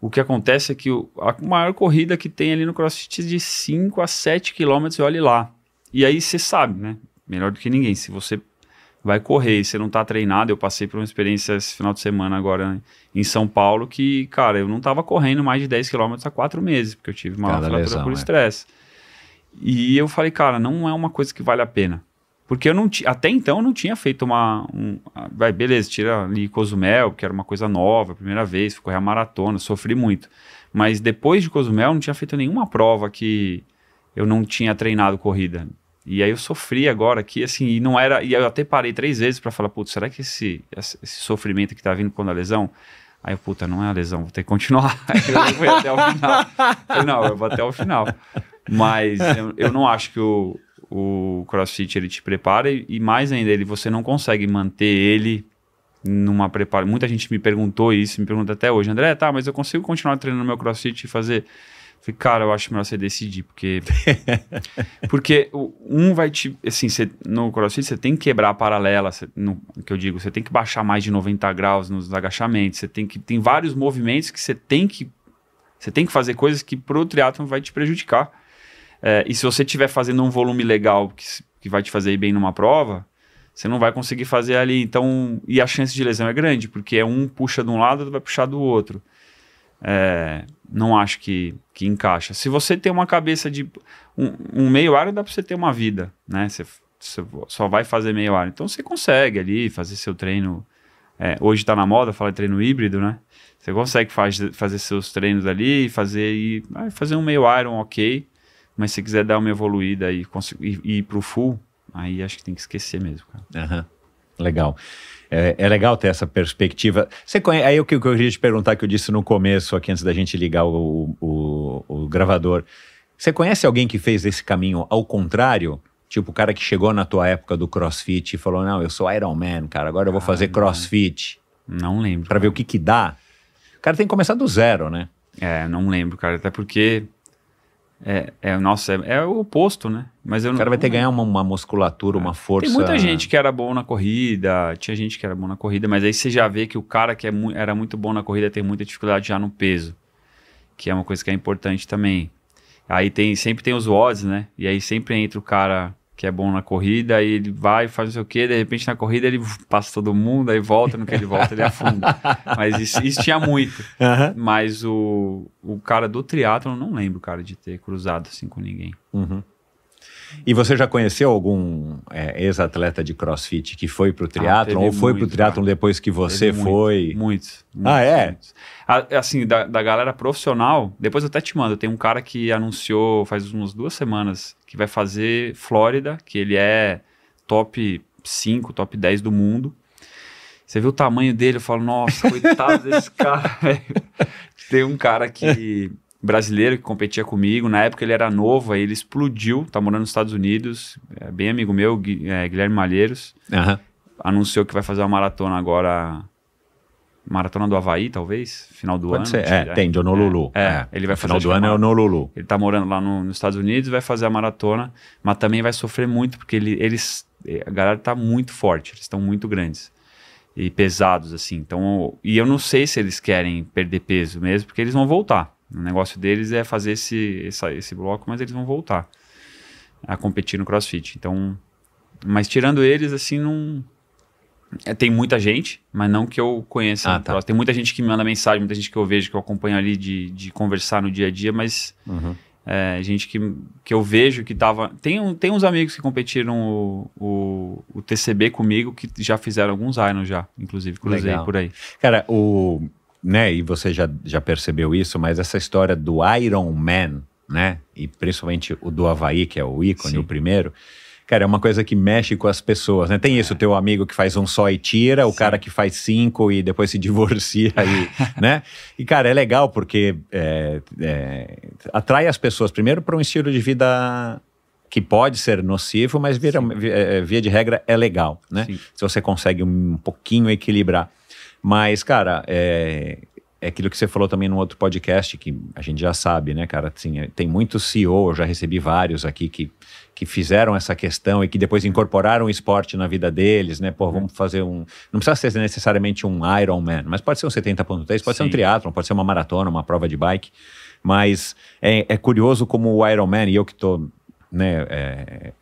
o que acontece é que o, a maior corrida que tem ali no crossfit é de 5 a 7 quilômetros, olhe lá. E aí você sabe, né? Melhor do que ninguém, se você vai correr você não tá treinado. Eu passei por uma experiência esse final de semana agora em São Paulo que, cara, eu não tava correndo mais de 10 km há quatro meses, porque eu tive uma Cada fratura lesão, por né? estresse. É. E eu falei, cara, não é uma coisa que vale a pena. Porque eu não até então eu não tinha feito uma. Um, ah, vai, beleza, tira ali Cozumel, que era uma coisa nova, primeira vez, fui correr a maratona, sofri muito. Mas depois de Cozumel, eu não tinha feito nenhuma prova que eu não tinha treinado corrida. E aí eu sofri agora aqui, assim, e não era. E eu até parei três vezes para falar, putz, será que esse, esse sofrimento que tá vindo quando a é lesão? Aí eu, puta, não é a lesão, vou ter que continuar. eu fui até o final. Falei, não, eu vou até o final. Mas eu, eu não acho que o, o CrossFit ele te prepara e, mais ainda, ele, você não consegue manter ele numa preparação. Muita gente me perguntou isso, me pergunta até hoje, André, tá, mas eu consigo continuar treinando meu CrossFit e fazer Falei, cara, eu acho melhor você decidir, porque. porque um vai te. Assim, você, no crossfit você tem que quebrar a paralela, você, no, que eu digo, você tem que baixar mais de 90 graus nos agachamentos, você tem que. Tem vários movimentos que você tem que. Você tem que fazer coisas que pro triatlon vai te prejudicar. É, e se você estiver fazendo um volume legal que, que vai te fazer ir bem numa prova, você não vai conseguir fazer ali. Então, e a chance de lesão é grande, porque é um puxa de um lado, vai puxar do outro. É, não acho que, que encaixa. Se você tem uma cabeça de um, um meio ar, dá para você ter uma vida, né? Você, você, só vai fazer meio ar. Então você consegue ali fazer seu treino. É, hoje está na moda falar treino híbrido, né? Você consegue faz, fazer seus treinos ali, fazer e ah, fazer um meio iron ok, mas se quiser dar uma evoluída e, e, e ir pro full, aí acho que tem que esquecer mesmo, cara. Uhum. Legal. É, é, legal ter essa perspectiva. Você conhece, aí o que eu queria te perguntar, que eu disse no começo, aqui antes da gente ligar o, o, o, gravador. Você conhece alguém que fez esse caminho ao contrário? Tipo, o cara que chegou na tua época do crossfit e falou: Não, eu sou Iron Man, cara, agora eu vou ah, fazer crossfit. Não, lembro. Pra cara. ver o que que dá. O cara tem que começar do zero, né? É, não lembro, cara. Até porque é, é nossa, é, é, o oposto, né? Mas eu o cara não, vai ter que ganhar é. uma, uma musculatura, uma é. força. Tem muita gente que era bom na corrida, tinha gente que era bom na corrida, mas aí você já vê que o cara que é mu era muito bom na corrida tem muita dificuldade já no peso, que é uma coisa que é importante também. Aí tem sempre tem os odds, né? E aí sempre entra o cara que é bom na corrida, aí ele vai, faz não sei o quê, de repente na corrida ele passa todo mundo, aí volta, no que ele volta ele afunda. Mas isso, isso tinha muito. Uhum. Mas o, o cara do triatlon, não lembro, cara, de ter cruzado assim com ninguém. Uhum. E você já conheceu algum é, ex-atleta de crossfit que foi para o ah, triatlon ah, ou foi para o triatlon depois que você muito, foi? Muitos, ah, é? muitos, Ah, é? Muitos. Assim, da, da galera profissional, depois eu até te mando, tem um cara que anunciou faz umas duas semanas que vai fazer Flórida, que ele é top 5, top 10 do mundo. Você viu o tamanho dele? Eu falo, nossa, coitado desse cara, Tem um cara que brasileiro que competia comigo. Na época ele era novo, aí ele explodiu, tá morando nos Estados Unidos, é bem amigo meu, é, Guilherme Malheiros. Uhum. Anunciou que vai fazer uma maratona agora. Maratona do Havaí, talvez? Final do Pode ano. Ser. É, né? tem, de Honolulu. É, é, ele vai fazer. Final do ano é Honolulu. Ele tá morando lá no, nos Estados Unidos, vai fazer a maratona, mas também vai sofrer muito, porque ele, eles. Eh, a galera tá muito forte, eles estão muito grandes e pesados, assim. Então, e eu não sei se eles querem perder peso mesmo, porque eles vão voltar. O negócio deles é fazer esse, essa, esse bloco, mas eles vão voltar a competir no crossfit. Então, mas tirando eles, assim, não. É, tem muita gente, mas não que eu conheça. Ah, tá. Tem muita gente que me manda mensagem, muita gente que eu vejo, que eu acompanho ali de, de conversar no dia a dia, mas uhum. é, gente que, que eu vejo que tava. Tem, tem uns amigos que competiram o, o, o TCB comigo que já fizeram alguns Iron já, inclusive, cruzei Legal. por aí. Cara, o né? E você já, já percebeu isso, mas essa história do Iron Man, né? E principalmente o do Havaí, que é o ícone, Sim. o primeiro. Cara, é uma coisa que mexe com as pessoas, né? Tem isso, o é. teu amigo que faz um só e tira, Sim. o cara que faz cinco e depois se divorcia, e, né? E, cara, é legal porque é, é, atrai as pessoas, primeiro, para um estilo de vida que pode ser nocivo, mas vira, via, é, via, de regra é legal, né? Sim. Se você consegue um pouquinho equilibrar. Mas, cara, é, é aquilo que você falou também no outro podcast, que a gente já sabe, né, cara? Assim, é, tem muitos CEO, eu já recebi vários aqui que, que fizeram essa questão e que depois incorporaram o esporte na vida deles, né? Pô, vamos fazer um. Não precisa ser necessariamente um Ironman, mas pode ser um 70.3, pode Sim. ser um triatlon, pode ser uma maratona, uma prova de bike. Mas é, é curioso como o Ironman, e eu que tô. Né, é,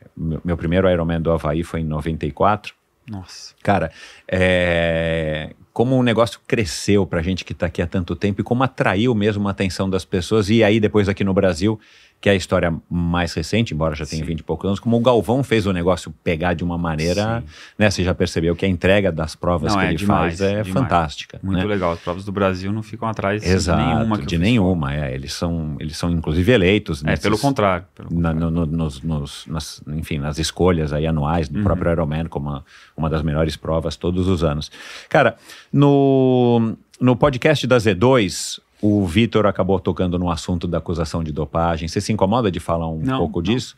meu primeiro Ironman do Havaí foi em 94. Nossa. Cara, é, como o negócio cresceu para a gente que está aqui há tanto tempo e como atraiu mesmo a atenção das pessoas. E aí, depois aqui no Brasil, que é a história mais recente, embora já tenha Sim. 20 e poucos anos, como o Galvão fez o negócio pegar de uma maneira, Sim. né? Você já percebeu que a entrega das provas não, que é, ele demais, faz é demais. fantástica. Muito né? legal. As provas do Brasil não ficam atrás Exato, de nenhuma. de nenhuma, é. Eles são, eles são inclusive eleitos. É, nesses, é, pelo contrário. Pelo contrário. Na, no, nos, nos, nas, enfim, nas escolhas aí anuais do uhum. próprio Ironman como uma, uma das melhores provas todos os anos. Cara, no, no podcast da Z2, o Vitor acabou tocando no assunto da acusação de dopagem. Você se incomoda de falar um não, pouco não. disso?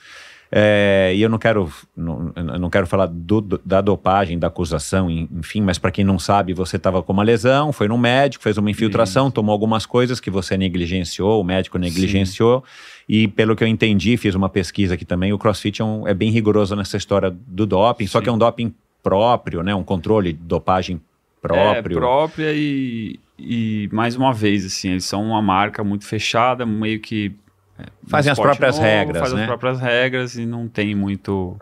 É, e eu não quero, não, não quero falar do, da dopagem, da acusação, enfim, mas para quem não sabe, você estava com uma lesão, foi no médico, fez uma infiltração, Sim. tomou algumas coisas que você negligenciou, o médico negligenciou. Sim. E pelo que eu entendi, fiz uma pesquisa aqui também, o crossfit é, um, é bem rigoroso nessa história do doping, Sim. só que é um doping próprio, né? um controle de dopagem é, próprio. É, própria e, e mais uma vez, assim, eles são uma marca muito fechada, meio que. É, Fazem as próprias novo, regras. Fazem né? as próprias regras e não tem muito.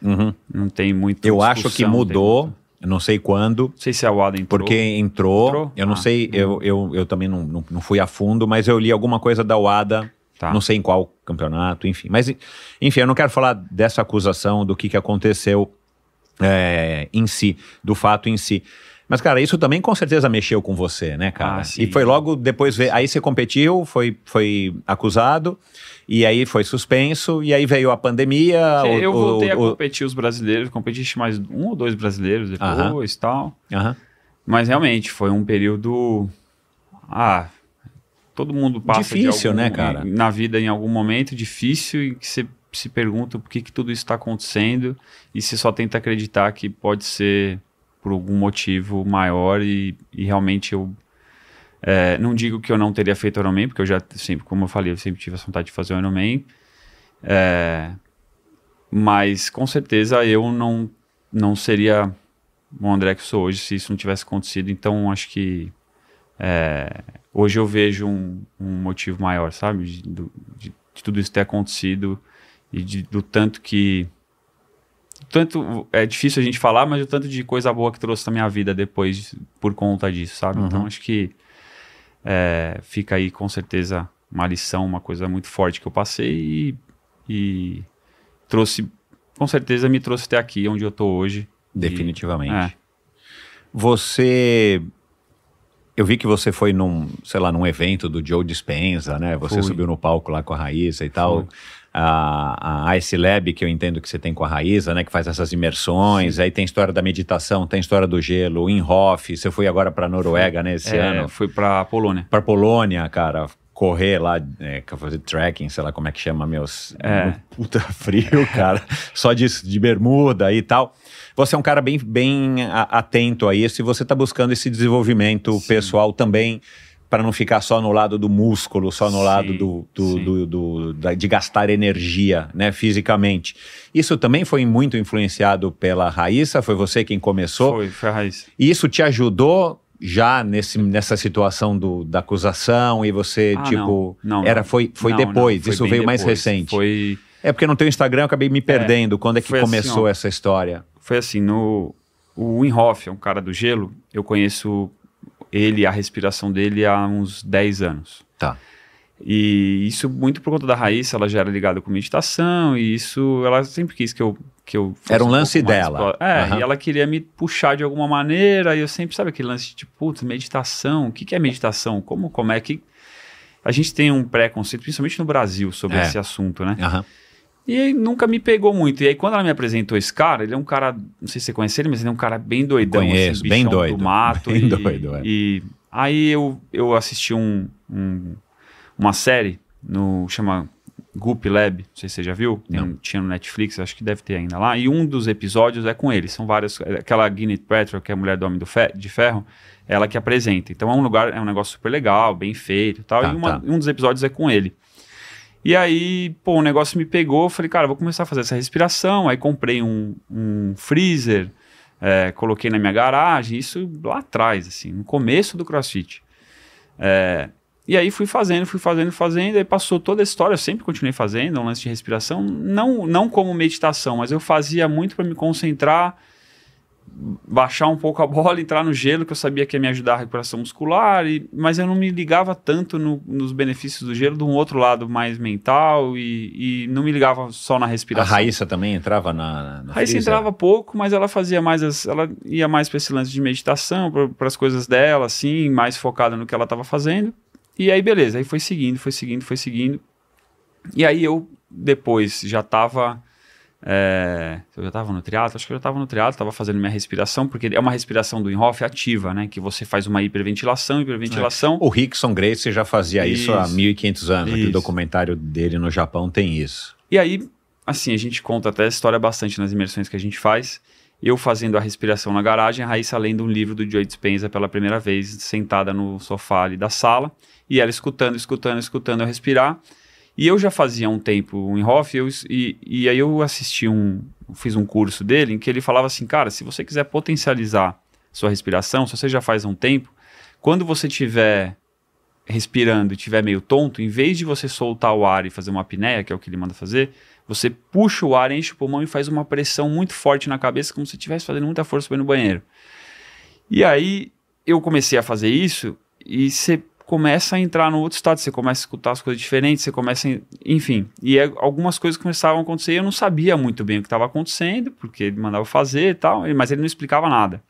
Uhum. Não tem muito. Eu acho que mudou. Eu não sei quando. Não sei se a WADA entrou. Porque entrou. entrou? Eu não ah, sei, uhum. eu, eu, eu também não, não, não, fui a fundo, mas eu li alguma coisa da WADA. Tá. Não sei em qual campeonato, enfim. Mas, enfim, eu não quero falar dessa acusação, do que, que aconteceu é, em si, do fato em si. Mas, cara, isso também com certeza mexeu com você, né, ah, cara? Ah, e foi logo depois. Aí você competiu, foi, foi acusado, e aí foi suspenso, e aí veio a pandemia. Sim, é, o, eu voltei o, a competir o... os brasileiros, competi mais um ou dois brasileiros depois e uh -huh. tal. Uh -huh. Mas realmente foi um período. Ah, todo mundo passa. Difícil, algum, né, cara? Na vida, em algum momento, difícil e que você se pergunta por que, que tudo isso está acontecendo e se só tenta acreditar que pode ser por algum motivo maior e, e realmente eu é, não digo que eu não teria feito o Ironman, porque eu já sempre, como eu falei, eu sempre tive a vontade de fazer o Ironman. É, mas com certeza eu não, não seria o André que sou hoje se isso não tivesse acontecido. Então acho que é, hoje eu vejo um, um motivo maior, sabe? De, de, de, tudo isso ter acontecido e de, do tanto que tanto é difícil a gente falar, mas o tanto de coisa boa que trouxe na minha vida depois por conta disso, sabe? Uhum. Então acho que é, fica aí com certeza uma lição, uma coisa muito forte que eu passei e, e trouxe, com certeza me trouxe até aqui onde eu tô hoje. Definitivamente. E, é. Você eu vi que você foi num, sei lá, num evento do Joe Dispenza, né? Você Fui. subiu no palco lá com a Raíssa e tal. Fui a, a Ice Lab, que eu entendo que você tem com a Raíza, né? Que faz essas imersões. Sim. Aí tem história da meditação, tem história do gelo, Inhofe. Você foi agora para Noruega, né? Esse é, ano. Fui para Polônia. Para Polônia, cara correr lá, é, fazer trekking, sei lá como é que chama, meus. É. Puta frio, cara. Só disso, de bermuda e tal. Você é um cara bem, bem atento a isso e você está buscando esse desenvolvimento Sim. pessoal também para não ficar só no lado do músculo, só no sim, lado do, do, do, do da, de gastar energia né, fisicamente. Isso também foi muito influenciado pela Raíssa, foi você quem começou. Foi, foi a Raíssa. E isso te ajudou já nesse, nessa situação do, da acusação e você, ah, tipo. Não, não, era, foi foi não, depois, foi isso veio depois, mais recente. Foi. É porque no teu Instagram eu acabei me é, perdendo. É, Quando é que assim, começou assim, ó, essa história? Foi assim, no. O Winhoff, é um cara do gelo, eu conheço ele, a respiração dele há uns 10 anos. Tá. E isso muito por conta da Raíssa, ela já era ligada com meditação, e isso ela sempre quis que eu. Que eu era um, um lance dela. Pra... É, uhum. e ela queria me puxar de alguma maneira, e eu sempre, sabe aquele lance de, tipo, putz, meditação, o que, que é meditação? Como, como é que. A gente tem um preconceito, principalmente no Brasil, sobre é. esse assunto, né? Uhum. E nunca me pegou muito. E aí, quando ela me apresentou esse cara, ele é um cara, não sei se você conhece ele, mas ele é um cara bem doidão. Assim, conheço, assim, bem doido. Do mato. Bem e, doido, é. E aí eu, eu assisti um, um, uma série no chama Goop Lab, não sei se você já viu. Um, tinha no Netflix, acho que deve ter ainda lá. E um dos episódios é com ele. São várias. É, aquela Gwyneth Paltrow, que é a mulher do Homem do Fe, de Ferro, ela que apresenta. Então é um lugar, é um negócio super legal, bem feito tal, tá, e uma, tá. um dos episódios é com ele. E aí, pô, o negócio me pegou, falei, cara, vou começar a fazer essa respiração. Aí comprei um, um freezer, é, coloquei na minha garagem, isso lá atrás, assim, no começo do CrossFit. É, e aí fui fazendo, fui fazendo, fazendo, aí passou toda a história, eu sempre continuei fazendo um lance de respiração, não, não como meditação, mas eu fazia muito para me concentrar baixar um pouco a bola, entrar no gelo, que eu sabia que ia me ajudar a recuperação muscular, e, mas eu não me ligava tanto no, nos benefícios do gelo, de um outro lado mais mental, e, e não me ligava só na respiração. A Raíssa também entrava na... na a Raíssa entrava pouco, mas ela fazia mais, as, ela ia mais para esse lance de meditação, para as coisas dela, assim, mais focada no que ela estava fazendo, e aí beleza, aí foi seguindo, foi seguindo, foi seguindo, e aí eu depois já estava é, eu já estava no triatlo? Acho que eu já estava no triatlo, estava fazendo minha respiração, porque é uma respiração do Inhoff ativa, né? Que você faz uma hiperventilação, hiperventilação. É. O Rickson Grace já fazia isso, isso há 1500 anos, o documentário dele no Japão tem isso. E aí, assim, a gente conta até a história bastante nas imersões que a gente faz. Eu fazendo a respiração na garagem, a Raíssa lendo um livro do Joe Dispenza pela primeira vez, sentada no sofá ali da sala, e ela escutando, escutando, escutando eu respirar. E eu já fazia um tempo um Inhofe, eu, e, e aí eu assisti um, fiz um curso dele em que ele falava assim, cara, se você quiser potencializar sua respiração, se você já faz há um tempo, quando você tiver respirando e tiver meio tonto, em vez de você soltar o ar e fazer uma apneia, que é o que ele manda fazer, você puxa o ar, enche o pulmão e faz uma pressão muito forte na cabeça, como se estivesse fazendo muita força para ir no banheiro. E aí eu comecei a fazer isso e você começa a entrar no outro estado, você começa a escutar as coisas diferentes, você começa, a, enfim, e é, algumas coisas começavam a acontecer e eu não sabia muito bem o que estava acontecendo, porque ele mandava fazer e tal, mas ele não explicava nada.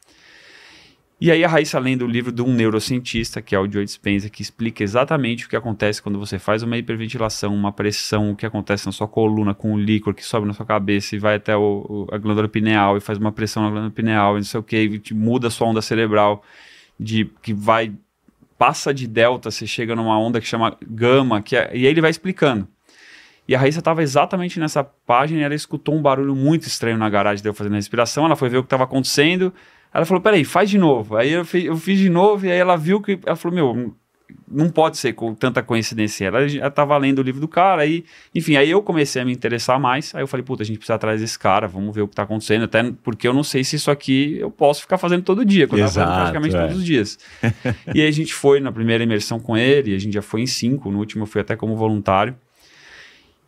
E aí a Raíssa lendo o livro de um neurocientista, que é o Joe Dispenza, que explica exatamente o que acontece quando você faz uma hiperventilação, uma pressão, o que acontece na sua coluna com o líquor que sobe na sua cabeça e vai até o, a glândula pineal e faz uma pressão na glândula pineal e não sei o que, e muda a sua onda cerebral de que vai passa de delta, você chega numa onda que chama gama, que é, e aí ele vai explicando. E a Raíssa estava exatamente nessa página e ela escutou um barulho muito estranho na garagem, dele fazendo a respiração, ela foi ver o que estava acontecendo. Ela falou, peraí, faz de novo. Aí eu fiz, eu fiz de novo e aí ela viu que... Ela falou, meu, não pode ser com tanta coincidência. Ela, estava lendo o livro do cara, aí, enfim, aí eu comecei a me interessar mais. Aí eu falei, puta, a gente precisa atrás desse cara, vamos ver o que está acontecendo, até porque eu não sei se isso aqui eu posso ficar fazendo todo dia, quando Exato, eu praticamente é. todos os dias. e aí a gente foi na primeira imersão com ele, a gente já foi em cinco, no último eu fui até como voluntário.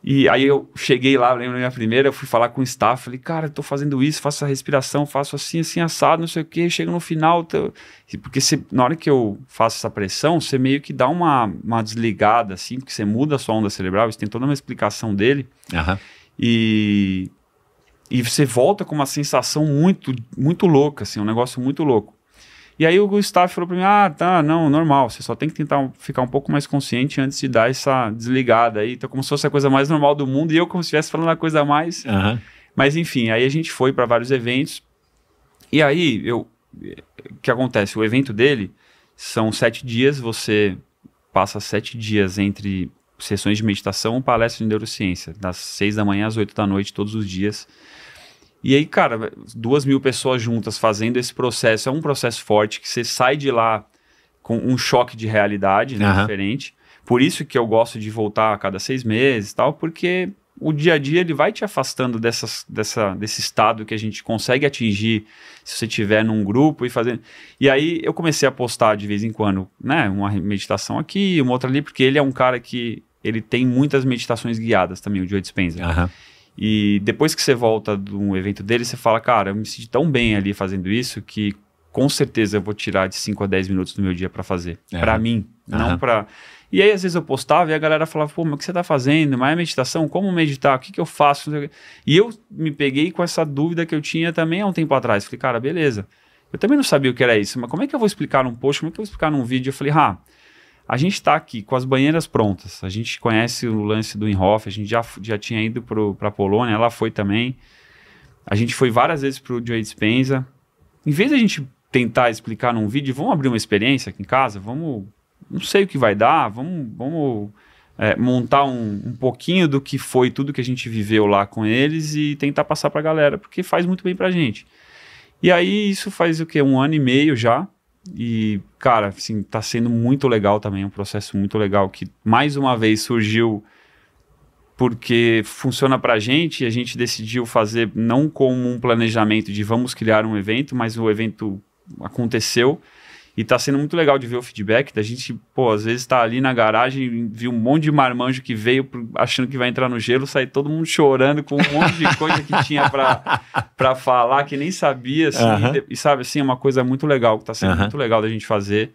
E aí eu cheguei lá, lembro minha primeira, eu fui falar com o staff, falei, cara, eu tô fazendo isso, faço a respiração, faço assim, assim, assado, não sei o quê, chega no final. Tô... Porque na hora que eu faço essa pressão, você meio que dá uma, uma desligada, assim, porque você muda a sua onda cerebral, isso tem toda uma explicação dele. Uhum. E, e você volta com uma sensação muito, muito louca, assim, um negócio muito louco. E aí o Gustavo falou para mim: ah, tá, não, normal, você só tem que tentar ficar um pouco mais consciente antes de dar essa desligada aí. Então, como se fosse a coisa mais normal do mundo e eu como se estivesse falando a coisa mais. Uhum. Mas enfim, aí a gente foi para vários eventos. E aí, eu, o que acontece? O evento dele são sete dias, você passa sete dias entre sessões de meditação, palestra de neurociência, das seis da manhã às oito da noite, todos os dias. E aí, cara, duas mil pessoas juntas fazendo esse processo é um processo forte que você sai de lá com um choque de realidade né, uhum. diferente. Por isso que eu gosto de voltar a cada seis meses e tal, porque o dia a dia ele vai te afastando dessas, dessa, desse estado que a gente consegue atingir se você tiver num grupo e fazendo. E aí eu comecei a postar de vez em quando, né? Uma meditação aqui, uma outra ali, porque ele é um cara que ele tem muitas meditações guiadas também, o Joe Dispenza. Uhum. E depois que você volta de um evento dele, você fala, cara, eu me senti tão bem ali fazendo isso que com certeza eu vou tirar de 5 a 10 minutos do meu dia para fazer. É. Para mim, uhum. não para. E aí, às vezes, eu postava e a galera falava, pô, mas o que você tá fazendo? Mas é meditação? Como meditar? O que, que eu faço? E eu me peguei com essa dúvida que eu tinha também há um tempo atrás. Falei, cara, beleza. Eu também não sabia o que era isso, mas como é que eu vou explicar num post? Como é que eu vou explicar num vídeo? Eu falei, ah, a gente está aqui com as banheiras prontas. A gente conhece o lance do Inhofe, a gente já, já tinha ido para a Polônia, ela foi também. A gente foi várias vezes para o Joe Dispenza. Em vez de a gente tentar explicar num vídeo, vamos abrir uma experiência aqui em casa, vamos. Não sei o que vai dar, vamos, vamos é, montar um, um pouquinho do que foi tudo que a gente viveu lá com eles e tentar passar para a galera, porque faz muito bem para a gente. E aí isso faz o que Um ano e meio já. E, cara, assim, tá sendo muito legal também, um processo muito legal que mais uma vez surgiu porque funciona pra gente e a gente decidiu fazer não como um planejamento de vamos criar um evento, mas o evento aconteceu e tá sendo muito legal de ver o feedback da gente, pô, às vezes tá ali na garagem, viu um monte de marmanjo que veio achando que vai entrar no gelo, sair todo mundo chorando com um monte de coisa que tinha para falar, que nem sabia, assim, uh -huh. e, sabe, assim, é uma coisa muito legal, que tá sendo uh -huh. muito legal da gente fazer.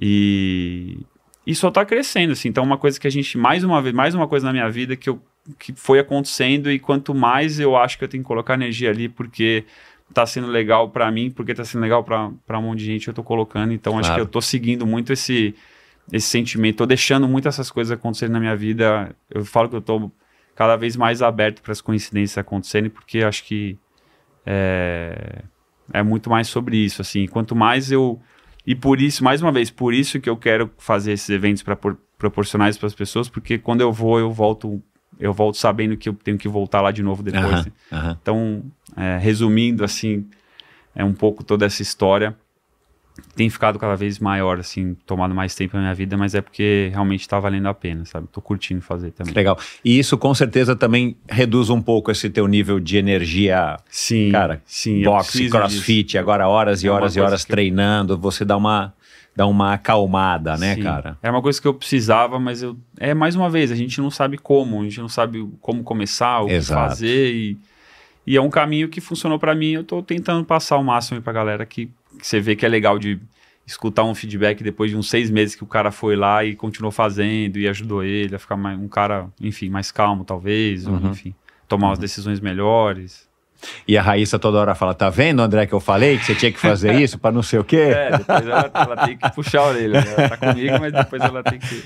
E, e só tá crescendo, assim, então uma coisa que a gente, mais uma vez, mais uma coisa na minha vida que eu que foi acontecendo e quanto mais eu acho que eu tenho que colocar energia ali, porque tá sendo legal para mim, porque tá sendo legal para um monte de gente, eu tô colocando. Então claro. acho que eu tô seguindo muito esse, esse sentimento, tô deixando muito essas coisas acontecerem na minha vida. Eu falo que eu tô cada vez mais aberto para as coincidências acontecerem, porque acho que é, é muito mais sobre isso. assim Quanto mais eu. E por isso, mais uma vez, por isso que eu quero fazer esses eventos para proporcionar isso para as pessoas, porque quando eu vou, eu volto eu volto sabendo que eu tenho que voltar lá de novo depois. Uhum, né? uhum. Então, é, resumindo assim, é um pouco toda essa história tem ficado cada vez maior, assim, tomado mais tempo na minha vida, mas é porque realmente está valendo a pena, sabe? Tô curtindo fazer também. Legal. E isso com certeza também reduz um pouco esse teu nível de energia. Sim. Cara, sim, boxe, crossfit, disso. agora horas e é horas e horas treinando, você dá uma dar uma acalmada, né, Sim. cara? É uma coisa que eu precisava, mas eu. É mais uma vez, a gente não sabe como, a gente não sabe como começar, o Exato. que fazer. E, e é um caminho que funcionou para mim. Eu tô tentando passar o máximo pra galera que, que você vê que é legal de escutar um feedback depois de uns seis meses que o cara foi lá e continuou fazendo e ajudou ele a ficar mais, um cara, enfim, mais calmo, talvez, uhum. ou, enfim, tomar uhum. as decisões melhores. E a Raíssa toda hora fala: tá vendo, André, que eu falei que você tinha que fazer isso para não sei o quê? É, depois ela, ela tem que puxar a orelha. Né? Ela tá comigo, mas depois ela tem que.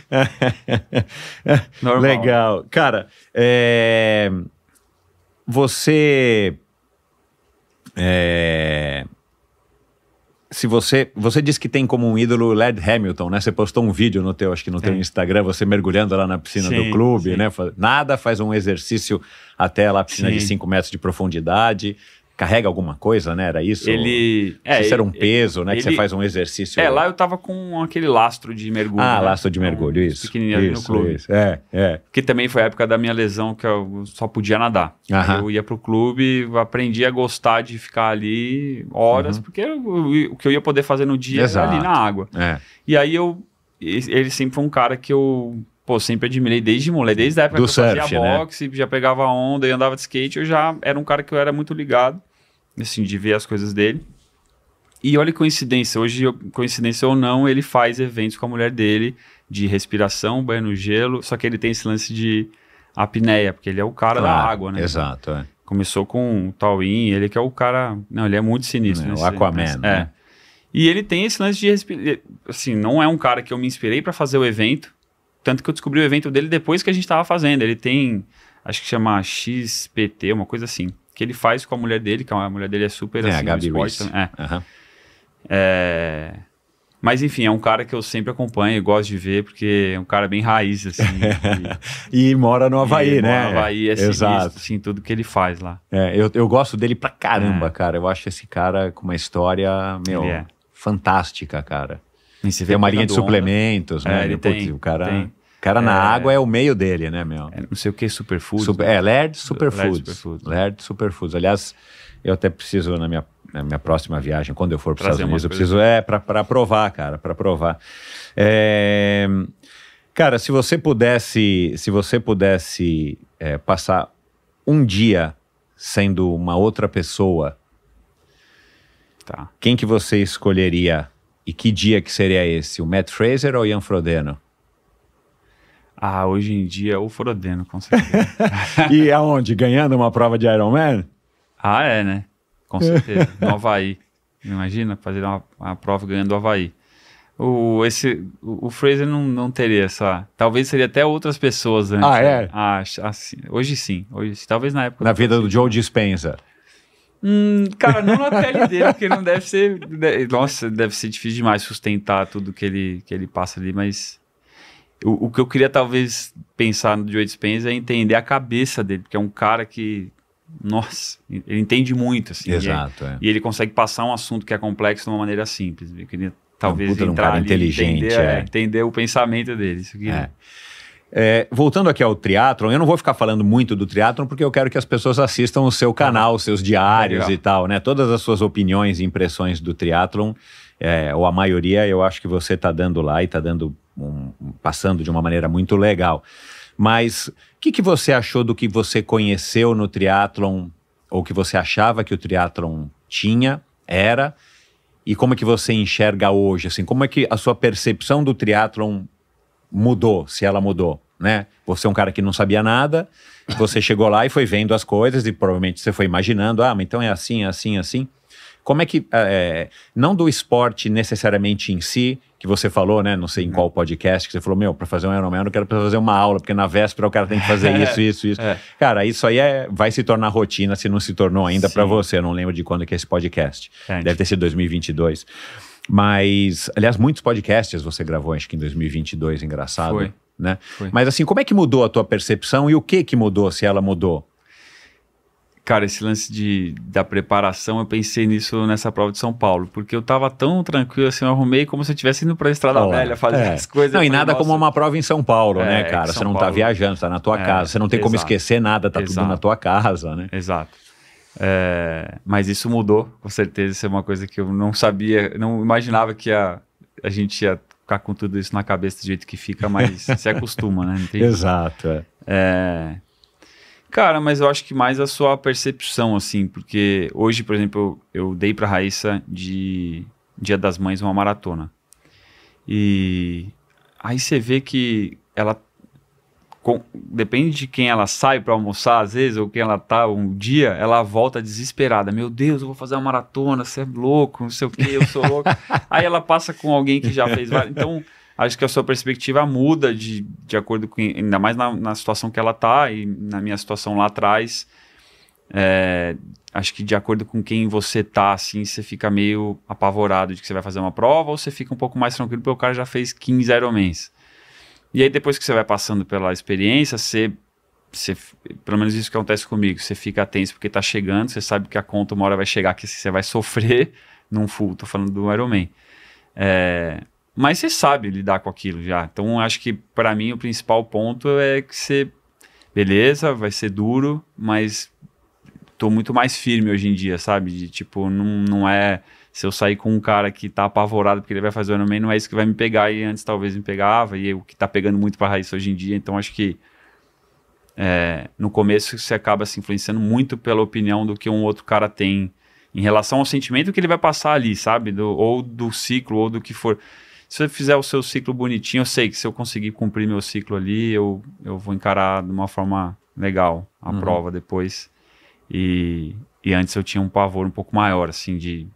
Normal. Legal. Cara, é... você. É se você. Você disse que tem como um ídolo Led Hamilton, né? Você postou um vídeo no teu, acho que no teu é. Instagram, você mergulhando lá na piscina sim, do clube, sim. né? Nada faz um exercício até lá a piscina sim. de 5 metros de profundidade carrega alguma coisa, né? Era isso? Ele. é, se era um peso, ele, né? que ele, você faz um exercício. É, lá eu tava com aquele lastro de mergulho. Ah, né? lastro de então, mergulho, um, isso. Pequenininho isso, no clube. Isso, é, é. Que também foi a época da minha lesão que eu só podia nadar. Aham. Eu ia pro clube, aprendi a gostar de ficar ali horas, uhum. porque o que eu ia poder fazer no dia Exato. era ali na água. É. E aí eu. Ele sempre foi um cara que eu pô, sempre admirei desde moleque, desde a época Do que eu surf, fazia né? boxe, né? já pegava onda e andava de skate, eu já era um cara que eu era muito ligado, assim, de ver as coisas dele. E olha que coincidência, hoje, coincidência ou não, ele faz eventos com a mulher dele de respiração, banho no gelo, só que ele tem esse lance de apneia, porque ele é o cara claro, da água, né? Exato, é. Começou com o Tauin, ele que é o cara, não, ele é muito sinistro, é, né? O Aquaman, né? E ele tem esse lance de respirar, assim, não é um cara que eu me inspirei para fazer o evento, tanto que eu descobri o evento dele depois que a gente estava fazendo. Ele tem, acho que chama XPT, uma coisa assim. Que ele faz com a mulher dele, que é a mulher dele é super é, assim, a Gabi esporte. Né? É. Uhum. é. Mas enfim, é um cara que eu sempre acompanho e gosto de ver, porque é um cara bem raiz, assim. e, mora no Havaí, né? no Havaí, é Exato. sim assim, tudo que ele faz lá. É, eu, eu gosto dele pra caramba, é. cara. Eu acho esse cara com uma história, meu, é. fantástica, cara. E tem uma linha tá de né? suplementos, onda. né? É, ele Putz, tem, o cara... Tem cara na é. água é o meio dele, né, meu? É, não sei o que, superfood. Super, né? É, Laird Superfoods. Superfood. Laird Superfoods. Aliás, eu até preciso, na minha, na minha próxima viagem, quando eu for para os Estados Unidos, eu preciso, é, para provar, cara, para provar. É, cara, se você pudesse, se você pudesse é, passar um dia sendo uma outra pessoa, tá. quem que você escolheria e que dia que seria esse? O Matt Fraser ou o Ian Frodeno? Ah, hoje em dia é o Frodeno, com certeza. e aonde? Ganhando uma prova de Ironman? Ah, é, né? Com certeza. No Havaí. Imagina fazer uma, uma prova ganhando o Havaí. O, esse, o Fraser não, não teria essa. Talvez seria até outras pessoas antes. Ah, né? é? Né? Ah, assim, hoje sim. Hoje, talvez na época. Na vida do Joe Dispenza. Hum, cara, não na pele dele, porque não deve ser. Né, nossa, deve ser difícil demais sustentar tudo que ele, que ele passa ali, mas o, o, que eu queria talvez pensar no Joe Dispenza é entender a cabeça dele, porque é um cara que, nossa, ele entende muito, assim. Né? Exato. E, é, e ele consegue passar um assunto que é complexo de uma maneira simples. Eu queria é talvez um entrar um ali, inteligente, entender, é, é. entender o pensamento dele. Isso é. é, voltando aqui ao triatlon, eu não vou ficar falando muito do triatlon porque eu quero que as pessoas assistam o seu canal, seus diários Legal. e tal, né? Todas as suas opiniões e impressões do triatlon, é, ou a maioria, eu acho que você está dando lá e está dando um, passando de uma maneira muito legal. Mas o que, que você achou do que você conheceu no triatlon ou que você achava que o triatlon tinha, era, e como é que você enxerga hoje? Assim, como é que a sua percepção do triatlon mudou, se ela mudou, né? Você é um cara que não sabia nada, você chegou lá e foi vendo as coisas e provavelmente você foi imaginando, ah, mas então é assim, é assim, é assim. Como é que, é, não do esporte necessariamente em si, que você falou, né? Não sei em uhum. qual podcast, que você falou, meu, para fazer um Ironman eu não quero fazer uma aula, porque na véspera o cara tem que fazer isso, isso, isso. É. Cara, isso aí é, vai se tornar rotina se não se tornou ainda para você. Eu não lembro de quando que é esse podcast. Deve ter sido 2022. Mas, aliás, muitos podcasts você gravou, acho que em 2022, engraçado. Foi. Né? Foi. Mas assim, como é que mudou a tua percepção e o que que mudou, se ela mudou? Cara, esse lance de, da preparação, eu pensei nisso nessa prova de São Paulo, porque eu tava tão tranquilo assim, eu arrumei como se eu estivesse indo pra Estrada Velha fazer é. as coisas. Não, e nada nossa... como uma prova em São Paulo, né, é, né, cara? você não tá Paulo... tá viajando, você tá na tua é, casa, você não tem exato, como esquecer nada, tá exato, tudo na tua casa, né? Exato. É, mas isso mudou, com certeza, isso é uma coisa que eu não sabia, não imaginava que a, a gente ia ficar com tudo isso na cabeça do jeito que fica, mas se acostuma, né? Exato, é. é Cara, mas eu acho que mais a sua percepção, assim, porque hoje, por exemplo, eu, eu dei pra Raíssa de Dia das Mães uma maratona. E aí você vê que ela. Com, depende de quem ela sai para almoçar, às vezes, ou quem ela tá um dia, ela volta desesperada. Meu Deus, eu vou fazer uma maratona, você é louco, não sei o quê, eu sou louco. aí ela passa com alguém que já fez várias. Então acho que a sua perspectiva muda de, de acordo com. Ainda mais na, na situação que ela tá e na minha situação lá atrás. É, acho que de acordo com quem você tá, assim, você fica meio apavorado de que você vai fazer uma prova ou você fica um pouco mais tranquilo porque o cara já fez 15 Ironmans. E aí depois que você vai passando pela experiência, você, você pelo menos isso que acontece comigo, você fica tenso porque tá chegando, você sabe que a conta uma hora vai chegar que você vai sofrer num full, tô falando do Ironman. É, mas você sabe lidar com aquilo já. Então, acho que para mim o principal ponto é que você. Beleza, vai ser duro, mas tô muito mais firme hoje em dia, sabe? De tipo, não, não é. Se eu sair com um cara que tá apavorado porque ele vai fazer o Ironman, não é isso que vai me pegar e antes talvez me pegava, e o que tá pegando muito pra raiz hoje em dia, então acho que. É, no começo você acaba se influenciando muito pela opinião do que um outro cara tem em relação ao sentimento que ele vai passar ali, sabe? Do, ou do ciclo, ou do que for se você fizer o seu ciclo bonitinho, eu sei que se eu conseguir cumprir meu ciclo ali, eu, eu vou encarar de uma forma legal a uhum. prova depois. E, e antes eu tinha um pavor um pouco maior, assim, de,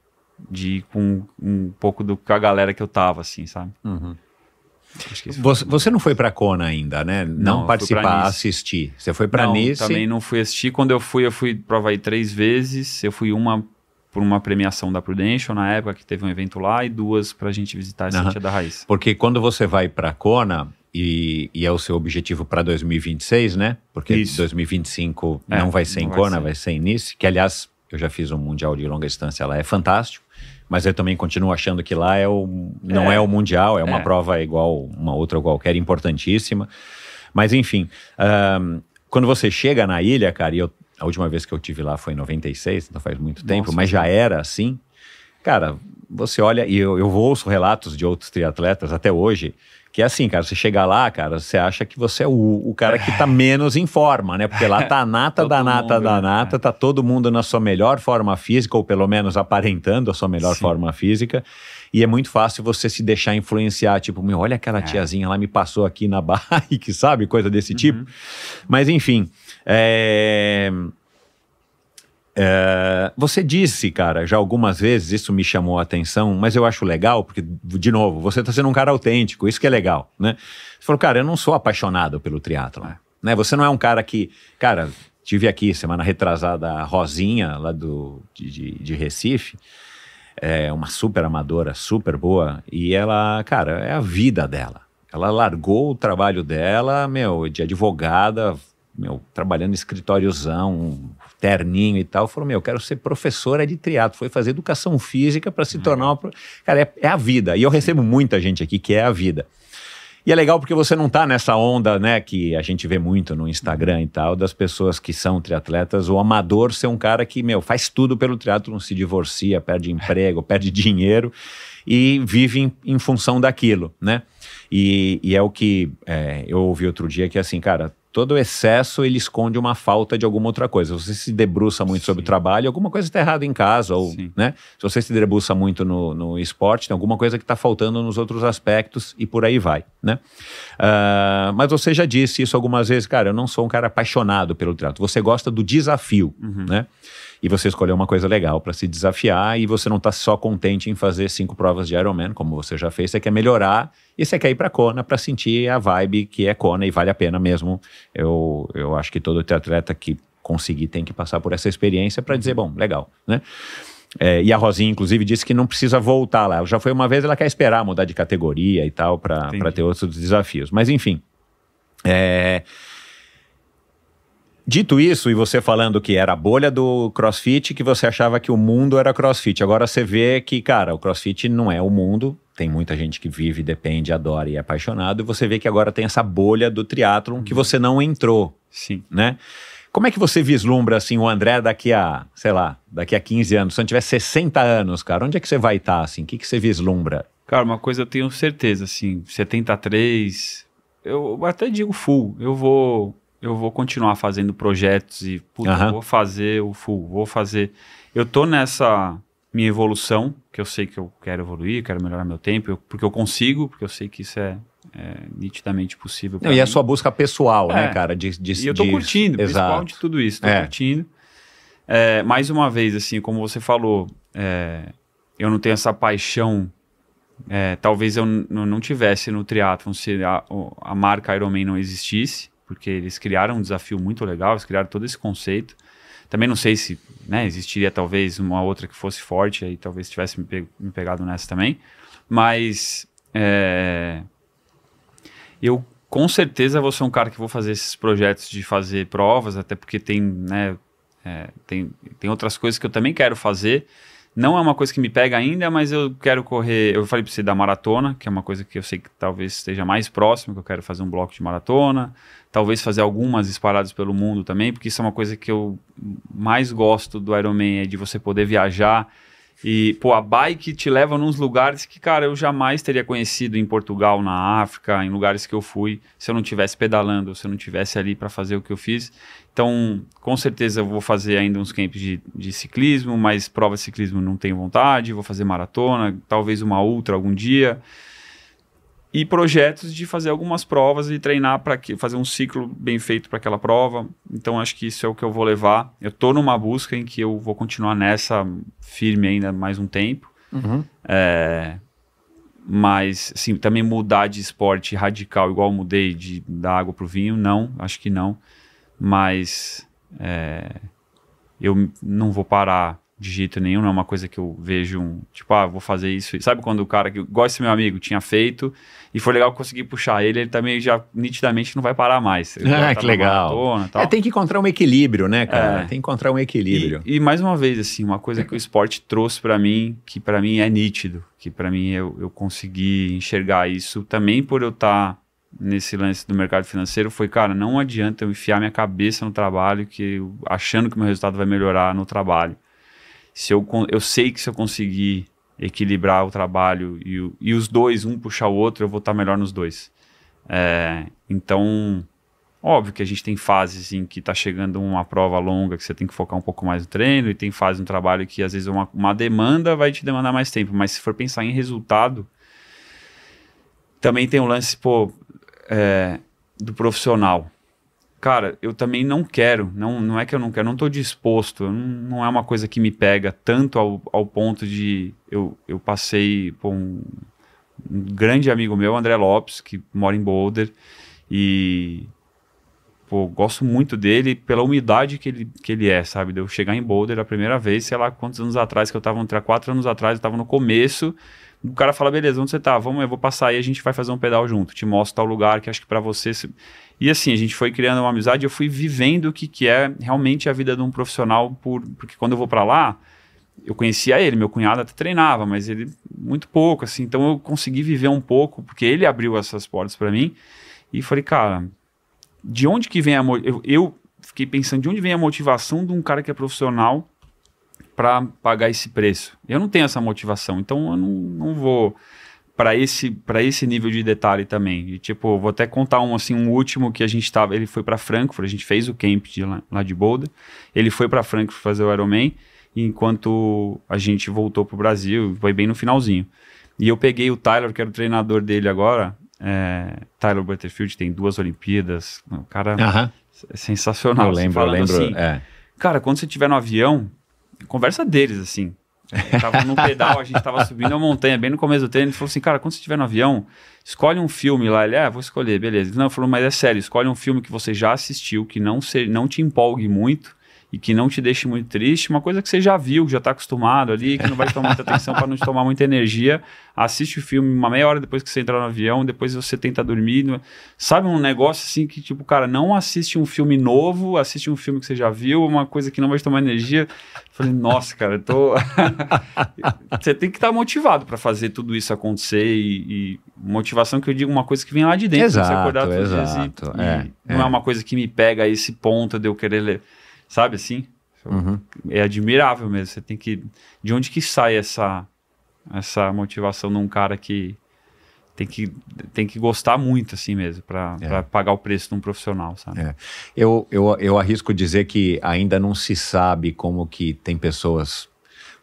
de ir com um pouco do que a galera que eu tava, assim, sabe? Uhum. Você, você, não foi para Kona ainda, né? Não, não participar, assistir. Você foi para Nice? Também não fui assistir. Quando eu fui, eu fui prova aí três vezes. Eu fui uma por uma premiação da Prudential na época que teve um evento lá e duas para a gente visitar a Cintia uhum. da Raiz. Porque quando você vai para Kona e, e, é o seu objetivo para 2026, né? Porque Isso. 2025 é, não vai ser não em vai Kona, ser. vai ser em Nice, que aliás eu já fiz um mundial de longa distância lá, é fantástico. Mas eu também continuo achando que lá é o, não é, é o mundial, é uma é. prova igual uma outra qualquer importantíssima. Mas enfim, um, quando você chega na ilha, cara, e eu a última vez que eu tive lá foi em 96, então faz muito Nossa, tempo, mas já era assim. Cara, você olha, e eu, eu ouço relatos de outros triatletas até hoje, que é assim, cara, você chega lá, cara, você acha que você é o, o cara que tá menos em forma, né? Porque lá tá a nata da nata né? da nata, tá todo mundo na sua melhor forma física, ou pelo menos aparentando a sua melhor Sim. forma física. E é muito fácil você se deixar influenciar, tipo, meu, olha aquela é. tiazinha, ela me passou aqui na bike, sabe? Coisa desse uhum. tipo. Mas enfim, é... É, você disse, cara, já algumas vezes, isso me chamou a atenção, mas eu acho legal, porque, de novo, você está sendo um cara autêntico, isso que é legal, né? Você falou, cara, eu não sou apaixonado pelo triatlon, é. né? Você não é um cara que, cara, tive aqui semana retrasada a Rosinha, lá do, de, de, de Recife, é uma super amadora, super boa, e ela, cara, é a vida dela. Ela largou o trabalho dela, meu, de advogada, meu, trabalhando no escritóriozão, terninho e tal, falou, meu, eu quero ser professora é de triatlo. Foi fazer educação física para se uhum. tornar uma... Cara, é, é, a vida. E eu recebo muita gente aqui que é a vida. E é legal porque você não está nessa onda, né, que a gente vê muito no Instagram e tal, das pessoas que são triatletas, o amador ser um cara que, meu, faz tudo pelo triatlo, não se divorcia, perde emprego, perde dinheiro e vive em, em função daquilo, né? E, e é o que é, eu ouvi outro dia que, é assim, cara, Todo excesso ele esconde uma falta de alguma outra coisa. Você se debruça muito Sim. sobre o trabalho, alguma coisa está errada em casa, ou, né? Se você se debruça muito no, no esporte, tem alguma coisa que está faltando nos outros aspectos e por aí vai, né? Uh, mas você já disse isso algumas vezes, cara. Eu não sou um cara apaixonado pelo trato. Você gosta do desafio, uhum. né? e você escolheu uma coisa legal para se desafiar e você não está só contente em fazer cinco provas de Ironman, como você já fez, você quer melhorar e você quer ir para Kona para sentir a vibe que é Kona e vale a pena mesmo. Eu, eu acho que todo atleta que conseguir tem que passar por essa experiência para dizer, bom, legal, né? É, e a Rosinha, inclusive, disse que não precisa voltar lá. Ela já foi uma vez, ela quer esperar mudar de categoria e tal, para ter outros desafios. Mas, enfim. É, Dito isso, e você falando que era a bolha do crossfit, que você achava que o mundo era crossfit. Agora você vê que, cara, o crossfit não é o mundo. Tem muita gente que vive, depende, adora e é apaixonado. E você vê que agora tem essa bolha do triatlon que uhum. você não entrou. Sim. Né? Como é que você vislumbra, assim, o André daqui a, sei lá, daqui a 15 anos? Se eu tiver 60 anos, cara, onde é que você vai estar, tá, assim? O que, que você vislumbra? Cara, uma coisa eu tenho certeza, assim, 73... Eu até digo full. Eu vou eu vou continuar fazendo projetos e puta, vou fazer o full, vou fazer. Eu tô nessa minha evolução, que eu sei que eu quero evoluir, quero melhorar meu tempo, eu, porque eu consigo, porque eu sei que isso é, é nitidamente possível. Não, e é a sua busca pessoal, né, é, né, cara? De, de, e eu tô de, curtindo, pessoal exato. de tudo isso, tô é. curtindo. É, mais uma vez, assim, como você falou, é, eu não tenho essa paixão é, talvez eu não tivesse no triatlon se a, a marca Ironman não existisse porque eles criaram um desafio muito legal, eles criaram todo esse conceito. Também não sei se né, existiria talvez uma outra que fosse forte, aí talvez tivesse me, pe me pegado nessa também. Mas é, eu com certeza vou ser um cara que vou fazer esses projetos de fazer provas, até porque tem, né, é, tem, tem outras coisas que eu também quero fazer não é uma coisa que me pega ainda, mas eu quero correr. Eu falei para você da maratona, que é uma coisa que eu sei que talvez esteja mais próximo, que eu quero fazer um bloco de maratona, talvez fazer algumas espalhadas pelo mundo também, porque isso é uma coisa que eu mais gosto do Ironman, é de você poder viajar e, pô, a bike te leva nos lugares que, cara, eu jamais teria conhecido em Portugal, na África, em lugares que eu fui, se eu não tivesse pedalando, se eu não tivesse ali para fazer o que eu fiz. Então, com certeza eu vou fazer ainda uns camps de, de ciclismo, mas prova de ciclismo não tenho vontade, vou fazer maratona, talvez uma ultra algum dia. E projetos de fazer algumas provas e treinar para fazer um ciclo bem feito para aquela prova. Então, acho que isso é o que eu vou levar. Eu estou numa busca em que eu vou continuar nessa firme ainda mais um tempo. Uhum. É, mas, assim, também mudar de esporte radical, igual mudei de, da água para o vinho, não, acho que não mas é, eu não vou parar de jeito nenhum, não é uma coisa que eu vejo um, tipo, ah, vou fazer isso. Sabe quando o cara que gosta meu amigo tinha feito e foi legal conseguir puxar ele, ele também já nitidamente não vai parar mais. Ah, tá que legal. é, tem que encontrar um equilíbrio, né, cara? É. Tem que encontrar um equilíbrio. E, e, mais uma vez assim, uma coisa que o esporte trouxe para mim, que para mim é nítido, que para mim eu, eu consegui enxergar isso também por eu estar tá nesse lance do mercado financeiro foi, cara, não adianta eu enfiar minha cabeça no trabalho que achando que meu resultado vai melhorar no trabalho. Se eu, eu sei que se eu conseguir equilibrar o trabalho e, e os dois, um puxar o outro, eu vou estar melhor nos dois. É, então, óbvio que a gente tem fases em que está chegando uma prova longa que você tem que focar um pouco mais no treino e tem fase no trabalho que às vezes uma, uma demanda vai te demandar mais tempo, mas se for pensar em resultado, também tem um lance, pô, é, do profissional. Cara, eu também não quero, não, não é que eu não quero, não estou disposto, não, não, é uma coisa que me pega tanto ao, ao ponto de. Eu, eu passei por um, um grande amigo meu, André Lopes, que mora em Boulder, e pô, gosto muito dele pela umidade que ele, que ele é, sabe? De eu chegar em Boulder a primeira vez, sei lá quantos anos atrás que eu estava, entre quatro anos atrás, eu estava no começo, o cara fala, beleza, onde você tá? Vamos, eu vou passar aí, a gente vai fazer um pedal junto. Te mostro tal lugar que acho que para você... Se... E assim, a gente foi criando uma amizade, eu fui vivendo o que, que é realmente a vida de um profissional, por... porque quando eu vou para lá, eu conhecia ele, meu cunhado até treinava, mas ele muito pouco, assim. Então eu consegui viver um pouco, porque ele abriu essas portas para mim. E falei, cara, de onde que vem a... Eu, eu fiquei pensando, de onde vem a motivação de um cara que é profissional para pagar esse preço. Eu não tenho essa motivação, então eu não, não vou para esse para esse nível de detalhe também. E, tipo, vou até contar um assim, um último que a gente tava, ele foi para Frankfurt, a gente fez o camp de lá, lá de Boulder. Ele foi para Frankfurt fazer o Ironman, enquanto a gente voltou pro Brasil, foi bem no finalzinho. E eu peguei o Tyler, que era o treinador dele agora, é, Tyler Butterfield tem duas Olimpíadas, o cara uh -huh. é sensacional. Eu assim, lembro, eu lembro. Assim, é. Cara, quando você estiver no avião, conversa deles, assim. Eu tava num pedal, a gente tava subindo a montanha, bem no começo do treino. Ele falou assim: Cara, quando você estiver no avião, escolhe um filme lá. Ele, ah, vou escolher, beleza. Ele, não, falou, mas é sério, escolhe um filme que você já assistiu, que não, se, não te empolgue muito, e que não te deixe muito triste, uma coisa que você já viu, já está acostumado ali, que não vai tomar muita atenção para não te tomar muita energia. Assiste o filme uma meia hora depois que você entrar no avião, depois você tenta dormir. É, sabe um negócio assim que, tipo, cara, não assiste um filme novo, assiste um filme que você já viu, uma coisa que não vai te tomar energia. falei, nossa, cara, eu tô. você tem que estar tá motivado para fazer tudo isso acontecer e, e, motivação que eu digo, uma coisa que vem lá de dentro. Exato, você acordar todos exato, os dias e, é, e é. não é, é uma coisa que me pega esse ponto de eu querer ler Sabe assim? Uhum. É admirável mesmo. Você tem que. De onde que sai essa, essa motivação num cara que tem que, tem que gostar muito, assim mesmo, para é. pagar o preço de um profissional, sabe? É. Eu, eu, eu arrisco dizer que ainda não se sabe como que tem pessoas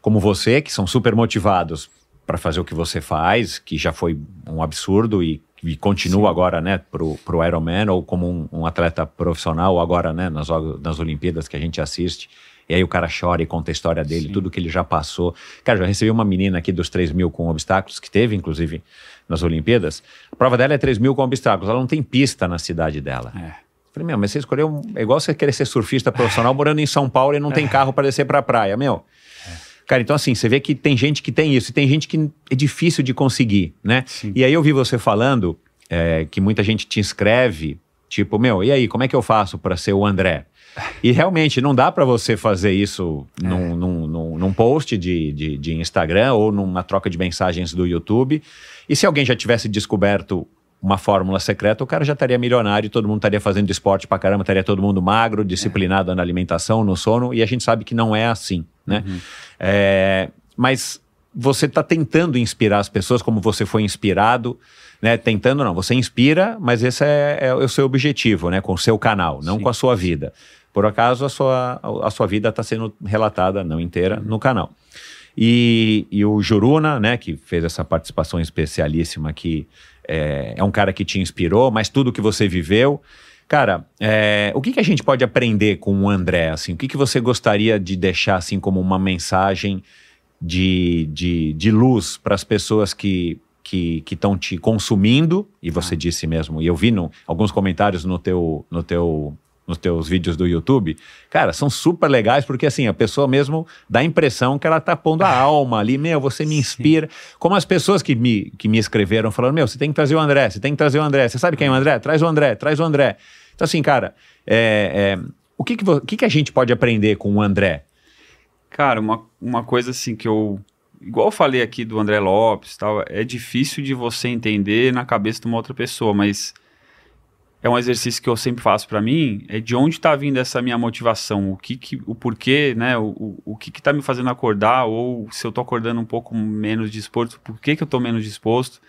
como você, que são super motivados para fazer o que você faz, que já foi um absurdo e e continua Sim. agora, né, pro, pro Ironman ou como um, um atleta profissional agora, né, nas, nas Olimpíadas que a gente assiste. E aí o cara chora e conta a história dele, Sim. tudo que ele já passou. Cara, já recebi uma menina aqui dos 3 mil com obstáculos, que teve, inclusive, nas Olimpíadas. A prova dela é 3 mil com obstáculos. Ela não tem pista na cidade dela. É. Falei, meu, mas você escolheu. É igual você querer ser surfista profissional morando em São Paulo e não tem é. carro para descer para a praia. Meu, Cara, então assim, você vê que tem gente que tem isso, e tem gente que é difícil de conseguir, né? Sim. E aí eu vi você falando é, que muita gente te escreve, tipo, meu, e aí, como é que eu faço para ser o André? E realmente não dá para você fazer isso é. num, é. num, num, num post de, de, de, Instagram ou numa troca de mensagens do YouTube. E se alguém já tivesse descoberto uma fórmula secreta, o cara já estaria milionário, todo mundo estaria fazendo esporte pra caramba, estaria todo mundo magro, disciplinado é. na alimentação, no sono, e a gente sabe que não é assim, né? Uhum. É, mas você está tentando inspirar as pessoas como você foi inspirado, né? Tentando não, você inspira, mas esse é, é o seu objetivo, né? Com o seu canal, não Sim. com a sua vida. Por acaso a sua, a sua vida está sendo relatada, não inteira, uhum. no canal. E, e, o Juruna, né, que fez essa participação especialíssima aqui, é, é um cara que te inspirou, mas tudo que você viveu, Cara, é, o que, que a gente pode aprender com o André? Assim, o que, que você gostaria de deixar assim como uma mensagem de, de, de luz para as pessoas que que estão te consumindo e tá. você ah. disse mesmo e eu vi no, alguns comentários no teu no teu nos teus vídeos do YouTube, cara, são super legais porque assim a pessoa mesmo dá a impressão que ela tá pondo a alma ali, meu, você me inspira. Sim. Como as pessoas que me, que me escreveram falando, meu, você tem que trazer o André, você tem que trazer o André, você sabe quem é o André? Traz o André, traz o André. Então, assim, cara, é, é, o que que, o que, que, a gente pode aprender com o André? Cara, uma, uma coisa assim que eu. Igual eu falei aqui do André Lopes tal, é difícil de você entender na cabeça de uma outra pessoa, mas é um exercício que eu sempre faço para mim, é de onde está vindo essa minha motivação, o que, que o porquê, né, o, o, o que está me fazendo acordar, ou se eu estou acordando um pouco menos disposto, por que que eu estou menos disposto,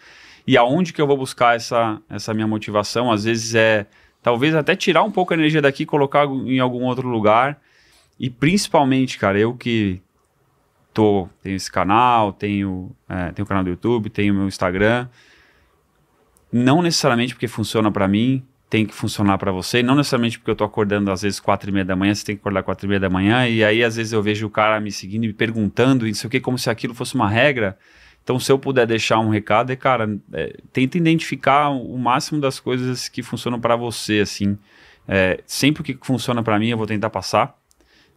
e aonde que eu vou buscar essa, essa minha motivação, às vezes é talvez até tirar um pouco a energia daqui e colocar em algum outro lugar. E principalmente, cara, eu que tô, tenho esse canal, tenho, é, tenho o canal do YouTube, tenho meu Instagram. Não necessariamente porque funciona para mim, tem que funcionar para você. Não necessariamente porque eu tô acordando às vezes quatro e meia da manhã, você tem que acordar quatro e meia da manhã. E aí às vezes eu vejo o cara me seguindo, me perguntando, e não sei o que, como se aquilo fosse uma regra. Então, se eu puder deixar um recado, é, cara, é, tenta identificar o máximo das coisas que funcionam para você, assim. É, sempre o que funciona para mim, eu vou tentar passar.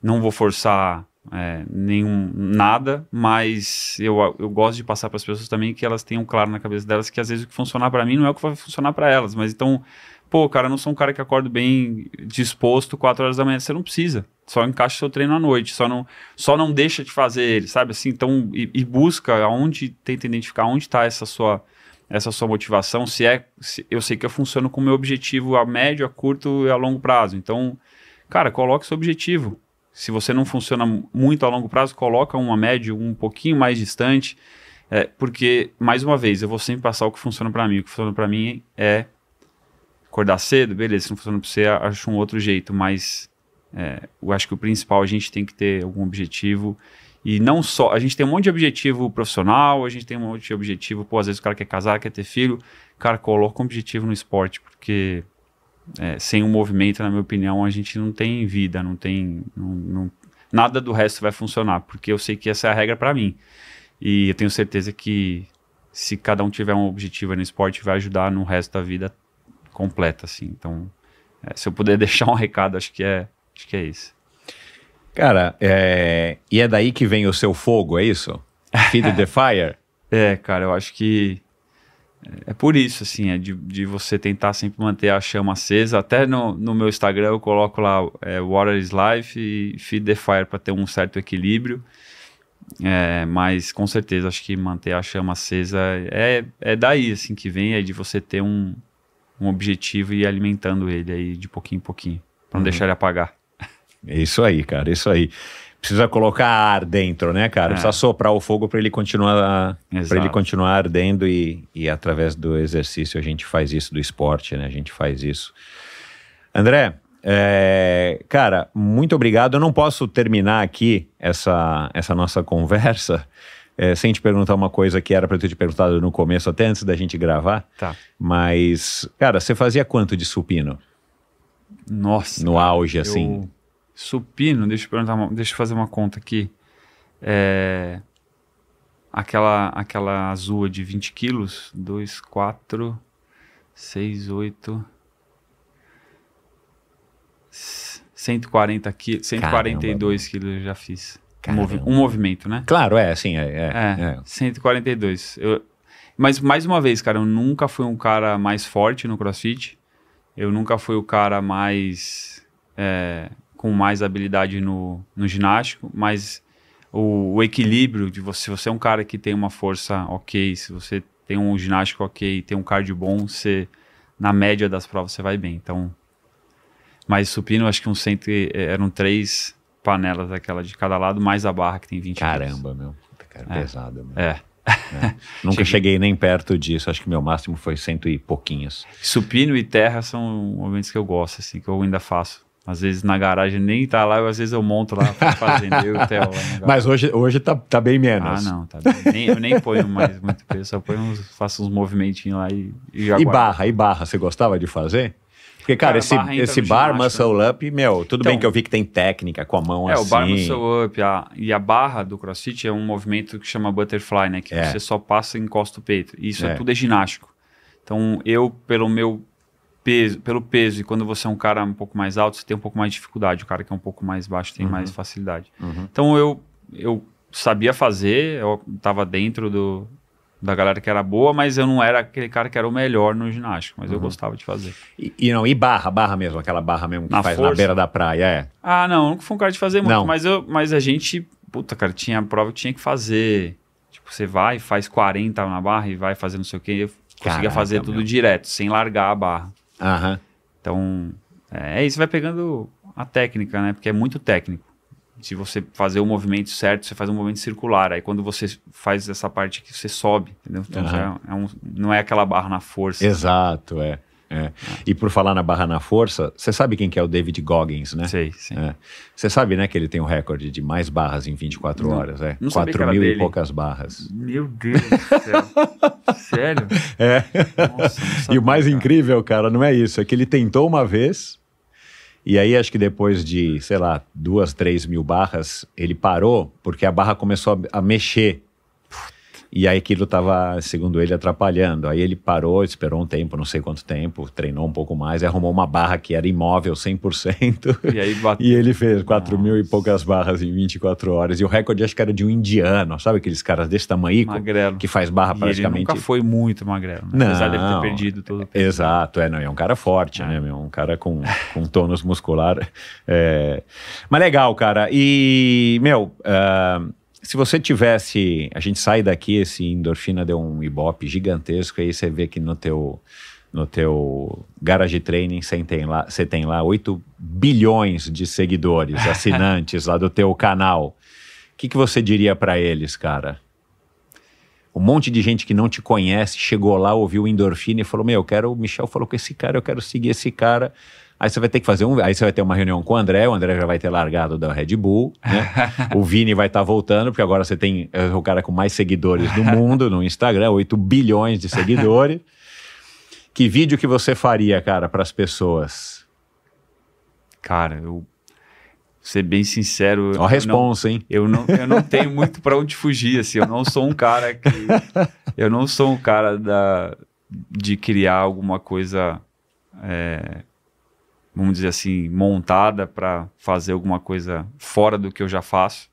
Não vou forçar é, nenhum nada, mas eu, eu gosto de passar para as pessoas também que elas tenham claro na cabeça delas que às vezes o que funcionar para mim não é o que vai funcionar para elas, mas então pô, cara, eu não sou um cara que acordo bem disposto 4 horas da manhã. Você não precisa. Só encaixa seu treino à noite. Só não, só não deixa de fazer ele, sabe? Assim, então, e, e busca aonde, tenta identificar onde está essa sua essa sua motivação. Se é, se, eu sei que eu funciono com o meu objetivo a médio, a curto e a longo prazo. Então, cara, coloque seu objetivo. Se você não funciona muito a longo prazo, coloca uma médio um pouquinho mais distante. É, porque, mais uma vez, eu vou sempre passar o que funciona para mim. O que funciona para mim é acordar cedo, beleza, se não funciona pra você, acho um outro jeito, mas é, eu acho que o principal a gente tem que ter algum objetivo e não só, a gente tem um monte de objetivo profissional, a gente tem um monte de objetivo, pô, às vezes o cara quer casar, quer ter filho, cara, coloca um objetivo no esporte, porque é, sem um movimento, na minha opinião, a gente não tem vida, não tem, não, não, nada do resto vai funcionar, porque eu sei que essa é a regra para mim, e eu tenho certeza que se cada um tiver um objetivo no esporte, vai ajudar no resto da vida completa, assim. Então, é, se eu puder deixar um recado, acho que é, acho que é isso. Cara, é... e é daí que vem o seu fogo, é isso? Feed the fire? É, cara, eu acho que é, é por isso, assim, é de, de você tentar sempre manter a chama acesa. Até no, no meu Instagram eu coloco lá é, Water is Life e Feed the Fire para ter um certo equilíbrio. É, mas com certeza acho que manter a chama acesa é, é daí assim que vem, é de você ter um, um objetivo e ir alimentando ele aí de pouquinho em pouquinho, para não uhum. deixar ele apagar. É isso aí, cara, é isso aí. Precisa colocar ar dentro, né, cara? É. Precisa soprar o fogo para ele continuar para ele continuar ardendo e, e através do exercício a gente faz isso, do esporte, né? A gente faz isso. André, é, cara, muito obrigado. Eu não posso terminar aqui essa, essa nossa conversa é, sem te perguntar uma coisa que era para ter te perguntado no começo, até antes da gente gravar. Tá. Mas, cara, você fazia quanto de supino? Nossa. No cara, auge, eu... assim. Supino, deixa eu perguntar, uma... deixa eu fazer uma conta aqui. É... Aquela, aquela azul de 20 quilos, 2, 4, 6, 8, 140 quilos, 142 Caramba. quilos eu já fiz um movimento, né? Claro, é, assim, é. É, é. 142. É. Eu, mas, mais uma vez, cara, eu nunca fui um cara mais forte no crossfit. Eu nunca fui o cara mais. É, com mais habilidade no, no ginástico, mas o, o, equilíbrio de você. Se você é um cara que tem uma força ok, se você tem um ginástico ok, tem um cardio bom, você, na média das provas, você vai bem. Então. Mas supino, acho que um cento, eram três panelas daquela de cada lado, mais a barra que tem 20 Caramba, quilos. meu. pesado cara, é. pesada. É. é. Nunca cheguei... nem perto disso, acho que meu máximo foi cento e pouquinhos. Supino e terra são momentos que eu gosto, assim, que eu ainda faço. Às vezes na garagem nem tá lá, às vezes eu monto lá fazendo né? Theo. Mas hoje, hoje tá, tá bem menos. Ah, não, tá bem. Nem, eu nem ponho mais muito peso, só ponho uns, faço uns movimentinhos lá e, e já E guardo. barra, e barra, você gostava de fazer? Porque, cara, cara esse, esse bar muscle né? up, meu, tudo então, bem que eu vi que tem técnica com a mão é, assim. É, o bar assim. muscle up a, e a barra do crossfit é um movimento que chama butterfly, né? Que é. você só passa e encosta o peito. E isso é, é. tudo é ginástico. Então, eu, pelo meu peso, pelo peso, e quando você é um cara um pouco mais alto, você tem um pouco mais de dificuldade. O cara que é um pouco mais baixo tem uhum. mais facilidade. Uhum. Então, eu, eu sabia fazer, eu estava dentro do, da galera que era boa, mas eu não era aquele cara que era o melhor no ginástico, mas uhum. eu gostava de fazer. E, e, não, e barra, barra mesmo, aquela barra mesmo que na faz força. na beira da praia, é. Ah, não, nunca fui um cara de fazer muito, não. mas eu, mas a gente, puta, cara, tinha prova que tinha que fazer. Tipo, você vai, faz 40 na barra e vai fazer não sei o quê, eu Caraca, conseguia fazer tudo meu. direto, sem largar a barra. Aham. Então, é, isso vai pegando a técnica, né? Porque é muito técnico se você fazer o movimento certo, você faz um movimento circular. Aí quando você faz essa parte aqui, você sobe, entendeu? Então uhum. já é um, não é aquela barra na força. Exato, é, é. É. E por falar na barra na força, você sabe quem que é o David Goggins, né? Sei, sim. É. Você é. sabe, né, que ele tem o um recorde de mais barras em 24 não, horas, é? Não 4 mil e poucas barras. Meu Deus do céu. Sério? É. Nossa, e o mais cara. incrível, cara, não é isso, é que ele tentou uma vez, e aí, acho que depois de, sei lá, duas, três mil barras, ele parou porque a barra começou a, a mexer e aí aquilo estava, segundo ele, atrapalhando. Aí ele parou, esperou um tempo, não sei quanto tempo, treinou um pouco mais, arrumou uma barra que era imóvel 100%. E aí e ele fez 4 mil e poucas barras em 24 horas. E o recorde acho que era de um indiano, sabe aqueles caras desse tamanho? Que faz barra e praticamente. Ele nunca foi muito magrelo, né? não, apesar de ter perdido todo o tempo. Exato, é, não, é um cara forte, é. né? Um cara com, com tônus muscular. É... Mas legal, cara. E, meu. Uh se você tivesse, a gente sai daqui, esse endorfina deu um ibope gigantesco, aí você vê que no teu no teu garage training você tem lá, você tem lá 8 bilhões de seguidores, assinantes lá do teu canal. O que, que você diria para eles, cara? Um monte de gente que não te conhece chegou lá, ouviu endorfina e falou: Meu, eu quero. O Michel falou com esse cara, eu quero seguir esse cara. Aí você vai ter que fazer um. Aí você vai ter uma reunião com o André, o André já vai ter largado da Red Bull, né? o Vini vai estar tá voltando, porque agora você tem é o cara com mais seguidores do mundo no Instagram, 8 bilhões de seguidores. que vídeo que você faria, cara, para as pessoas? Cara, eu ser bem sincero. Ó a responsa, hein? Eu não, eu não tenho muito para onde fugir, assim. Eu não sou um cara que. Eu não sou um cara da, de criar alguma coisa é, vamos dizer assim, montada para fazer alguma coisa fora do que eu já faço.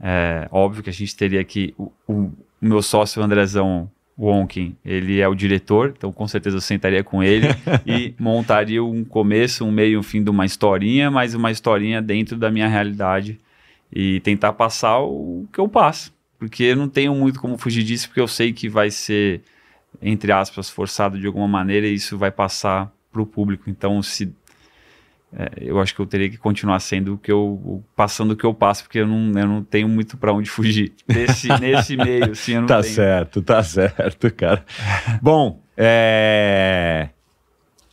É, óbvio que a gente teria que. O, o meu sócio Andrezão Wonkin, ele é o diretor, então com certeza eu sentaria com ele e montaria um começo, um meio, um fim de uma historinha, mas uma historinha dentro da minha realidade e tentar passar o que eu passo. Porque eu não tenho muito como fugir disso, porque eu sei que vai ser, entre aspas, forçado de alguma maneira e isso vai passar para o público. Então, se é, eu acho que eu teria que continuar sendo o que eu passando o que eu passo, porque eu não, eu não tenho muito para onde fugir nesse, nesse meio. Assim, tá tenho. certo, tá certo, cara. Bom, é...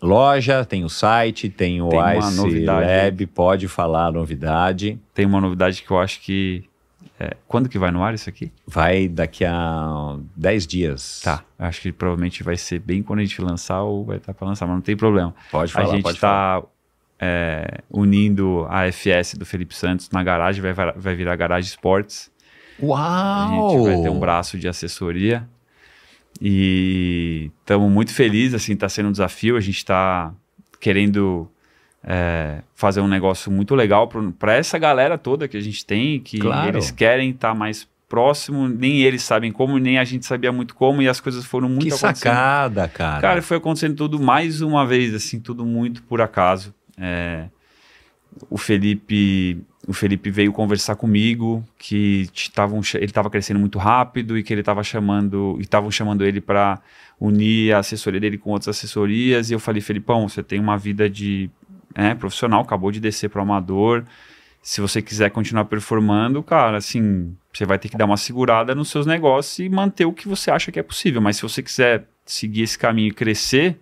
loja, tem o site, tem o tem Ice Lab, pode falar a novidade. Tem uma novidade que eu acho que é, quando que vai no ar isso aqui? Vai daqui a 10 dias. Tá. Acho que provavelmente vai ser bem quando a gente lançar ou vai estar tá para lançar, mas não tem problema. Pode falar, A gente está é, unindo a FS do Felipe Santos na garagem, vai, vai virar Garage Sports. Uau! A gente vai ter um braço de assessoria. E estamos muito felizes, assim, está sendo um desafio. A gente está querendo é, fazer um negócio muito legal para essa galera toda que a gente tem, que claro. eles querem estar tá mais próximo, nem eles sabem como, nem a gente sabia muito como, e as coisas foram muito Que sacada, cara. Cara, foi acontecendo tudo mais uma vez, assim, tudo muito por acaso. É, o Felipe o Felipe veio conversar comigo que tavam, ele estava crescendo muito rápido e que ele estava chamando estavam chamando ele para unir a assessoria dele com outras assessorias e eu falei Felipão você tem uma vida de é, profissional acabou de descer para amador se você quiser continuar performando cara assim você vai ter que dar uma segurada nos seus negócios e manter o que você acha que é possível mas se você quiser seguir esse caminho e crescer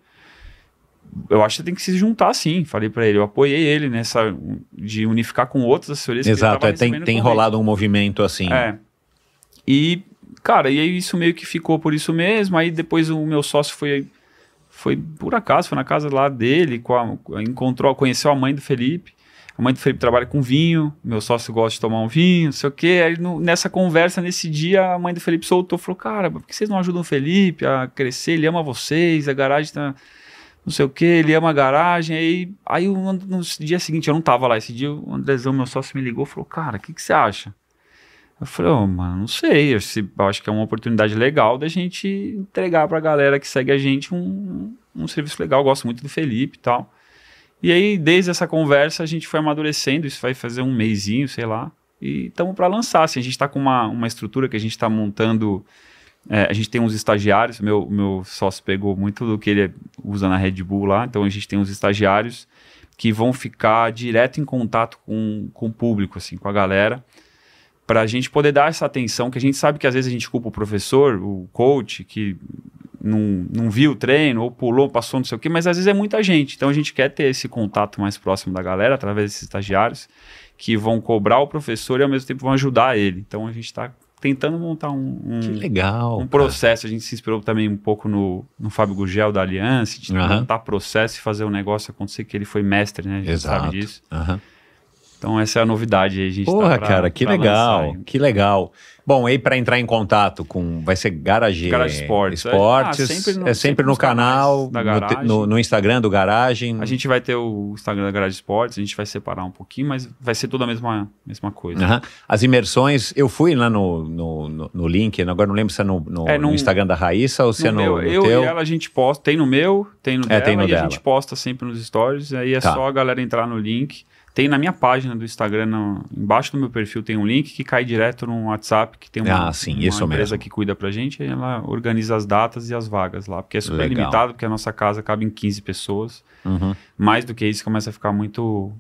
eu acho que tem que se juntar sim, falei para ele. Eu apoiei ele nessa de unificar com outros assessores. Exato, é, tem, tem rolado um movimento assim. É. E, cara, e aí isso meio que ficou por isso mesmo. Aí depois o meu sócio foi, foi por acaso, foi na casa lá dele, a, encontrou, conheceu a mãe do Felipe. A mãe do Felipe trabalha com vinho, meu sócio gosta de tomar um vinho, não sei o quê. Aí no, nessa conversa, nesse dia, a mãe do Felipe soltou, falou: Cara, por que vocês não ajudam o Felipe a crescer? Ele ama vocês, a garagem tá não sei o que, ele ama a garagem. Aí, aí no dia seguinte, eu não tava lá. Esse dia o Andrezão, meu sócio, me ligou e falou: Cara, o que, que você acha? Eu falei, oh, mano, não sei. Eu, se, eu acho que é uma oportunidade legal da gente entregar pra galera que segue a gente um, um serviço legal. Eu gosto muito do Felipe e tal. E aí, desde essa conversa, a gente foi amadurecendo. Isso vai fazer um mêsinho, sei lá. E estamos para lançar. Assim, a gente está com uma, uma estrutura que a gente está montando é, a gente tem uns estagiários, meu, meu sócio pegou muito do que ele usa na Red Bull lá, então a gente tem uns estagiários que vão ficar direto em contato com, com o público, assim, com a galera, para a gente poder dar essa atenção, que a gente sabe que às vezes a gente culpa o professor, o coach, que não, não viu o treino, ou pulou, passou, não sei o quê, mas às vezes é muita gente, então a gente quer ter esse contato mais próximo da galera, através desses estagiários, que vão cobrar o professor e ao mesmo tempo vão ajudar ele, então a gente está tentando montar um, um, que legal, um processo. A gente se inspirou também um pouco no, no Fábio Gugel da Aliança, de uhum. montar processo e fazer o um negócio acontecer, que ele foi mestre, né? A gente Exato. sabe disso. Uhum. Então essa é a novidade aí, a gente tá Porra, tá pra, cara, que legal, que legal. Bom, aí para entrar em contato com, vai ser Garage, garage Sports, é? Esportes, é, ah, sempre no, é sempre no canal, no, no, no, Instagram do Garagem. A gente vai ter o Instagram da Garage Esportes, a gente vai separar um pouquinho, mas vai ser toda a mesma, mesma coisa. Uhum. As imersões, eu fui lá no, no, no, link, né? agora não lembro se é no, no, é, num, Instagram da Raíssa ou se é no, meu, eu teu. Eu e ela a gente posta, tem no meu, tem no é, dela, tem no e dela. a gente posta sempre nos stories, aí é tá. só a galera entrar no link tem na minha página do Instagram, no, embaixo do meu perfil, tem um link que cai direto no WhatsApp, que tem uma, ah, sim, uma empresa mesmo. que cuida pra gente, ela organiza as datas e as vagas lá. Porque é super Legal. limitado, porque a nossa casa cabe em 15 pessoas. Uhum. Mais do que isso, começa a ficar muito,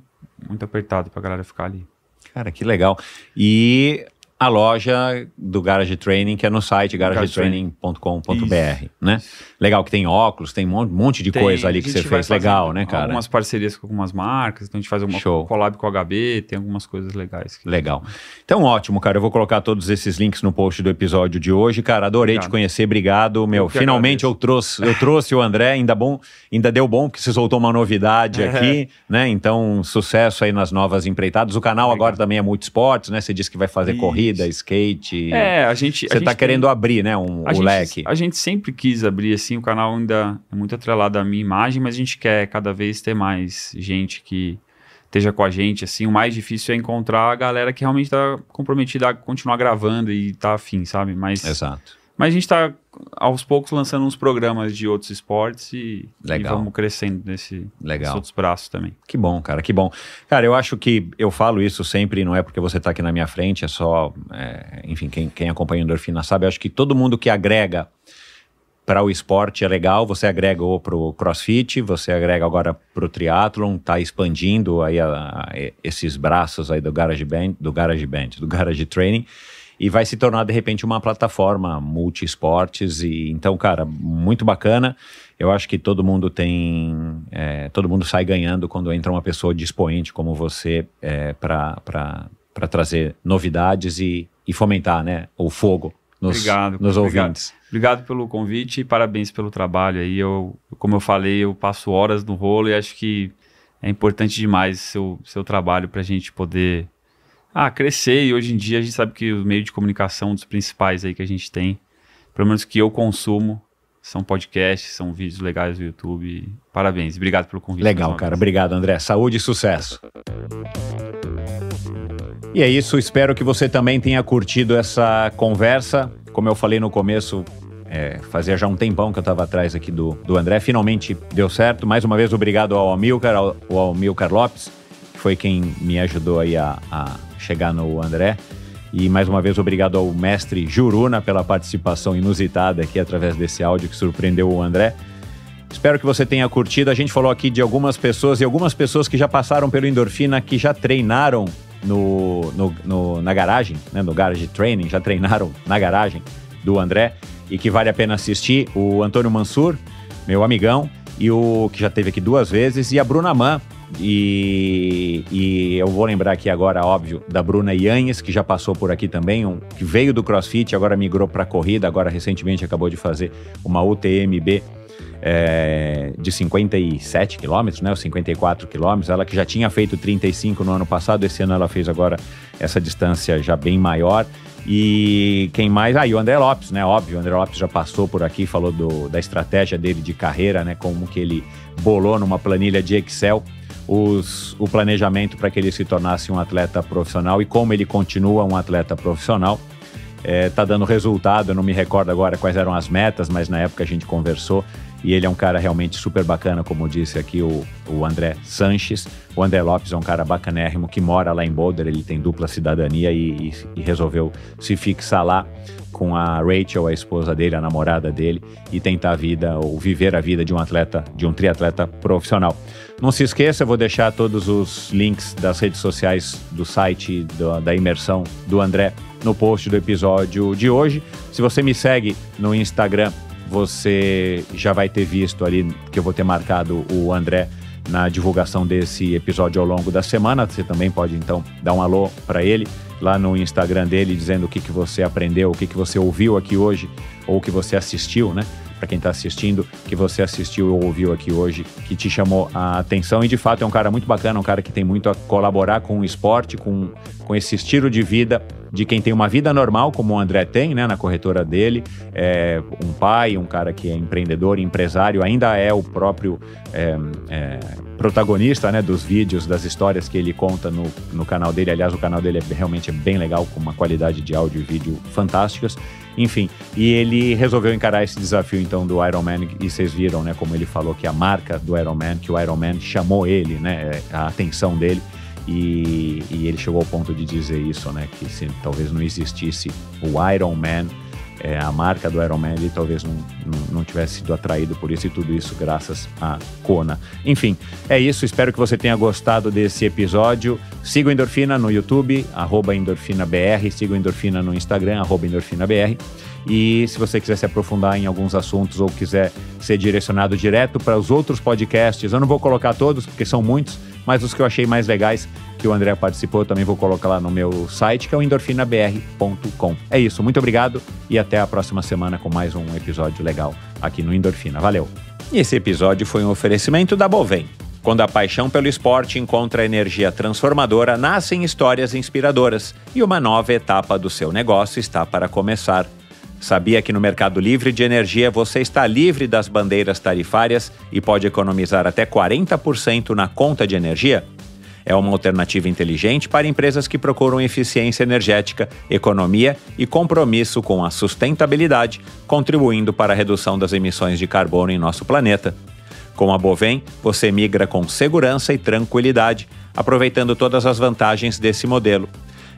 muito apertado pra galera ficar ali. Cara, que legal. E a loja do Garage Training, que é no site garagetraining.com.br, né? Isso. Legal que tem óculos, tem um monte de tem, coisa ali que você fez. Legal, né, cara? Algumas parcerias com algumas marcas, então a gente faz uma Show. collab com a HB, tem algumas coisas legais. Legal. Então, ótimo, cara. Eu vou colocar todos esses links no post do episódio de hoje. Cara, adorei Obrigado. te conhecer, obrigado. Meu, eu finalmente eu trouxe, eu trouxe o André, ainda bom, ainda deu bom porque você soltou uma novidade é. aqui, né? Então, sucesso aí nas novas empreitadas. O canal legal. agora também é esportes né? Você disse que vai fazer Isso. corrida, skate. É, a gente. Você a tá gente tá tem... querendo abrir, né? Um, o gente, leque. A gente sempre quis abrir esse assim, o canal ainda é muito atrelado à minha imagem, mas a gente quer cada vez ter mais gente que esteja com a gente, assim, o mais difícil é encontrar a galera que realmente está comprometida a continuar gravando e tá afim, sabe? Mas, Exato. Mas a gente está aos poucos lançando uns programas de outros esportes e, e vamos crescendo nesse, Legal. nesses outros braços também. Que bom, cara, que bom. Cara, eu acho que eu falo isso sempre, não é porque você está aqui na minha frente, é só, é, enfim, quem, quem acompanha o Endorfina sabe, eu acho que todo mundo que agrega para o esporte é legal, você agregou para o crossfit, você agrega agora para o triatlon, está expandindo aí a, a, esses braços aí do GarageBand, do GarageBand, do Garage Training, e vai se tornar de repente uma plataforma multi-esportes, e então, cara, muito bacana, eu acho que todo mundo tem, é, todo mundo sai ganhando quando entra uma pessoa dispoente como você é, para trazer novidades e, e fomentar né, o fogo nos, obrigado, nos ouvintes. Obrigado pelo convite e parabéns pelo trabalho aí. Eu, como eu falei, eu passo horas no rolo e acho que é importante demais seu seu trabalho para a gente poder ah, crescer. E hoje em dia a gente sabe que o meio de comunicação é um dos principais aí que a gente tem, pelo menos que eu consumo, são podcasts, são vídeos legais do YouTube. Parabéns, obrigado pelo convite. Legal, cara. Vez. Obrigado, André. Saúde e sucesso. E é isso, espero que você também tenha curtido essa conversa. Como eu falei no começo, é, fazia já um tempão que eu estava atrás aqui do, do André. Finalmente deu certo. Mais uma vez, obrigado ao Amilcar, ao, ao Almilcar Lopes, que foi quem me ajudou aí a, a chegar no André. E mais uma vez, obrigado ao mestre Juruna pela participação inusitada aqui através desse áudio que surpreendeu o André. Espero que você tenha curtido. A gente falou aqui de algumas pessoas e algumas pessoas que já passaram pelo Endorfina, que já treinaram no, no, no, na garagem, né, no Garage Training, já treinaram na garagem do André e que vale a pena assistir. O Antônio Mansur, meu amigão, e o que já teve aqui duas vezes, e a Bruna Man. E, e eu vou lembrar aqui agora, óbvio, da Bruna Yanes, que já passou por aqui também, um, que veio do crossfit, agora migrou para corrida, agora recentemente acabou de fazer uma UTMB é, de 57 quilômetros, né, os 54 quilômetros, ela que já tinha feito 35 no ano passado, esse ano ela fez agora essa distância já bem maior. E quem mais? Aí ah, o André Lopes, né? Óbvio, o André Lopes já passou por aqui, falou do, da estratégia dele de carreira, né? Como que ele bolou numa planilha de Excel os, o planejamento para que ele se tornasse um atleta profissional e como ele continua um atleta profissional. É, tá dando resultado, eu não me recordo agora quais eram as metas, mas na época a gente conversou e ele é um cara realmente super bacana, como disse aqui o, o André Sanches. O André Lopes é um cara bacanérrimo que mora lá em Boulder, ele tem dupla cidadania e, e, e resolveu se fixar lá com a Rachel, a esposa dele, a namorada dele, e tentar a vida ou viver a vida de um atleta, de um triatleta profissional. Não se esqueça, eu vou deixar todos os links das redes sociais do site do, da imersão do André no post do episódio de hoje. Se você me segue no Instagram, você já vai ter visto ali, que eu vou ter marcado o André na divulgação desse episódio ao longo da semana. Você também pode então dar um alô para ele lá no Instagram dele, dizendo o que, que você aprendeu, o que, que você ouviu aqui hoje ou o que você assistiu, né? para quem está assistindo, que você assistiu ou ouviu aqui hoje, que te chamou a atenção. E de fato é um cara muito bacana, um cara que tem muito a colaborar com o esporte, com, com esse estilo de vida de quem tem uma vida normal, como o André tem, né, na corretora dele, é um pai, um cara que é empreendedor, empresário, ainda é o próprio é, é, protagonista, né, dos vídeos, das histórias que ele conta no, no canal dele. Aliás, o canal dele é realmente bem legal, com uma qualidade de áudio e vídeo fantásticas. Enfim, e ele resolveu encarar esse desafio então do Iron Man e vocês viram, né, como ele falou que a marca do Iron Man, que o Iron Man chamou ele, né, a atenção dele. E, e ele chegou ao ponto de dizer isso, né? Que se talvez não existisse o Iron Man, é, a marca do Aeromeli talvez não, não, não, tivesse sido atraído por isso e tudo isso graças à Kona. Enfim, é isso. Espero que você tenha gostado desse episódio. Siga o Endorfina no YouTube, arroba EndorfinaBR. Siga o Endorfina no Instagram, arroba EndorfinaBR. E se você quiser se aprofundar em alguns assuntos ou quiser ser direcionado direto para os outros podcasts, eu não vou colocar todos, porque são muitos, mas os que eu achei mais legais que o André participou, eu também vou colocar lá no meu site, que é o endorfinabr.com. É isso, muito obrigado e até a próxima semana com mais um episódio legal aqui no Endorfina. Valeu! E esse episódio foi um oferecimento da Bovem. Quando a paixão pelo esporte encontra energia transformadora, nascem histórias inspiradoras e uma nova etapa do seu negócio está para começar. Sabia que no Mercado Livre de Energia você está livre das bandeiras tarifárias e pode economizar até 40% na conta de energia? É uma alternativa inteligente para empresas que procuram eficiência energética, economia e compromisso com a sustentabilidade, contribuindo para a redução das emissões de carbono em nosso planeta. Com a Bovem, você migra com segurança e tranquilidade, aproveitando todas as vantagens desse modelo.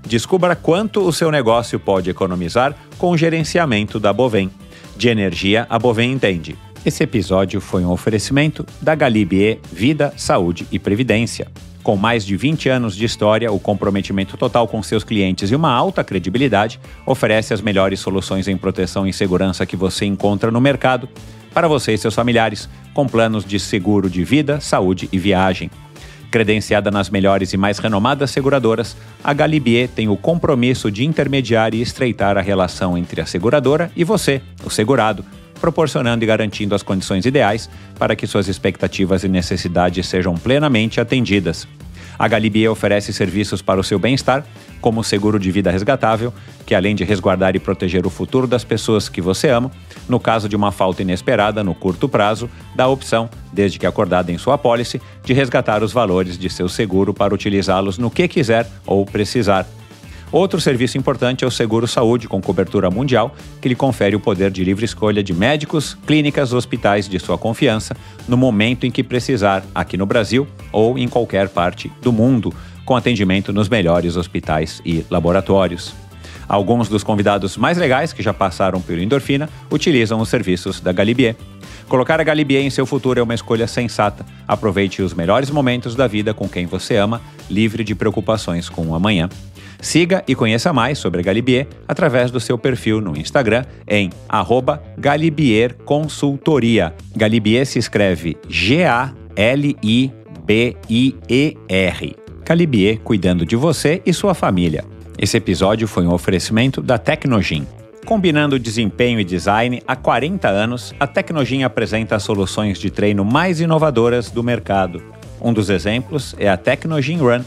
Descubra quanto o seu negócio pode economizar com o gerenciamento da Bovem. De energia, a Bovem entende. Esse episódio foi um oferecimento da Galibier Vida, Saúde e Previdência. Com mais de 20 anos de história, o comprometimento total com seus clientes e uma alta credibilidade, oferece as melhores soluções em proteção e segurança que você encontra no mercado para você e seus familiares, com planos de seguro de vida, saúde e viagem. Credenciada nas melhores e mais renomadas seguradoras, a Galibier tem o compromisso de intermediar e estreitar a relação entre a seguradora e você, o segurado, proporcionando e garantindo as condições ideais para que suas expectativas e necessidades sejam plenamente atendidas. A Galibier oferece serviços para o seu bem-estar, como o seguro de vida resgatável, que além de resguardar e proteger o futuro das pessoas que você ama, no caso de uma falta inesperada no curto prazo, dá a opção, desde que acordada em sua apólice, de resgatar os valores de seu seguro para utilizá-los no que quiser ou precisar Outro serviço importante é o Seguro Saúde com cobertura mundial, que lhe confere o poder de livre escolha de médicos, clínicas, hospitais de sua confiança no momento em que precisar, aqui no Brasil ou em qualquer parte do mundo, com atendimento nos melhores hospitais e laboratórios. Alguns dos convidados mais legais que já passaram pelo Endorfina utilizam os serviços da Galibier. Colocar a Galibier em seu futuro é uma escolha sensata. Aproveite os melhores momentos da vida com quem você ama, livre de preocupações com o amanhã. Siga e conheça mais sobre a Galibier através do seu perfil no Instagram em Galibier Consultoria. Galibier se escreve G-A-L-I-B-I-E-R. Galibier cuidando de você e sua família. Esse episódio foi um oferecimento da Tecnogin. Combinando desempenho e design, há 40 anos, a Tecnogin apresenta as soluções de treino mais inovadoras do mercado. Um dos exemplos é a Tecnogin Run,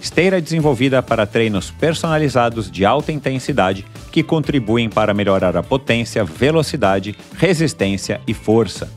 Esteira desenvolvida para treinos personalizados de alta intensidade que contribuem para melhorar a potência, velocidade, resistência e força.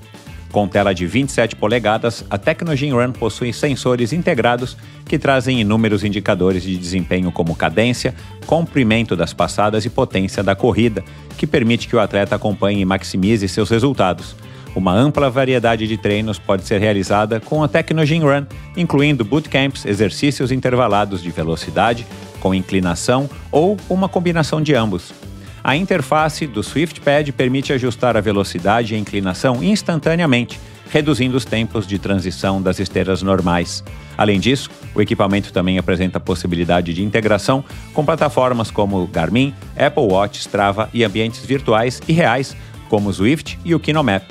Com tela de 27 polegadas, a Tecnogym Run possui sensores integrados que trazem inúmeros indicadores de desempenho como cadência, comprimento das passadas e potência da corrida, que permite que o atleta acompanhe e maximize seus resultados. Uma ampla variedade de treinos pode ser realizada com a Tecnogym Run, incluindo bootcamps, exercícios intervalados de velocidade, com inclinação ou uma combinação de ambos. A interface do SwiftPad permite ajustar a velocidade e a inclinação instantaneamente, reduzindo os tempos de transição das esteiras normais. Além disso, o equipamento também apresenta a possibilidade de integração com plataformas como Garmin, Apple Watch, Strava e ambientes virtuais e reais, como o Swift e o KinoMap.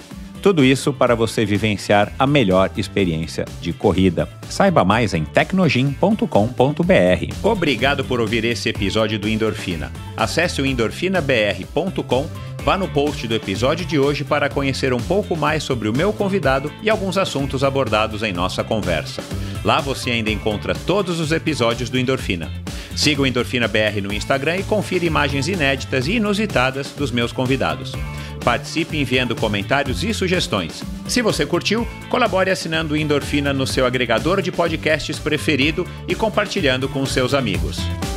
Tudo isso para você vivenciar a melhor experiência de corrida. Saiba mais em tecnogym.com.br. Obrigado por ouvir esse episódio do Endorfina. Acesse o endorfinabr.com, vá no post do episódio de hoje para conhecer um pouco mais sobre o meu convidado e alguns assuntos abordados em nossa conversa. Lá você ainda encontra todos os episódios do Endorfina. Siga o Endorfina BR no Instagram e confira imagens inéditas e inusitadas dos meus convidados. Participe enviando comentários e sugestões. Se você curtiu, colabore assinando Endorfina no seu agregador de podcasts preferido e compartilhando com seus amigos.